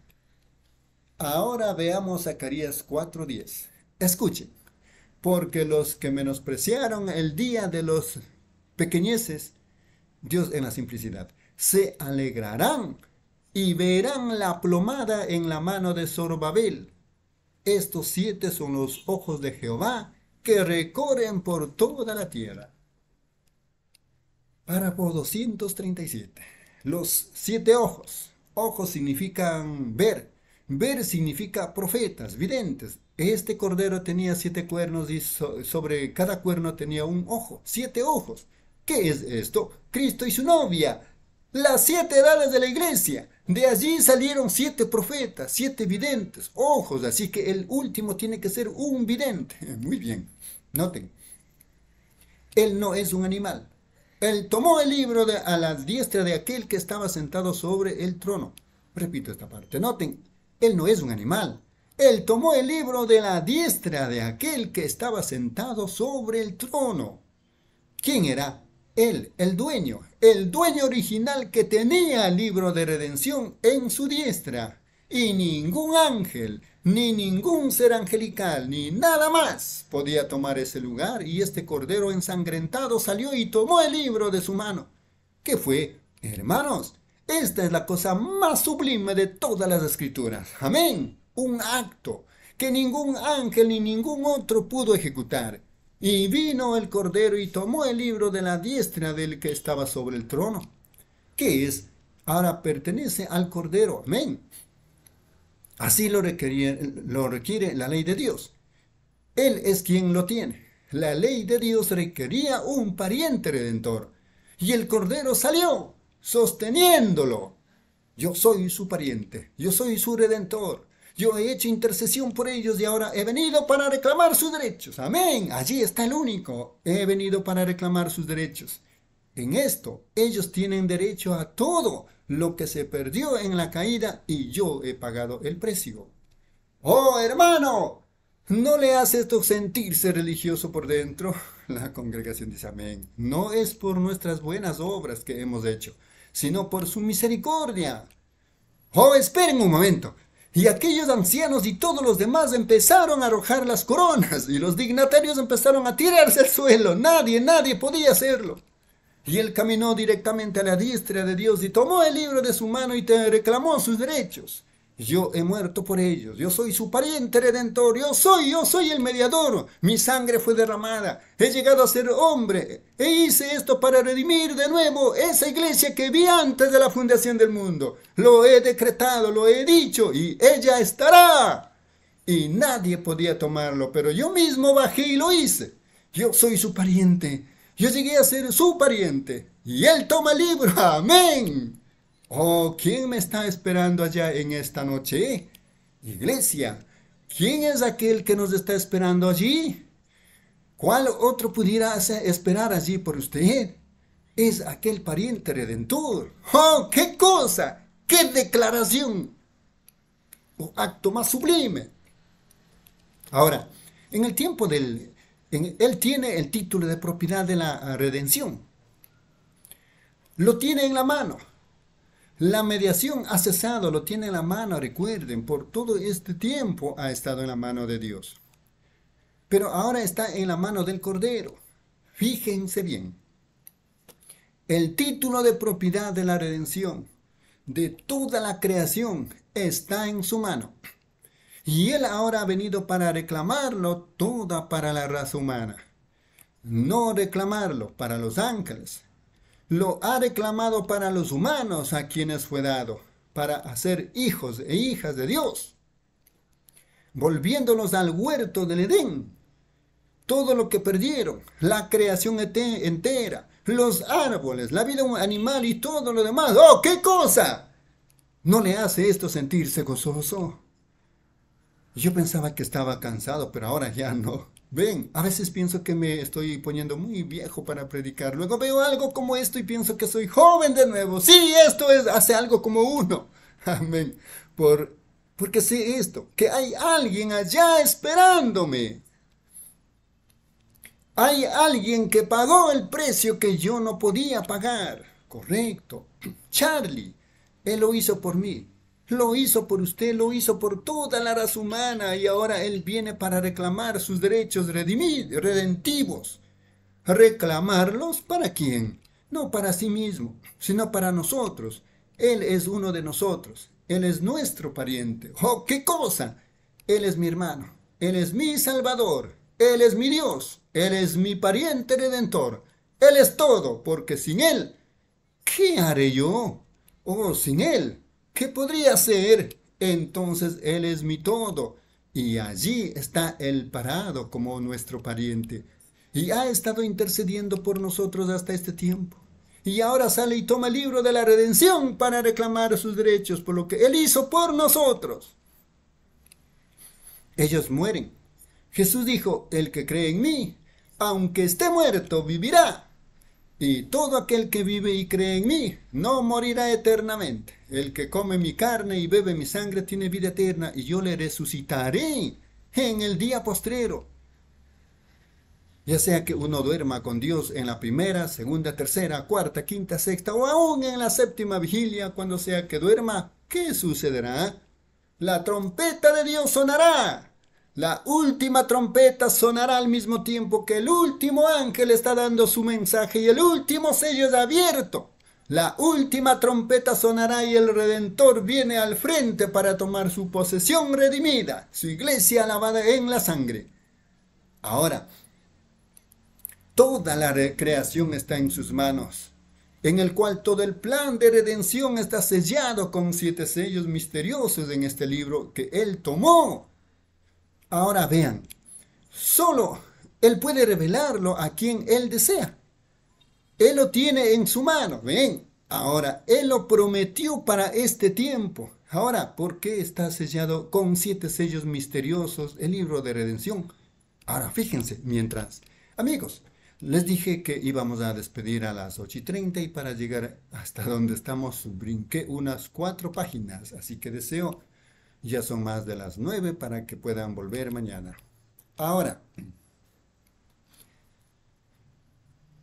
[SPEAKER 2] Ahora veamos Zacarías 4:10. Escuchen, porque los que menospreciaron el día de los pequeñeces, Dios en la simplicidad, se alegrarán y verán la plomada en la mano de Zorobabel. Estos siete son los ojos de Jehová que recorren por toda la tierra. Párrafo 237. Los siete ojos. Ojos significan ver. Ver significa profetas, videntes. Este cordero tenía siete cuernos y sobre cada cuerno tenía un ojo. Siete ojos. ¿Qué es esto? Cristo y su novia. Las siete edades de la iglesia. De allí salieron siete profetas, siete videntes, ojos, así que el último tiene que ser un vidente. Muy bien, noten. Él no es un animal. Él tomó el libro de, a la diestra de aquel que estaba sentado sobre el trono. Repito esta parte. Noten, él no es un animal. Él tomó el libro de la diestra de aquel que estaba sentado sobre el trono. ¿Quién era? él, el dueño, el dueño original que tenía el libro de redención en su diestra, y ningún ángel, ni ningún ser angelical, ni nada más podía tomar ese lugar, y este cordero ensangrentado salió y tomó el libro de su mano. ¿Qué fue? Hermanos, esta es la cosa más sublime de todas las escrituras. Amén. Un acto que ningún ángel ni ningún otro pudo ejecutar y vino el Cordero y tomó el libro de la diestra del que estaba sobre el trono, que es, ahora pertenece al Cordero. Amén. Así lo, requiere, lo requiere la ley de Dios. Él es quien lo tiene. La ley de Dios requería un pariente redentor. Y el Cordero salió sosteniéndolo. Yo soy su pariente, yo soy su redentor. Yo he hecho intercesión por ellos y ahora he venido para reclamar sus derechos. Amén. Allí está el único. He venido para reclamar sus derechos. En esto, ellos tienen derecho a todo lo que se perdió en la caída y yo he pagado el precio. Oh, hermano, ¿no le hace esto sentirse religioso por dentro? La congregación dice amén. No es por nuestras buenas obras que hemos hecho, sino por su misericordia. Oh, esperen un momento. Y aquellos ancianos y todos los demás empezaron a arrojar las coronas y los dignatarios empezaron a tirarse al suelo. Nadie, nadie podía hacerlo. Y él caminó directamente a la diestra de Dios y tomó el libro de su mano y te reclamó sus derechos yo he muerto por ellos, yo soy su pariente redentor, yo soy, yo soy el mediador, mi sangre fue derramada, he llegado a ser hombre, e hice esto para redimir de nuevo esa iglesia que vi antes de la fundación del mundo, lo he decretado, lo he dicho, y ella estará. Y nadie podía tomarlo, pero yo mismo bajé y lo hice. Yo soy su pariente, yo llegué a ser su pariente, y él toma el libro, amén. Oh, ¿quién me está esperando allá en esta noche? Iglesia, ¿quién es aquel que nos está esperando allí? ¿Cuál otro pudiera esperar allí por usted? Es aquel pariente redentor. ¡Oh, qué cosa! ¡Qué declaración! Oh, acto más sublime. Ahora, en el tiempo del... él tiene el título de propiedad de la ah, redención. Lo tiene en la mano la mediación ha cesado, lo tiene en la mano, recuerden, por todo este tiempo ha estado en la mano de Dios. Pero ahora está en la mano del Cordero. Fíjense bien. El título de propiedad de la redención, de toda la creación, está en su mano. Y él ahora ha venido para reclamarlo toda para la raza humana. No reclamarlo para los ángeles, lo ha reclamado para los humanos a quienes fue dado, para hacer hijos e hijas de Dios, volviéndolos al huerto del Edén. Todo lo que perdieron, la creación entera, los árboles, la vida animal y todo lo demás. ¡Oh, qué cosa! ¿No le hace esto sentirse gozoso? Yo pensaba que estaba cansado, pero ahora ya no. Ven, a veces pienso que me estoy poniendo muy viejo para predicar. Luego veo algo como esto y pienso que soy joven de nuevo. Sí, esto es, hace algo como uno. Amén. Por, porque sé esto, que hay alguien allá esperándome. Hay alguien que pagó el precio que yo no podía pagar. Correcto. Charlie, él lo hizo por mí. Lo hizo por usted, lo hizo por toda la raza humana y ahora Él viene para reclamar sus derechos redentivos. ¿Reclamarlos para quién? No para sí mismo, sino para nosotros. Él es uno de nosotros. Él es nuestro pariente. ¡Oh, qué cosa! Él es mi hermano. Él es mi salvador. Él es mi Dios. Él es mi pariente redentor. Él es todo, porque sin Él, ¿qué haré yo? Oh, sin Él, ¿Qué podría ser? Entonces Él es mi todo. Y allí está Él parado como nuestro pariente. Y ha estado intercediendo por nosotros hasta este tiempo. Y ahora sale y toma el libro de la redención para reclamar sus derechos por lo que Él hizo por nosotros. Ellos mueren. Jesús dijo, el que cree en mí, aunque esté muerto, vivirá. Y todo aquel que vive y cree en mí no morirá eternamente. El que come mi carne y bebe mi sangre tiene vida eterna y yo le resucitaré en el día postrero. Ya sea que uno duerma con Dios en la primera, segunda, tercera, cuarta, quinta, sexta o aún en la séptima vigilia, cuando sea que duerma, ¿qué sucederá? La trompeta de Dios sonará la última trompeta sonará al mismo tiempo que el último ángel está dando su mensaje y el último sello es abierto. La última trompeta sonará y el Redentor viene al frente para tomar su posesión redimida, su iglesia lavada en la sangre. Ahora, toda la creación está en sus manos, en el cual todo el plan de redención está sellado con siete sellos misteriosos en este libro que él tomó Ahora vean, solo Él puede revelarlo a quien Él desea. Él lo tiene en su mano, ven. Ahora, Él lo prometió para este tiempo. Ahora, ¿por qué está sellado con siete sellos misteriosos el libro de redención? Ahora, fíjense, mientras, amigos, les dije que íbamos a despedir a las 8 y 30 y para llegar hasta donde estamos brinqué unas cuatro páginas, así que deseo ya son más de las nueve para que puedan volver mañana. Ahora,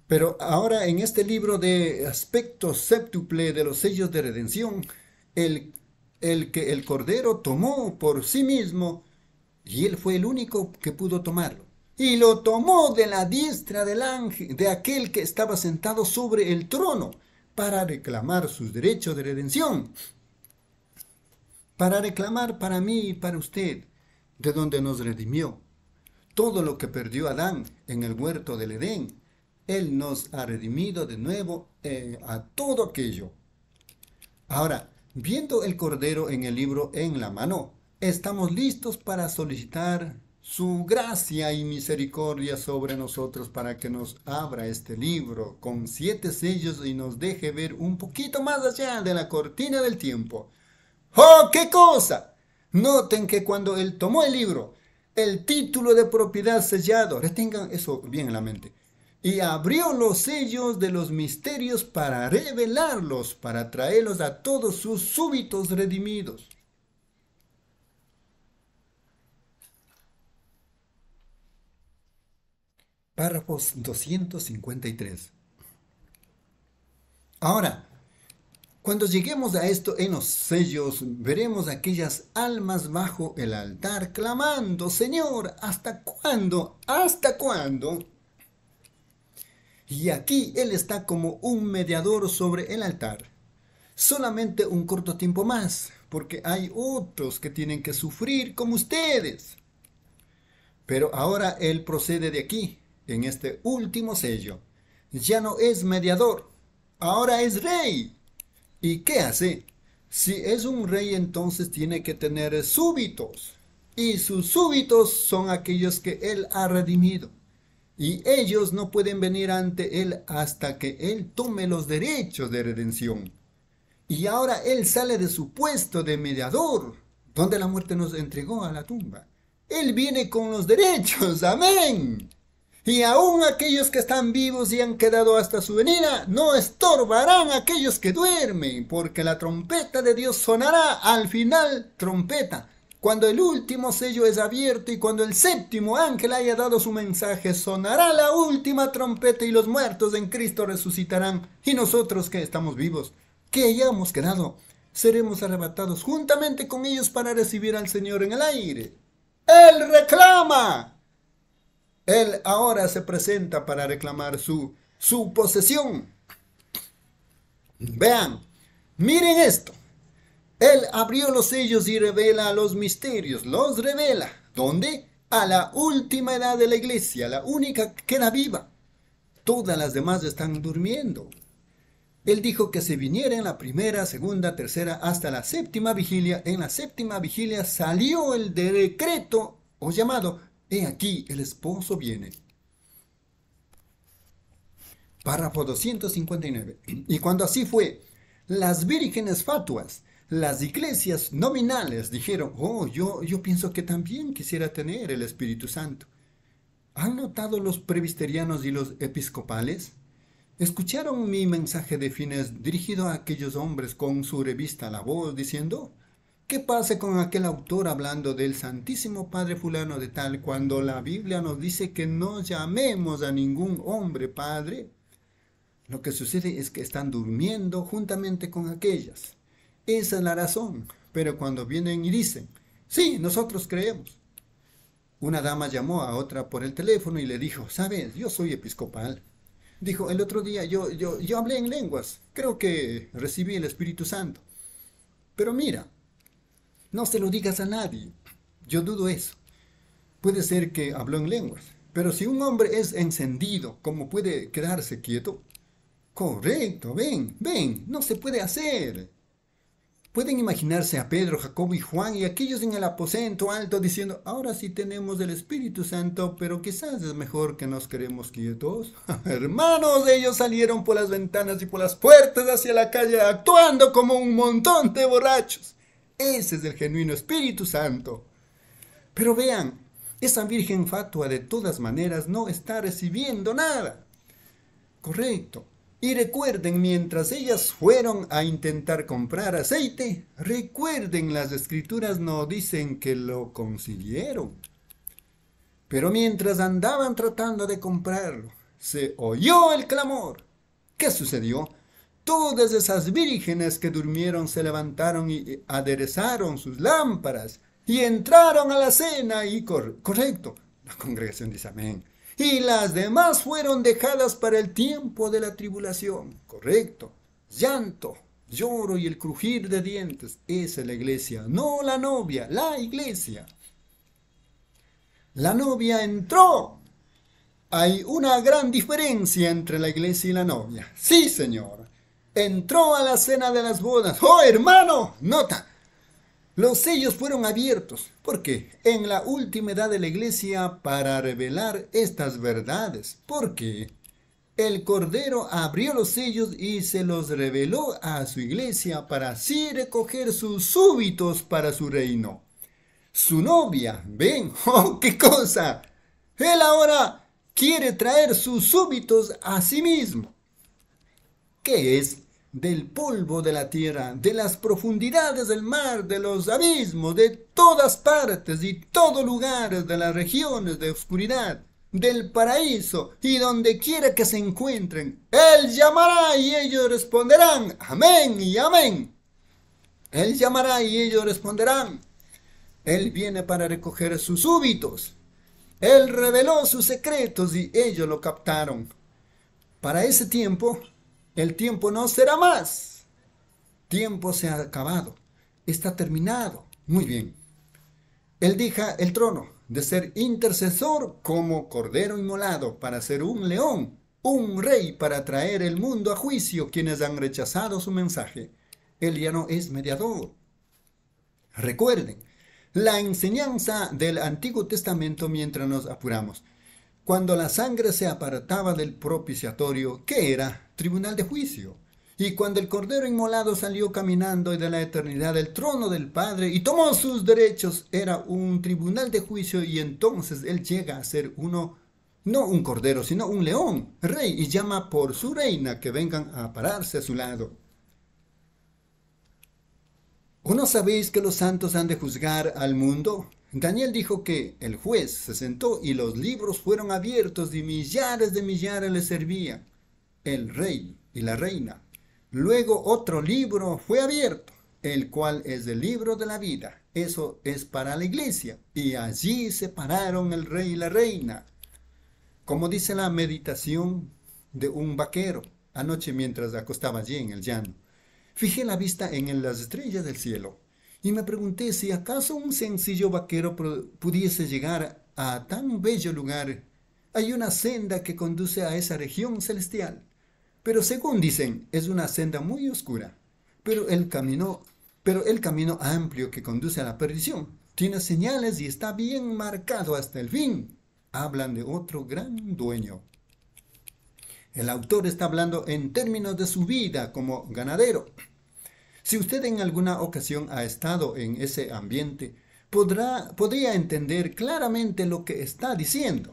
[SPEAKER 2] pero ahora en este libro de aspecto séptuple de los sellos de redención, el, el que el Cordero tomó por sí mismo, y él fue el único que pudo tomarlo y lo tomó de la diestra del ángel, de aquel que estaba sentado sobre el trono, para reclamar sus derechos de redención para reclamar para mí y para usted, de donde nos redimió. Todo lo que perdió Adán en el huerto del Edén, Él nos ha redimido de nuevo eh, a todo aquello. Ahora, viendo el Cordero en el libro en la mano, estamos listos para solicitar su gracia y misericordia sobre nosotros para que nos abra este libro con siete sellos y nos deje ver un poquito más allá de la cortina del tiempo ¡Oh, qué cosa! Noten que cuando él tomó el libro, el título de propiedad sellado, retengan eso bien en la mente, y abrió los sellos de los misterios para revelarlos, para traerlos a todos sus súbitos redimidos. Párrafos 253. Ahora, cuando lleguemos a esto en los sellos, veremos aquellas almas bajo el altar clamando, Señor, ¿hasta cuándo? ¿Hasta cuándo? Y aquí Él está como un mediador sobre el altar. Solamente un corto tiempo más, porque hay otros que tienen que sufrir como ustedes. Pero ahora Él procede de aquí, en este último sello. Ya no es mediador, ahora es rey. ¿Y qué hace? Si es un rey entonces tiene que tener súbitos. Y sus súbitos son aquellos que él ha redimido. Y ellos no pueden venir ante él hasta que él tome los derechos de redención. Y ahora él sale de su puesto de mediador, donde la muerte nos entregó a la tumba. Él viene con los derechos. Amén y aún aquellos que están vivos y han quedado hasta su venida, no estorbarán a aquellos que duermen, porque la trompeta de Dios sonará al final trompeta. Cuando el último sello es abierto y cuando el séptimo ángel haya dado su mensaje, sonará la última trompeta y los muertos en Cristo resucitarán. Y nosotros que estamos vivos, que hayamos quedado, seremos arrebatados juntamente con ellos para recibir al Señor en el aire. Él reclama. Él ahora se presenta para reclamar su, posesión. Vean, miren esto. Él abrió los sellos y revela los misterios, los revela. ¿Dónde? A la última edad de la iglesia, la única que queda viva. Todas las demás están durmiendo. Él dijo que se viniera en la primera, segunda, tercera, hasta la séptima vigilia. En la séptima vigilia salió el decreto o llamado He aquí, el esposo viene. Párrafo 259. Y cuando así fue, las vírgenes fatuas, las iglesias nominales, dijeron, oh, yo, yo pienso que también quisiera tener el Espíritu Santo. ¿Han notado los presbiterianos y los episcopales? ¿Escucharon mi mensaje de fines dirigido a aquellos hombres con su revista La Voz diciendo, ¿Qué pasa con aquel autor hablando del Santísimo Padre fulano de tal cuando la Biblia nos dice que no llamemos a ningún hombre Padre? Lo que sucede es que están durmiendo juntamente con aquellas. Esa es la razón. Pero cuando vienen y dicen, sí, nosotros creemos. Una dama llamó a otra por el teléfono y le dijo, sabes, yo soy episcopal. Dijo, el otro día yo, yo, yo hablé en lenguas, creo que recibí el Espíritu Santo. Pero mira, no se lo digas a nadie. Yo dudo eso. Puede ser que habló en lenguas. Pero si un hombre es encendido, ¿cómo puede quedarse quieto? Correcto, ven, ven, no se puede hacer. Pueden imaginarse a Pedro, Jacobo y Juan y aquellos en el aposento alto diciendo, ahora sí tenemos el Espíritu Santo, pero quizás es mejor que nos queremos quietos. Hermanos, ellos salieron por las ventanas y por las puertas hacia la calle actuando como un montón de borrachos. Ese es el genuino Espíritu Santo. Pero vean, esa Virgen Fatua de todas maneras no está recibiendo nada. Correcto. Y recuerden, mientras ellas fueron a intentar comprar aceite, recuerden, las escrituras no dicen que lo consiguieron. Pero mientras andaban tratando de comprarlo, se oyó el clamor. ¿Qué sucedió? Todas esas vírgenes que durmieron se levantaron y aderezaron sus lámparas y entraron a la cena y correcto, la congregación dice amén. Y las demás fueron dejadas para el tiempo de la tribulación, correcto. Llanto, lloro y el crujir de dientes, esa es la iglesia, no la novia, la iglesia. La novia entró. Hay una gran diferencia entre la iglesia y la novia. Sí, señor entró a la cena de las bodas. ¡Oh, hermano! Nota. Los sellos fueron abiertos, ¿Por qué? en la última edad de la iglesia para revelar estas verdades, porque el Cordero abrió los sellos y se los reveló a su iglesia para así recoger sus súbitos para su reino. Su novia, ven, oh, qué cosa. Él ahora quiere traer sus súbitos a sí mismo. ¿Qué es del polvo de la tierra, de las profundidades del mar, de los abismos, de todas partes y todos lugares, de las regiones de oscuridad, del paraíso y donde quiera que se encuentren. Él llamará y ellos responderán, amén y amén. Él llamará y ellos responderán. Él viene para recoger sus súbitos. Él reveló sus secretos y ellos lo captaron. Para ese tiempo, el tiempo no será más. Tiempo se ha acabado. Está terminado. Muy bien. Él deja el trono de ser intercesor como cordero inmolado para ser un león, un rey para traer el mundo a juicio quienes han rechazado su mensaje. Él ya no es mediador. Recuerden, la enseñanza del Antiguo Testamento mientras nos apuramos. Cuando la sangre se apartaba del propiciatorio, ¿qué era? tribunal de juicio. Y cuando el Cordero inmolado salió caminando de la eternidad del trono del Padre y tomó sus derechos, era un tribunal de juicio y entonces él llega a ser uno, no un Cordero, sino un león, rey, y llama por su reina que vengan a pararse a su lado. ¿O no sabéis que los santos han de juzgar al mundo? Daniel dijo que el juez se sentó y los libros fueron abiertos y millares de millares le servían el rey y la reina. Luego otro libro fue abierto, el cual es el libro de la vida. Eso es para la iglesia. Y allí se pararon el rey y la reina. Como dice la meditación de un vaquero, anoche mientras acostaba allí en el llano, fijé la vista en las estrellas del cielo y me pregunté si acaso un sencillo vaquero pudiese llegar a tan bello lugar. Hay una senda que conduce a esa región celestial. Pero según dicen, es una senda muy oscura, pero el camino, pero el camino amplio que conduce a la perdición tiene señales y está bien marcado hasta el fin. Hablan de otro gran dueño. El autor está hablando en términos de su vida como ganadero. Si usted en alguna ocasión ha estado en ese ambiente, podrá, podría entender claramente lo que está diciendo.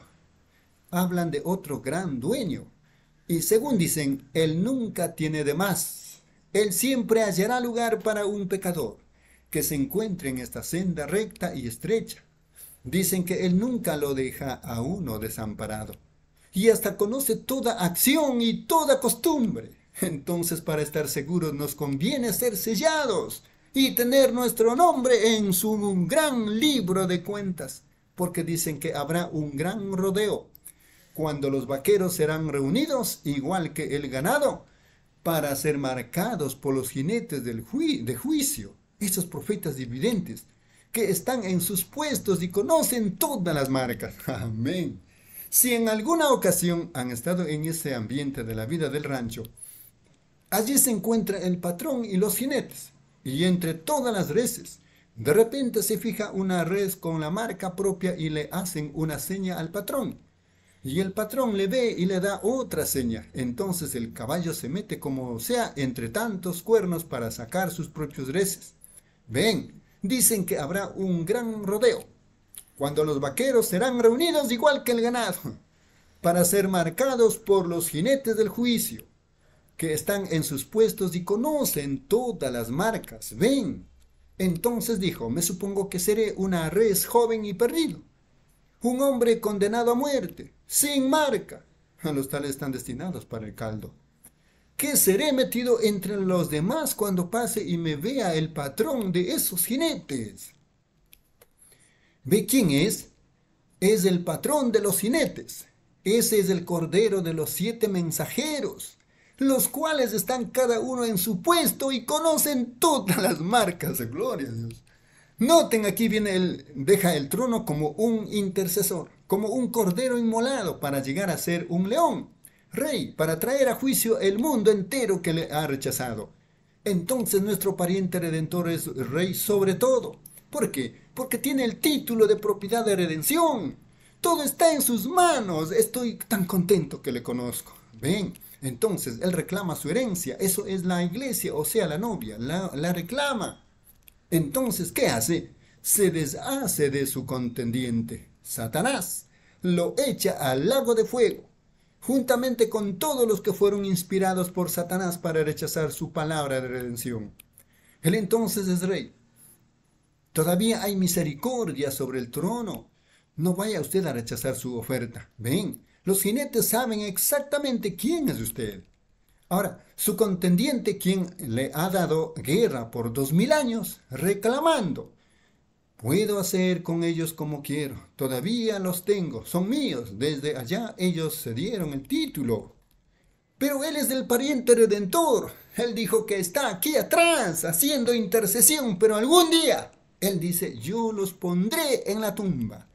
[SPEAKER 2] Hablan de otro gran dueño. Y según dicen, Él nunca tiene de más. Él siempre hallará lugar para un pecador que se encuentre en esta senda recta y estrecha. Dicen que Él nunca lo deja a uno desamparado. Y hasta conoce toda acción y toda costumbre. Entonces, para estar seguros, nos conviene ser sellados y tener nuestro nombre en su gran libro de cuentas, porque dicen que habrá un gran rodeo cuando los vaqueros serán reunidos, igual que el ganado, para ser marcados por los jinetes del de juicio, esos profetas dividentes, que están en sus puestos y conocen todas las marcas. Amén. Si en alguna ocasión han estado en ese ambiente de la vida del rancho, allí se encuentra el patrón y los jinetes, y entre todas las reses, de repente se fija una res con la marca propia y le hacen una seña al patrón y el patrón le ve y le da otra señal. Entonces el caballo se mete como sea entre tantos cuernos para sacar sus propios reses. Ven, dicen que habrá un gran rodeo, cuando los vaqueros serán reunidos igual que el ganado, para ser marcados por los jinetes del juicio, que están en sus puestos y conocen todas las marcas. Ven. Entonces dijo, me supongo que seré una res joven y perdido un hombre condenado a muerte, sin marca. A Los tales están destinados para el caldo. ¿Qué seré metido entre los demás cuando pase y me vea el patrón de esos jinetes. ¿Ve quién es? Es el patrón de los jinetes. Ese es el cordero de los siete mensajeros, los cuales están cada uno en su puesto y conocen todas las marcas. de Gloria a Dios. Noten, aquí viene el, deja el trono como un intercesor, como un cordero inmolado para llegar a ser un león, rey, para traer a juicio el mundo entero que le ha rechazado. Entonces nuestro pariente redentor es rey sobre todo. ¿Por qué? Porque tiene el título de propiedad de redención. Todo está en sus manos. Estoy tan contento que le conozco. Ven, entonces él reclama su herencia. Eso es la iglesia, o sea, la novia, la, la reclama. Entonces, ¿qué hace? Se deshace de su contendiente. Satanás lo echa al lago de fuego, juntamente con todos los que fueron inspirados por Satanás para rechazar su palabra de redención. Él entonces es rey. Todavía hay misericordia sobre el trono. No vaya usted a rechazar su oferta. Ven, los jinetes saben exactamente quién es usted. Ahora, su contendiente, quien le ha dado guerra por dos mil años, reclamando, puedo hacer con ellos como quiero, todavía los tengo, son míos, desde allá ellos se dieron el título. Pero él es el pariente redentor, él dijo que está aquí atrás haciendo intercesión, pero algún día, él dice, yo los pondré en la tumba.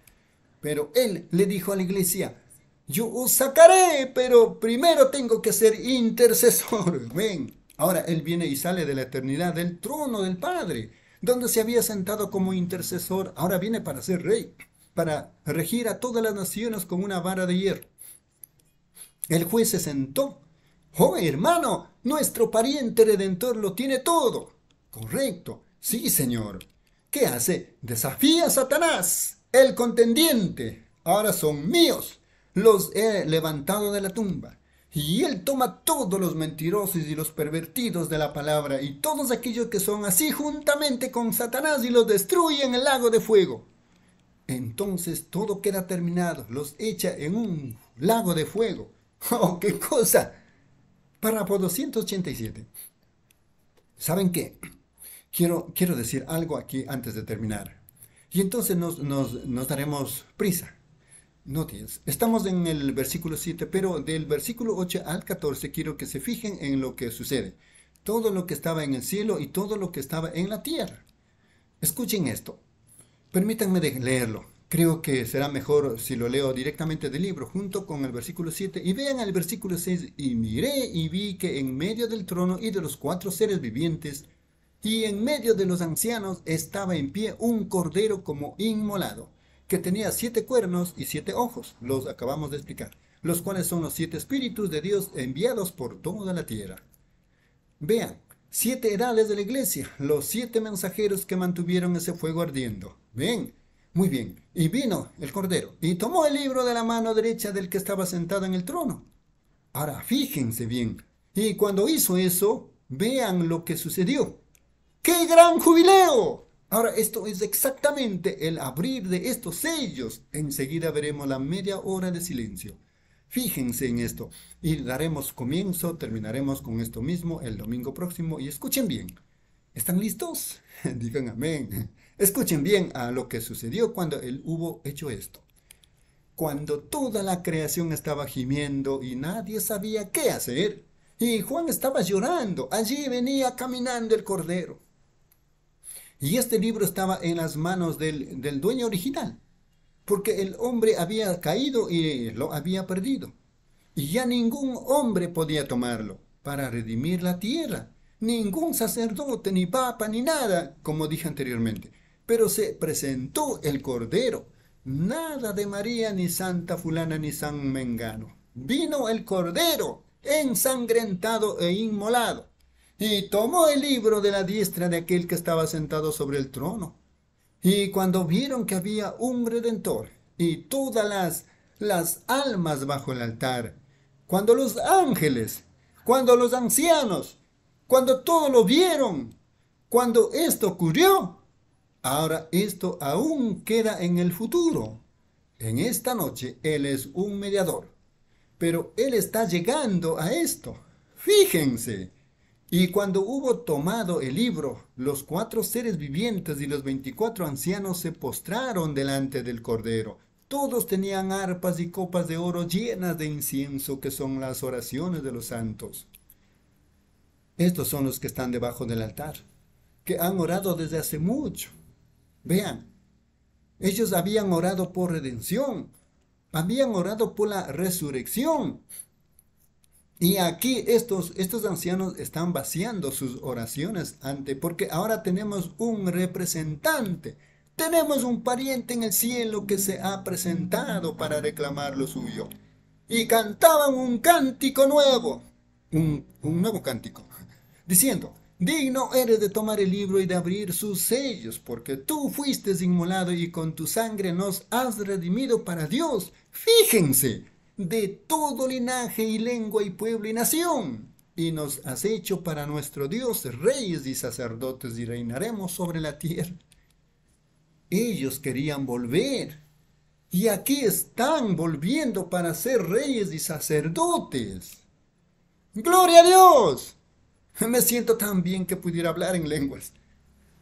[SPEAKER 2] Pero él le dijo a la iglesia, yo os sacaré, pero primero tengo que ser intercesor. Ven, ahora Él viene y sale de la eternidad del trono del Padre, donde se había sentado como intercesor, ahora viene para ser rey, para regir a todas las naciones con una vara de hierro. El juez se sentó. Oh, hermano, nuestro pariente redentor lo tiene todo. Correcto. Sí, señor. ¿Qué hace? Desafía a Satanás, el contendiente. Ahora son míos los he levantado de la tumba. Y él toma todos los mentirosos y los pervertidos de la palabra y todos aquellos que son así juntamente con Satanás y los destruye en el lago de fuego. Entonces todo queda terminado, los echa en un lago de fuego. ¡Oh, qué cosa! Párrafo 287. ¿Saben qué? Quiero, quiero decir algo aquí antes de terminar. Y entonces nos, nos daremos prisa. Noticias. Estamos en el versículo 7, pero del versículo 8 al 14 quiero que se fijen en lo que sucede. Todo lo que estaba en el cielo y todo lo que estaba en la tierra. Escuchen esto. Permítanme leerlo. Creo que será mejor si lo leo directamente del libro, junto con el versículo 7. Y vean el versículo 6. Y miré y vi que en medio del trono y de los cuatro seres vivientes, y en medio de los ancianos, estaba en pie un cordero como inmolado que tenía siete cuernos y siete ojos, los acabamos de explicar, los cuales son los siete espíritus de Dios enviados por toda la tierra. Vean, siete edades de la iglesia, los siete mensajeros que mantuvieron ese fuego ardiendo. Ven, muy bien, y vino el cordero, y tomó el libro de la mano derecha del que estaba sentado en el trono. Ahora fíjense bien, y cuando hizo eso, vean lo que sucedió. ¡Qué gran jubileo! Ahora, esto es exactamente el abrir de estos sellos. Enseguida veremos la media hora de silencio. Fíjense en esto y daremos comienzo, terminaremos con esto mismo el domingo próximo y escuchen bien. ¿Están listos? Digan amén. Escuchen bien a lo que sucedió cuando él hubo hecho esto. Cuando toda la creación estaba gimiendo y nadie sabía qué hacer, y Juan estaba llorando, allí venía caminando el cordero. Y este libro estaba en las manos del, del dueño original, porque el hombre había caído y lo había perdido. Y ya ningún hombre podía tomarlo para redimir la tierra. Ningún sacerdote, ni papa, ni nada, como dije anteriormente. Pero se presentó el Cordero. Nada de María, ni Santa Fulana, ni San Mengano. Vino el Cordero, ensangrentado e inmolado y tomó el libro de la diestra de aquel que estaba sentado sobre el trono. Y cuando vieron que había un redentor y todas las, las almas bajo el altar, cuando los ángeles, cuando los ancianos, cuando todo lo vieron, cuando esto ocurrió, ahora esto aún queda en el futuro. En esta noche Él es un mediador, pero Él está llegando a esto. Fíjense, y cuando hubo tomado el libro, los cuatro seres vivientes y los veinticuatro ancianos se postraron delante del Cordero. Todos tenían arpas y copas de oro llenas de incienso, que son las oraciones de los santos. Estos son los que están debajo del altar, que han orado desde hace mucho. Vean, ellos habían orado por redención, habían orado por la resurrección, y aquí estos, estos ancianos están vaciando sus oraciones ante, porque ahora tenemos un representante, tenemos un pariente en el cielo que se ha presentado para reclamar lo suyo. Y cantaban un cántico nuevo, un, un nuevo cántico, diciendo, Digno eres de tomar el libro y de abrir sus sellos, porque tú fuiste inmolado y con tu sangre nos has redimido para Dios. Fíjense, de todo linaje y lengua y pueblo y nación. Y nos has hecho para nuestro Dios reyes y sacerdotes y reinaremos sobre la tierra. Ellos querían volver. Y aquí están volviendo para ser reyes y sacerdotes. Gloria a Dios. Me siento tan bien que pudiera hablar en lenguas.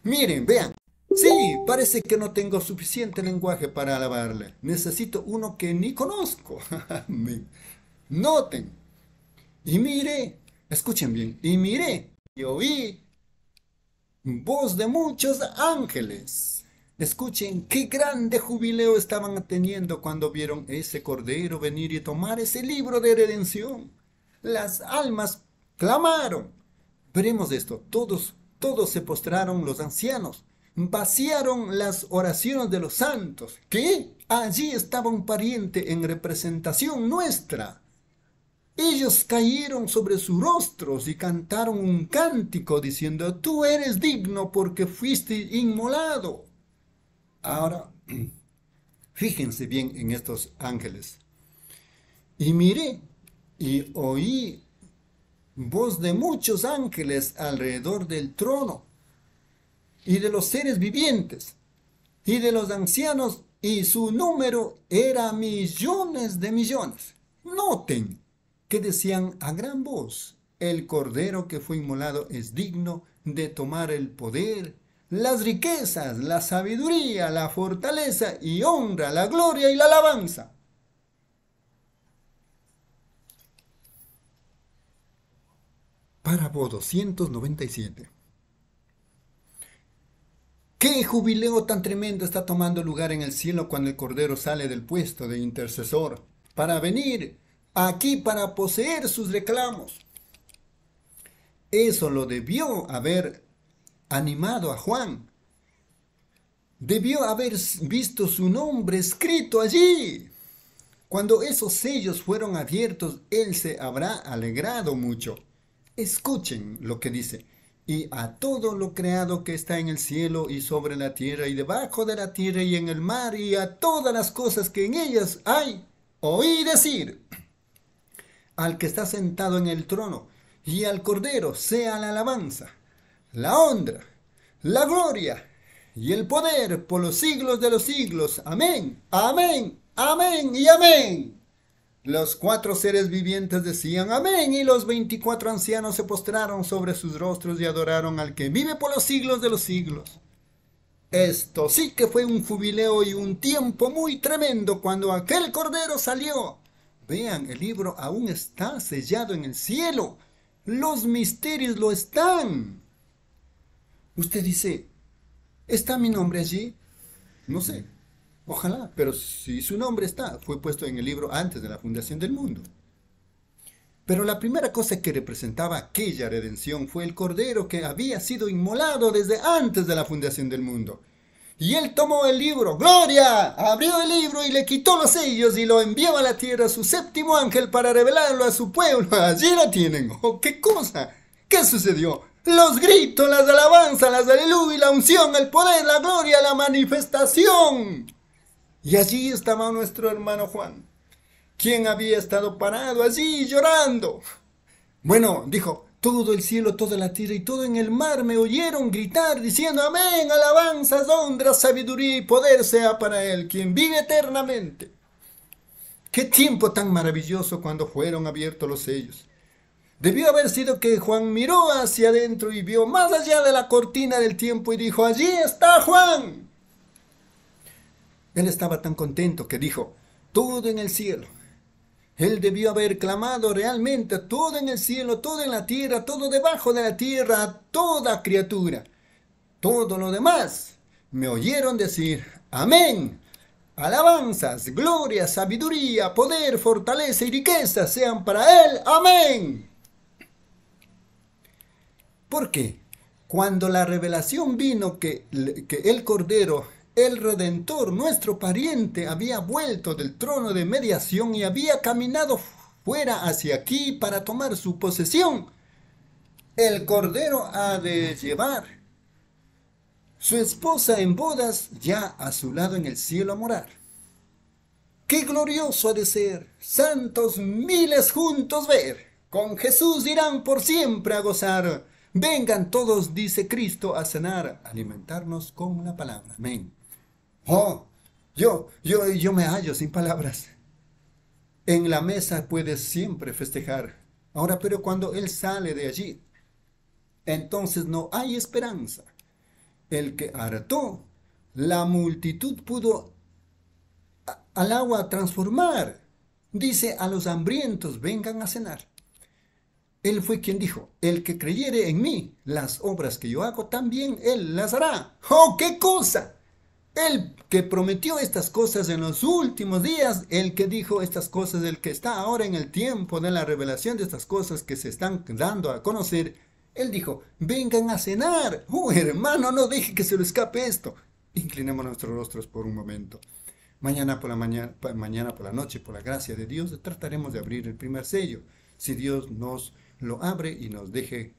[SPEAKER 2] Miren, vean. Sí, parece que no tengo suficiente lenguaje para alabarle. Necesito uno que ni conozco. Noten. Y miré. Escuchen bien. Y miré. Y oí. Voz de muchos ángeles. Escuchen qué grande jubileo estaban teniendo cuando vieron ese cordero venir y tomar ese libro de redención. Las almas clamaron. Veremos esto. Todos, todos se postraron los ancianos vaciaron las oraciones de los santos, que allí estaba un pariente en representación nuestra. Ellos cayeron sobre sus rostros y cantaron un cántico diciendo, tú eres digno porque fuiste inmolado. Ahora, fíjense bien en estos ángeles. Y miré y oí voz de muchos ángeles alrededor del trono y de los seres vivientes y de los ancianos y su número era millones de millones. Noten que decían a gran voz, el cordero que fue inmolado es digno de tomar el poder, las riquezas, la sabiduría, la fortaleza y honra, la gloria y la alabanza. vos 297 ¿Qué jubileo tan tremendo está tomando lugar en el cielo cuando el Cordero sale del puesto de intercesor para venir aquí para poseer sus reclamos? Eso lo debió haber animado a Juan. Debió haber visto su nombre escrito allí. Cuando esos sellos fueron abiertos, él se habrá alegrado mucho. Escuchen lo que dice y a todo lo creado que está en el cielo y sobre la tierra y debajo de la tierra y en el mar y a todas las cosas que en ellas hay, oí decir al que está sentado en el trono y al cordero sea la alabanza, la honra, la gloria y el poder por los siglos de los siglos. Amén, amén, amén y amén. Los cuatro seres vivientes decían amén y los veinticuatro ancianos se postraron sobre sus rostros y adoraron al que vive por los siglos de los siglos. Esto sí que fue un jubileo y un tiempo muy tremendo cuando aquel cordero salió. Vean, el libro aún está sellado en el cielo. Los misterios lo están. Usted dice, ¿está mi nombre allí? No sé, Ojalá, pero si su nombre está, fue puesto en el libro antes de la fundación del mundo. Pero la primera cosa que representaba aquella redención fue el cordero que había sido inmolado desde antes de la fundación del mundo. Y él tomó el libro, ¡Gloria! Abrió el libro y le quitó los sellos y lo envió a la tierra su séptimo ángel para revelarlo a su pueblo. Allí lo tienen. ¡Oh, qué cosa! ¿Qué sucedió? Los gritos, las alabanzas, las y la unción, el poder, la gloria, la manifestación. Y allí estaba nuestro hermano Juan, quien había estado parado allí llorando. Bueno, dijo, todo el cielo, toda la tierra y todo en el mar me oyeron gritar diciendo, amén, alabanzas, honra, sabiduría y poder sea para él, quien vive eternamente. Qué tiempo tan maravilloso cuando fueron abiertos los sellos. Debió haber sido que Juan miró hacia adentro y vio más allá de la cortina del tiempo y dijo, allí está Juan. Él estaba tan contento que dijo, todo en el cielo. Él debió haber clamado realmente todo en el cielo, todo en la tierra, todo debajo de la tierra, toda criatura. Todo lo demás me oyeron decir, amén. Alabanzas, gloria, sabiduría, poder, fortaleza y riqueza sean para Él. Amén. ¿Por qué? Cuando la revelación vino que, que el Cordero el Redentor, nuestro pariente, había vuelto del trono de mediación y había caminado fuera hacia aquí para tomar su posesión. El Cordero ha de llevar su esposa en bodas ya a su lado en el cielo a morar. ¡Qué glorioso ha de ser! Santos miles juntos ver. Con Jesús irán por siempre a gozar. Vengan todos, dice Cristo, a cenar, alimentarnos con la palabra. Amén. Oh, yo, yo, yo me hallo sin palabras. En la mesa puedes siempre festejar. Ahora, pero cuando él sale de allí, entonces no hay esperanza. El que hartó, la multitud pudo al agua transformar. Dice a los hambrientos, vengan a cenar. Él fue quien dijo, el que creyere en mí, las obras que yo hago, también él las hará. ¡Oh, qué cosa! el que prometió estas cosas en los últimos días, el que dijo estas cosas, el que está ahora en el tiempo de la revelación de estas cosas que se están dando a conocer, él dijo, vengan a cenar. Oh, hermano, no deje que se lo escape esto. Inclinemos nuestros rostros por un momento. Mañana por la mañana, mañana por la noche, por la gracia de Dios, trataremos de abrir el primer sello. Si Dios nos lo abre y nos deje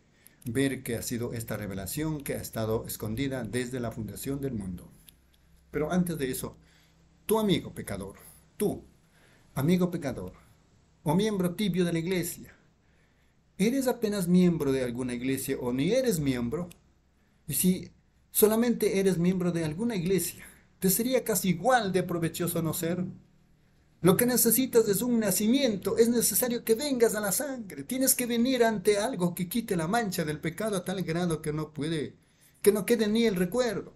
[SPEAKER 2] ver que ha sido esta revelación que ha estado escondida desde la fundación del mundo. Pero antes de eso, tu amigo pecador, tú, amigo pecador, o miembro tibio de la iglesia, eres apenas miembro de alguna iglesia o ni eres miembro, y si solamente eres miembro de alguna iglesia, te sería casi igual de provechoso no ser. Lo que necesitas es un nacimiento, es necesario que vengas a la sangre, tienes que venir ante algo que quite la mancha del pecado a tal grado que no puede, que no quede ni el recuerdo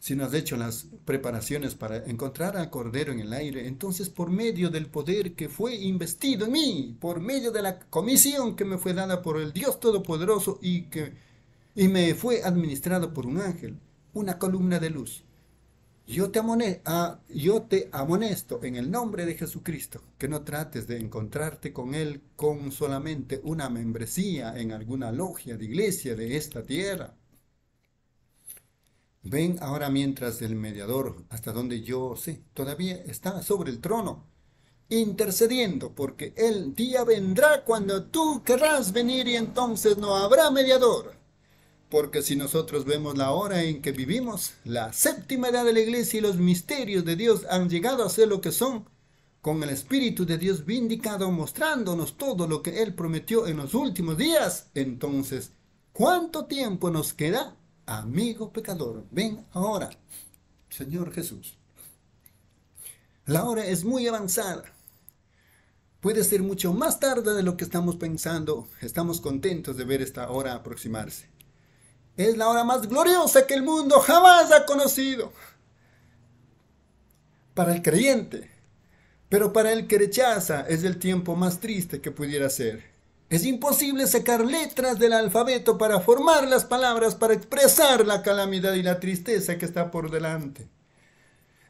[SPEAKER 2] si no has hecho las preparaciones para encontrar al Cordero en el aire, entonces por medio del poder que fue investido en mí, por medio de la comisión que me fue dada por el Dios Todopoderoso y que y me fue administrado por un ángel, una columna de luz. Yo te, ah, yo te amonesto en el nombre de Jesucristo, que no trates de encontrarte con Él con solamente una membresía en alguna logia de iglesia de esta tierra Ven ahora mientras el mediador, hasta donde yo sé, todavía está sobre el trono, intercediendo, porque el día vendrá cuando tú querrás venir y entonces no habrá mediador. Porque si nosotros vemos la hora en que vivimos, la séptima edad de la iglesia y los misterios de Dios han llegado a ser lo que son, con el Espíritu de Dios vindicado mostrándonos todo lo que Él prometió en los últimos días, entonces, ¿cuánto tiempo nos queda amigo pecador, ven ahora, Señor Jesús. La hora es muy avanzada. Puede ser mucho más tarde de lo que estamos pensando. Estamos contentos de ver esta hora aproximarse. Es la hora más gloriosa que el mundo jamás ha conocido. Para el creyente. Pero para el que rechaza es el tiempo más triste que pudiera ser. Es imposible sacar letras del alfabeto para formar las palabras para expresar la calamidad y la tristeza que está por delante.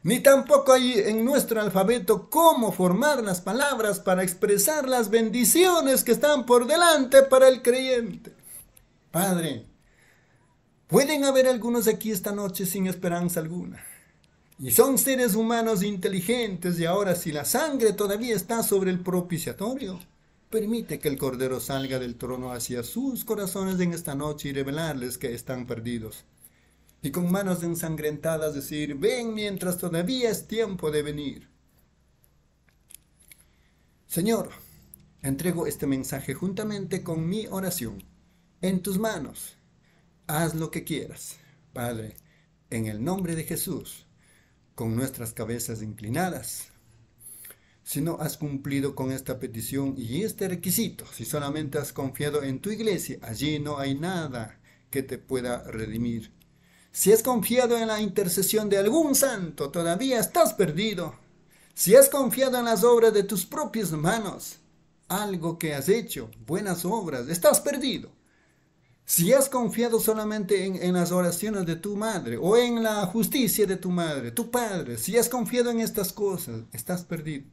[SPEAKER 2] Ni tampoco hay en nuestro alfabeto cómo formar las palabras para expresar las bendiciones que están por delante para el creyente. Padre, pueden haber algunos aquí esta noche sin esperanza alguna. Y son seres humanos inteligentes y ahora si la sangre todavía está sobre el propiciatorio, Permite que el Cordero salga del trono hacia sus corazones en esta noche y revelarles que están perdidos. Y con manos ensangrentadas decir, ven mientras todavía es tiempo de venir. Señor, entrego este mensaje juntamente con mi oración. En tus manos, haz lo que quieras. Padre, en el nombre de Jesús, con nuestras cabezas inclinadas, si no has cumplido con esta petición y este requisito, si solamente has confiado en tu iglesia, allí no hay nada que te pueda redimir. Si has confiado en la intercesión de algún santo, todavía estás perdido. Si has confiado en las obras de tus propias manos, algo que has hecho, buenas obras, estás perdido. Si has confiado solamente en, las oraciones de tu madre o en la justicia de tu madre, tu padre, si has confiado en estas cosas, estás perdido.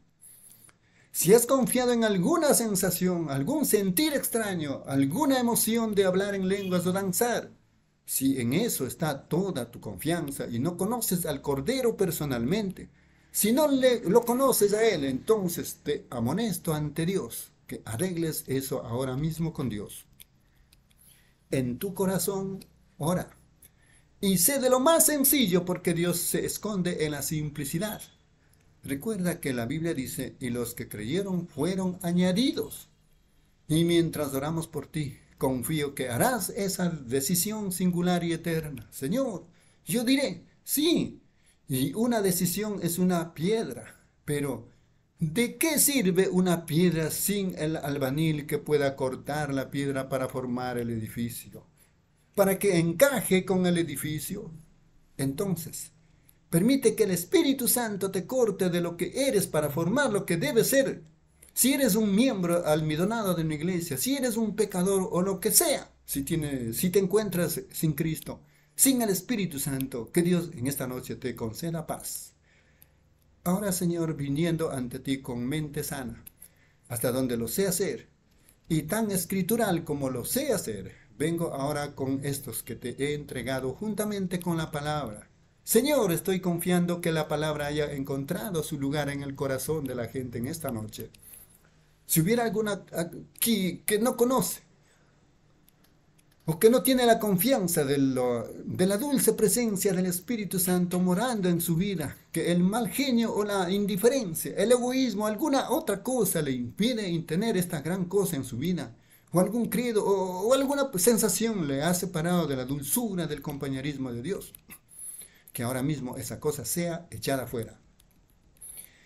[SPEAKER 2] Si has confiado en alguna sensación, algún sentir extraño, alguna emoción de hablar en lenguas o danzar, si en eso está toda tu confianza y no conoces al Cordero personalmente, si no lo conoces a Él, entonces te amonesto ante Dios, que arregles eso ahora mismo con Dios. En tu corazón, ora. Y sé de lo más sencillo porque Dios se esconde en la simplicidad. Recuerda que la Biblia dice, y los que creyeron fueron añadidos. Y mientras oramos por ti, confío que harás esa decisión singular y eterna. Señor, yo diré, sí. Y una decisión es una piedra, pero ¿de qué sirve una piedra sin el albanil que pueda cortar la piedra para formar el edificio? Para que encaje con el edificio. Entonces, Permite que el Espíritu Santo te corte de lo que eres para formar lo que debe ser. Si eres un miembro almidonado de una iglesia, si eres un pecador o lo que sea, si, si te encuentras sin Cristo, sin el Espíritu Santo, que Dios en esta noche te conceda paz. Ahora, Señor, viniendo ante ti con mente sana, hasta donde lo sé hacer, y tan escritural como lo sé hacer, vengo ahora con estos que te he entregado juntamente con la palabra Señor, estoy confiando que la palabra haya encontrado su lugar en el corazón de la gente en esta noche. Si hubiera alguna aquí que no conoce o que no tiene la confianza de, la dulce presencia del Espíritu Santo morando en su vida, que el mal genio o la indiferencia, el egoísmo, alguna otra cosa le impide tener esta gran cosa en su vida, o algún credo o alguna sensación le ha separado de la dulzura del compañerismo de Dios que ahora mismo esa cosa sea echada fuera.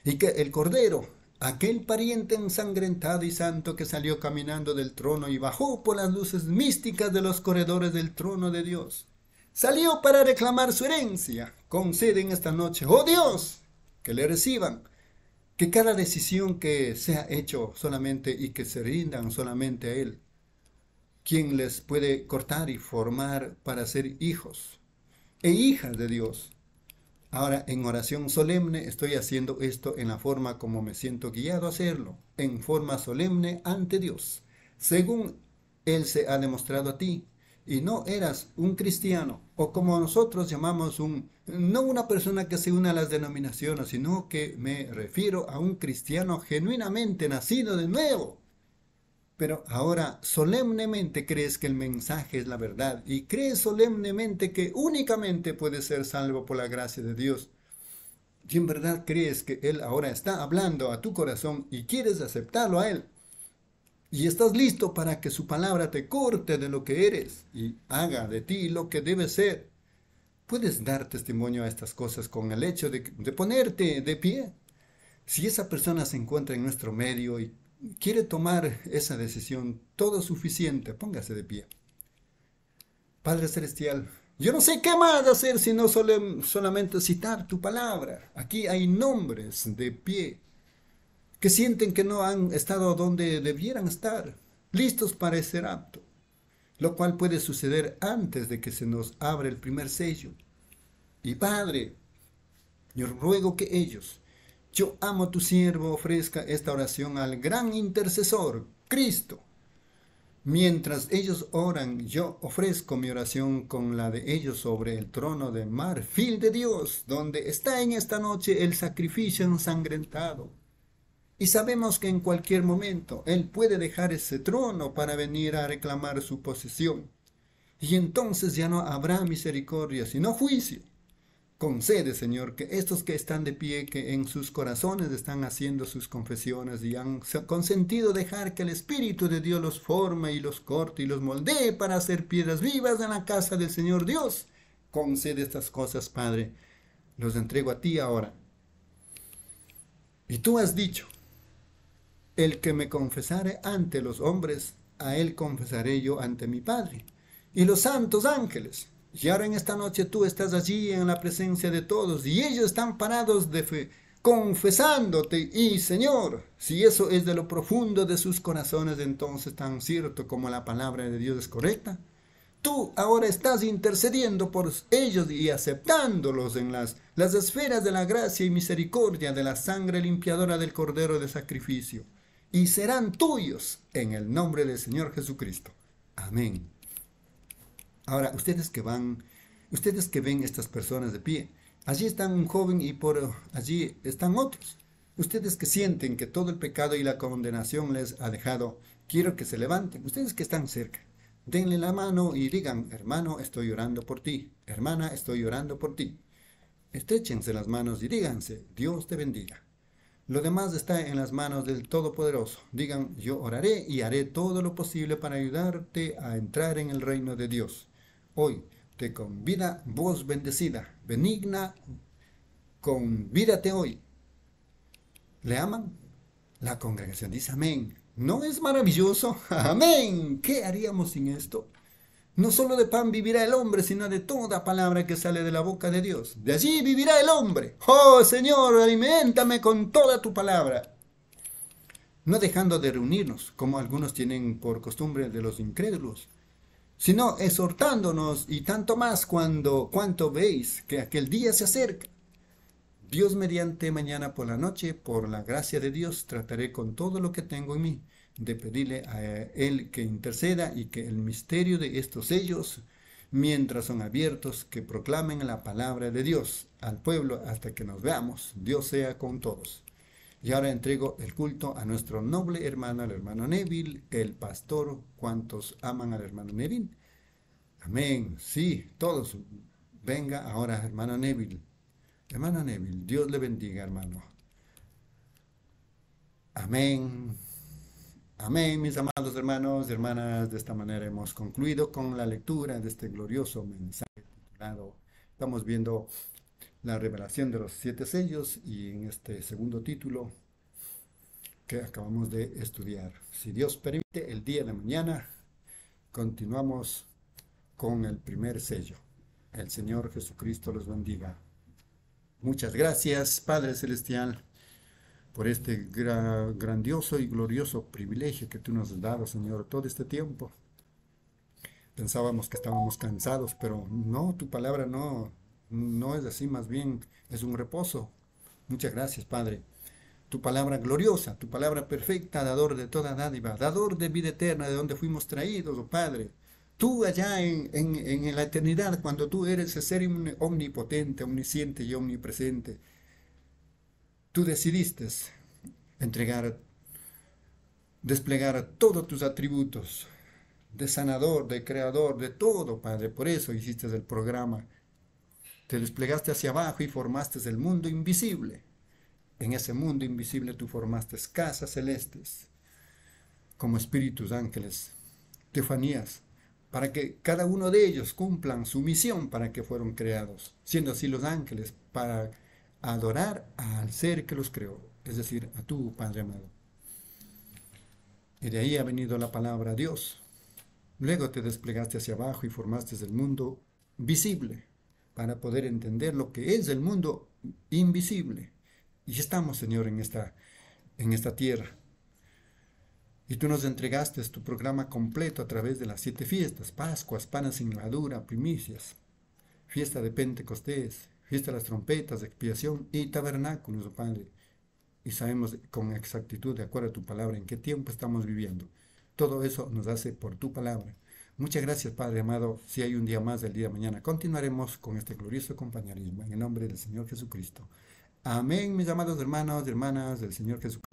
[SPEAKER 2] Y que el Cordero, aquel pariente ensangrentado y santo que salió caminando del trono y bajó por las luces místicas de los corredores del trono de Dios, salió para reclamar su herencia. Conceden esta noche, oh Dios, que le reciban, que cada decisión que sea hecho solamente y que se rindan solamente a Él, quien les puede cortar y formar para ser hijos e hijas de Dios. Ahora, en oración solemne estoy haciendo esto en la forma como me siento guiado a hacerlo, en forma solemne ante Dios, según Él se ha demostrado a ti. Y no eras un cristiano, o como nosotros llamamos un, no una persona que se une a las denominaciones, sino que me refiero a un cristiano genuinamente nacido de nuevo, pero ahora solemnemente crees que el mensaje es la verdad y crees solemnemente que únicamente puedes ser salvo por la gracia de Dios. Y en verdad crees que Él ahora está hablando a tu corazón y quieres aceptarlo a Él. Y estás listo para que su palabra te corte de lo que eres y haga de ti lo que debe ser. Puedes dar testimonio a estas cosas con el hecho de, de ponerte de pie. Si esa persona se encuentra en nuestro medio y quiere tomar esa decisión todo suficiente, póngase de pie. Padre Celestial, yo no sé qué más hacer sino solo, solamente citar tu palabra. Aquí hay nombres de pie que sienten que no han estado donde debieran estar, listos para ser apto. lo cual puede suceder antes de que se nos abra el primer sello. Y Padre, yo ruego que ellos yo amo a tu siervo, ofrezca esta oración al gran intercesor, Cristo. Mientras ellos oran, yo ofrezco mi oración con la de ellos sobre el trono de marfil de Dios, donde está en esta noche el sacrificio ensangrentado. Y sabemos que en cualquier momento Él puede dejar ese trono para venir a reclamar su posesión. Y entonces ya no habrá misericordia, sino juicio. Concede, Señor, que estos que están de pie, que en sus corazones están haciendo sus confesiones y han consentido dejar que el Espíritu de Dios los forme y los corte y los moldee para hacer piedras vivas en la casa del Señor Dios. Concede estas cosas, Padre. Los entrego a ti ahora. Y tú has dicho, el que me confesare ante los hombres, a él confesaré yo ante mi Padre. Y los santos ángeles y ahora en esta noche tú estás allí en la presencia de todos y ellos están parados de fe, confesándote. Y Señor, si eso es de lo profundo de sus corazones, entonces tan cierto como la palabra de Dios es correcta, tú ahora estás intercediendo por ellos y aceptándolos en las, las esferas de la gracia y misericordia de la sangre limpiadora del Cordero de Sacrificio. Y serán tuyos en el nombre del Señor Jesucristo. Amén. Ahora, ustedes que van, ustedes que ven estas personas de pie, allí están un joven y por oh, allí están otros. Ustedes que sienten que todo el pecado y la condenación les ha dejado, quiero que se levanten. Ustedes que están cerca, denle la mano y digan, hermano, estoy orando por ti. Hermana, estoy orando por ti. Estrechense las manos y díganse, Dios te bendiga. Lo demás está en las manos del Todopoderoso. Digan, yo oraré y haré todo lo posible para ayudarte a entrar en el reino de Dios hoy te convida voz bendecida, benigna, convídate hoy. ¿Le aman? La congregación dice amén. ¿No es maravilloso? Amén. ¿Qué haríamos sin esto? No solo de pan vivirá el hombre, sino de toda palabra que sale de la boca de Dios. De allí vivirá el hombre. Oh Señor, alimentame con toda tu palabra. No dejando de reunirnos, como algunos tienen por costumbre de los incrédulos, sino exhortándonos y tanto más cuando cuanto veis que aquel día se acerca. Dios mediante mañana por la noche, por la gracia de Dios, trataré con todo lo que tengo en mí de pedirle a Él que interceda y que el misterio de estos sellos, mientras son abiertos, que proclamen la palabra de Dios al pueblo hasta que nos veamos. Dios sea con todos. Y ahora entrego el culto a nuestro noble hermano, al hermano Neville, el pastor, cuantos aman al hermano Neville. Amén. Sí, todos. Venga ahora, hermano Neville. Hermano Neville, Dios le bendiga, hermano. Amén. Amén, mis amados hermanos y hermanas. De esta manera hemos concluido con la lectura de este glorioso mensaje Estamos viendo la revelación de los siete sellos y en este segundo título que acabamos de estudiar. Si Dios permite, el día de mañana continuamos con el primer sello. El Señor Jesucristo los bendiga. Muchas gracias, Padre Celestial, por este grandioso y glorioso privilegio que tú nos has dado, Señor, todo este tiempo. Pensábamos que estábamos cansados, pero no, tu palabra no no es así, más bien es un reposo. Muchas gracias, Padre. Tu palabra gloriosa, tu palabra perfecta, dador de toda dádiva, dador de vida eterna, de donde fuimos traídos, oh Padre. Tú allá en, en la eternidad, cuando tú eres el ser omnipotente, omnisciente y omnipresente, tú decidiste entregar, desplegar todos tus atributos de sanador, de creador, de todo, Padre. Por eso hiciste el programa te desplegaste hacia abajo y formaste el mundo invisible. En ese mundo invisible tú formaste casas celestes como espíritus ángeles, tefanías, para que cada uno de ellos cumplan su misión para que fueron creados, siendo así los ángeles para adorar al ser que los creó, es decir, a tu Padre amado. Y de ahí ha venido la palabra Dios. Luego te desplegaste hacia abajo y formaste el mundo visible, para poder entender lo que es el mundo invisible. Y estamos, Señor, en esta, en esta tierra. Y tú nos entregaste tu programa completo a través de las siete fiestas, Pascuas, Panas sin madura, Primicias, Fiesta de Pentecostés, Fiesta de las Trompetas, de Expiación y Tabernáculos, oh Padre. Y sabemos con exactitud, de acuerdo a tu palabra, en qué tiempo estamos viviendo. Todo eso nos hace por tu palabra. Muchas gracias, Padre amado. Si hay un día más del día de mañana, continuaremos con este glorioso compañerismo. En el nombre del Señor Jesucristo.
[SPEAKER 3] Amén, mis amados hermanos y hermanas del Señor Jesucristo.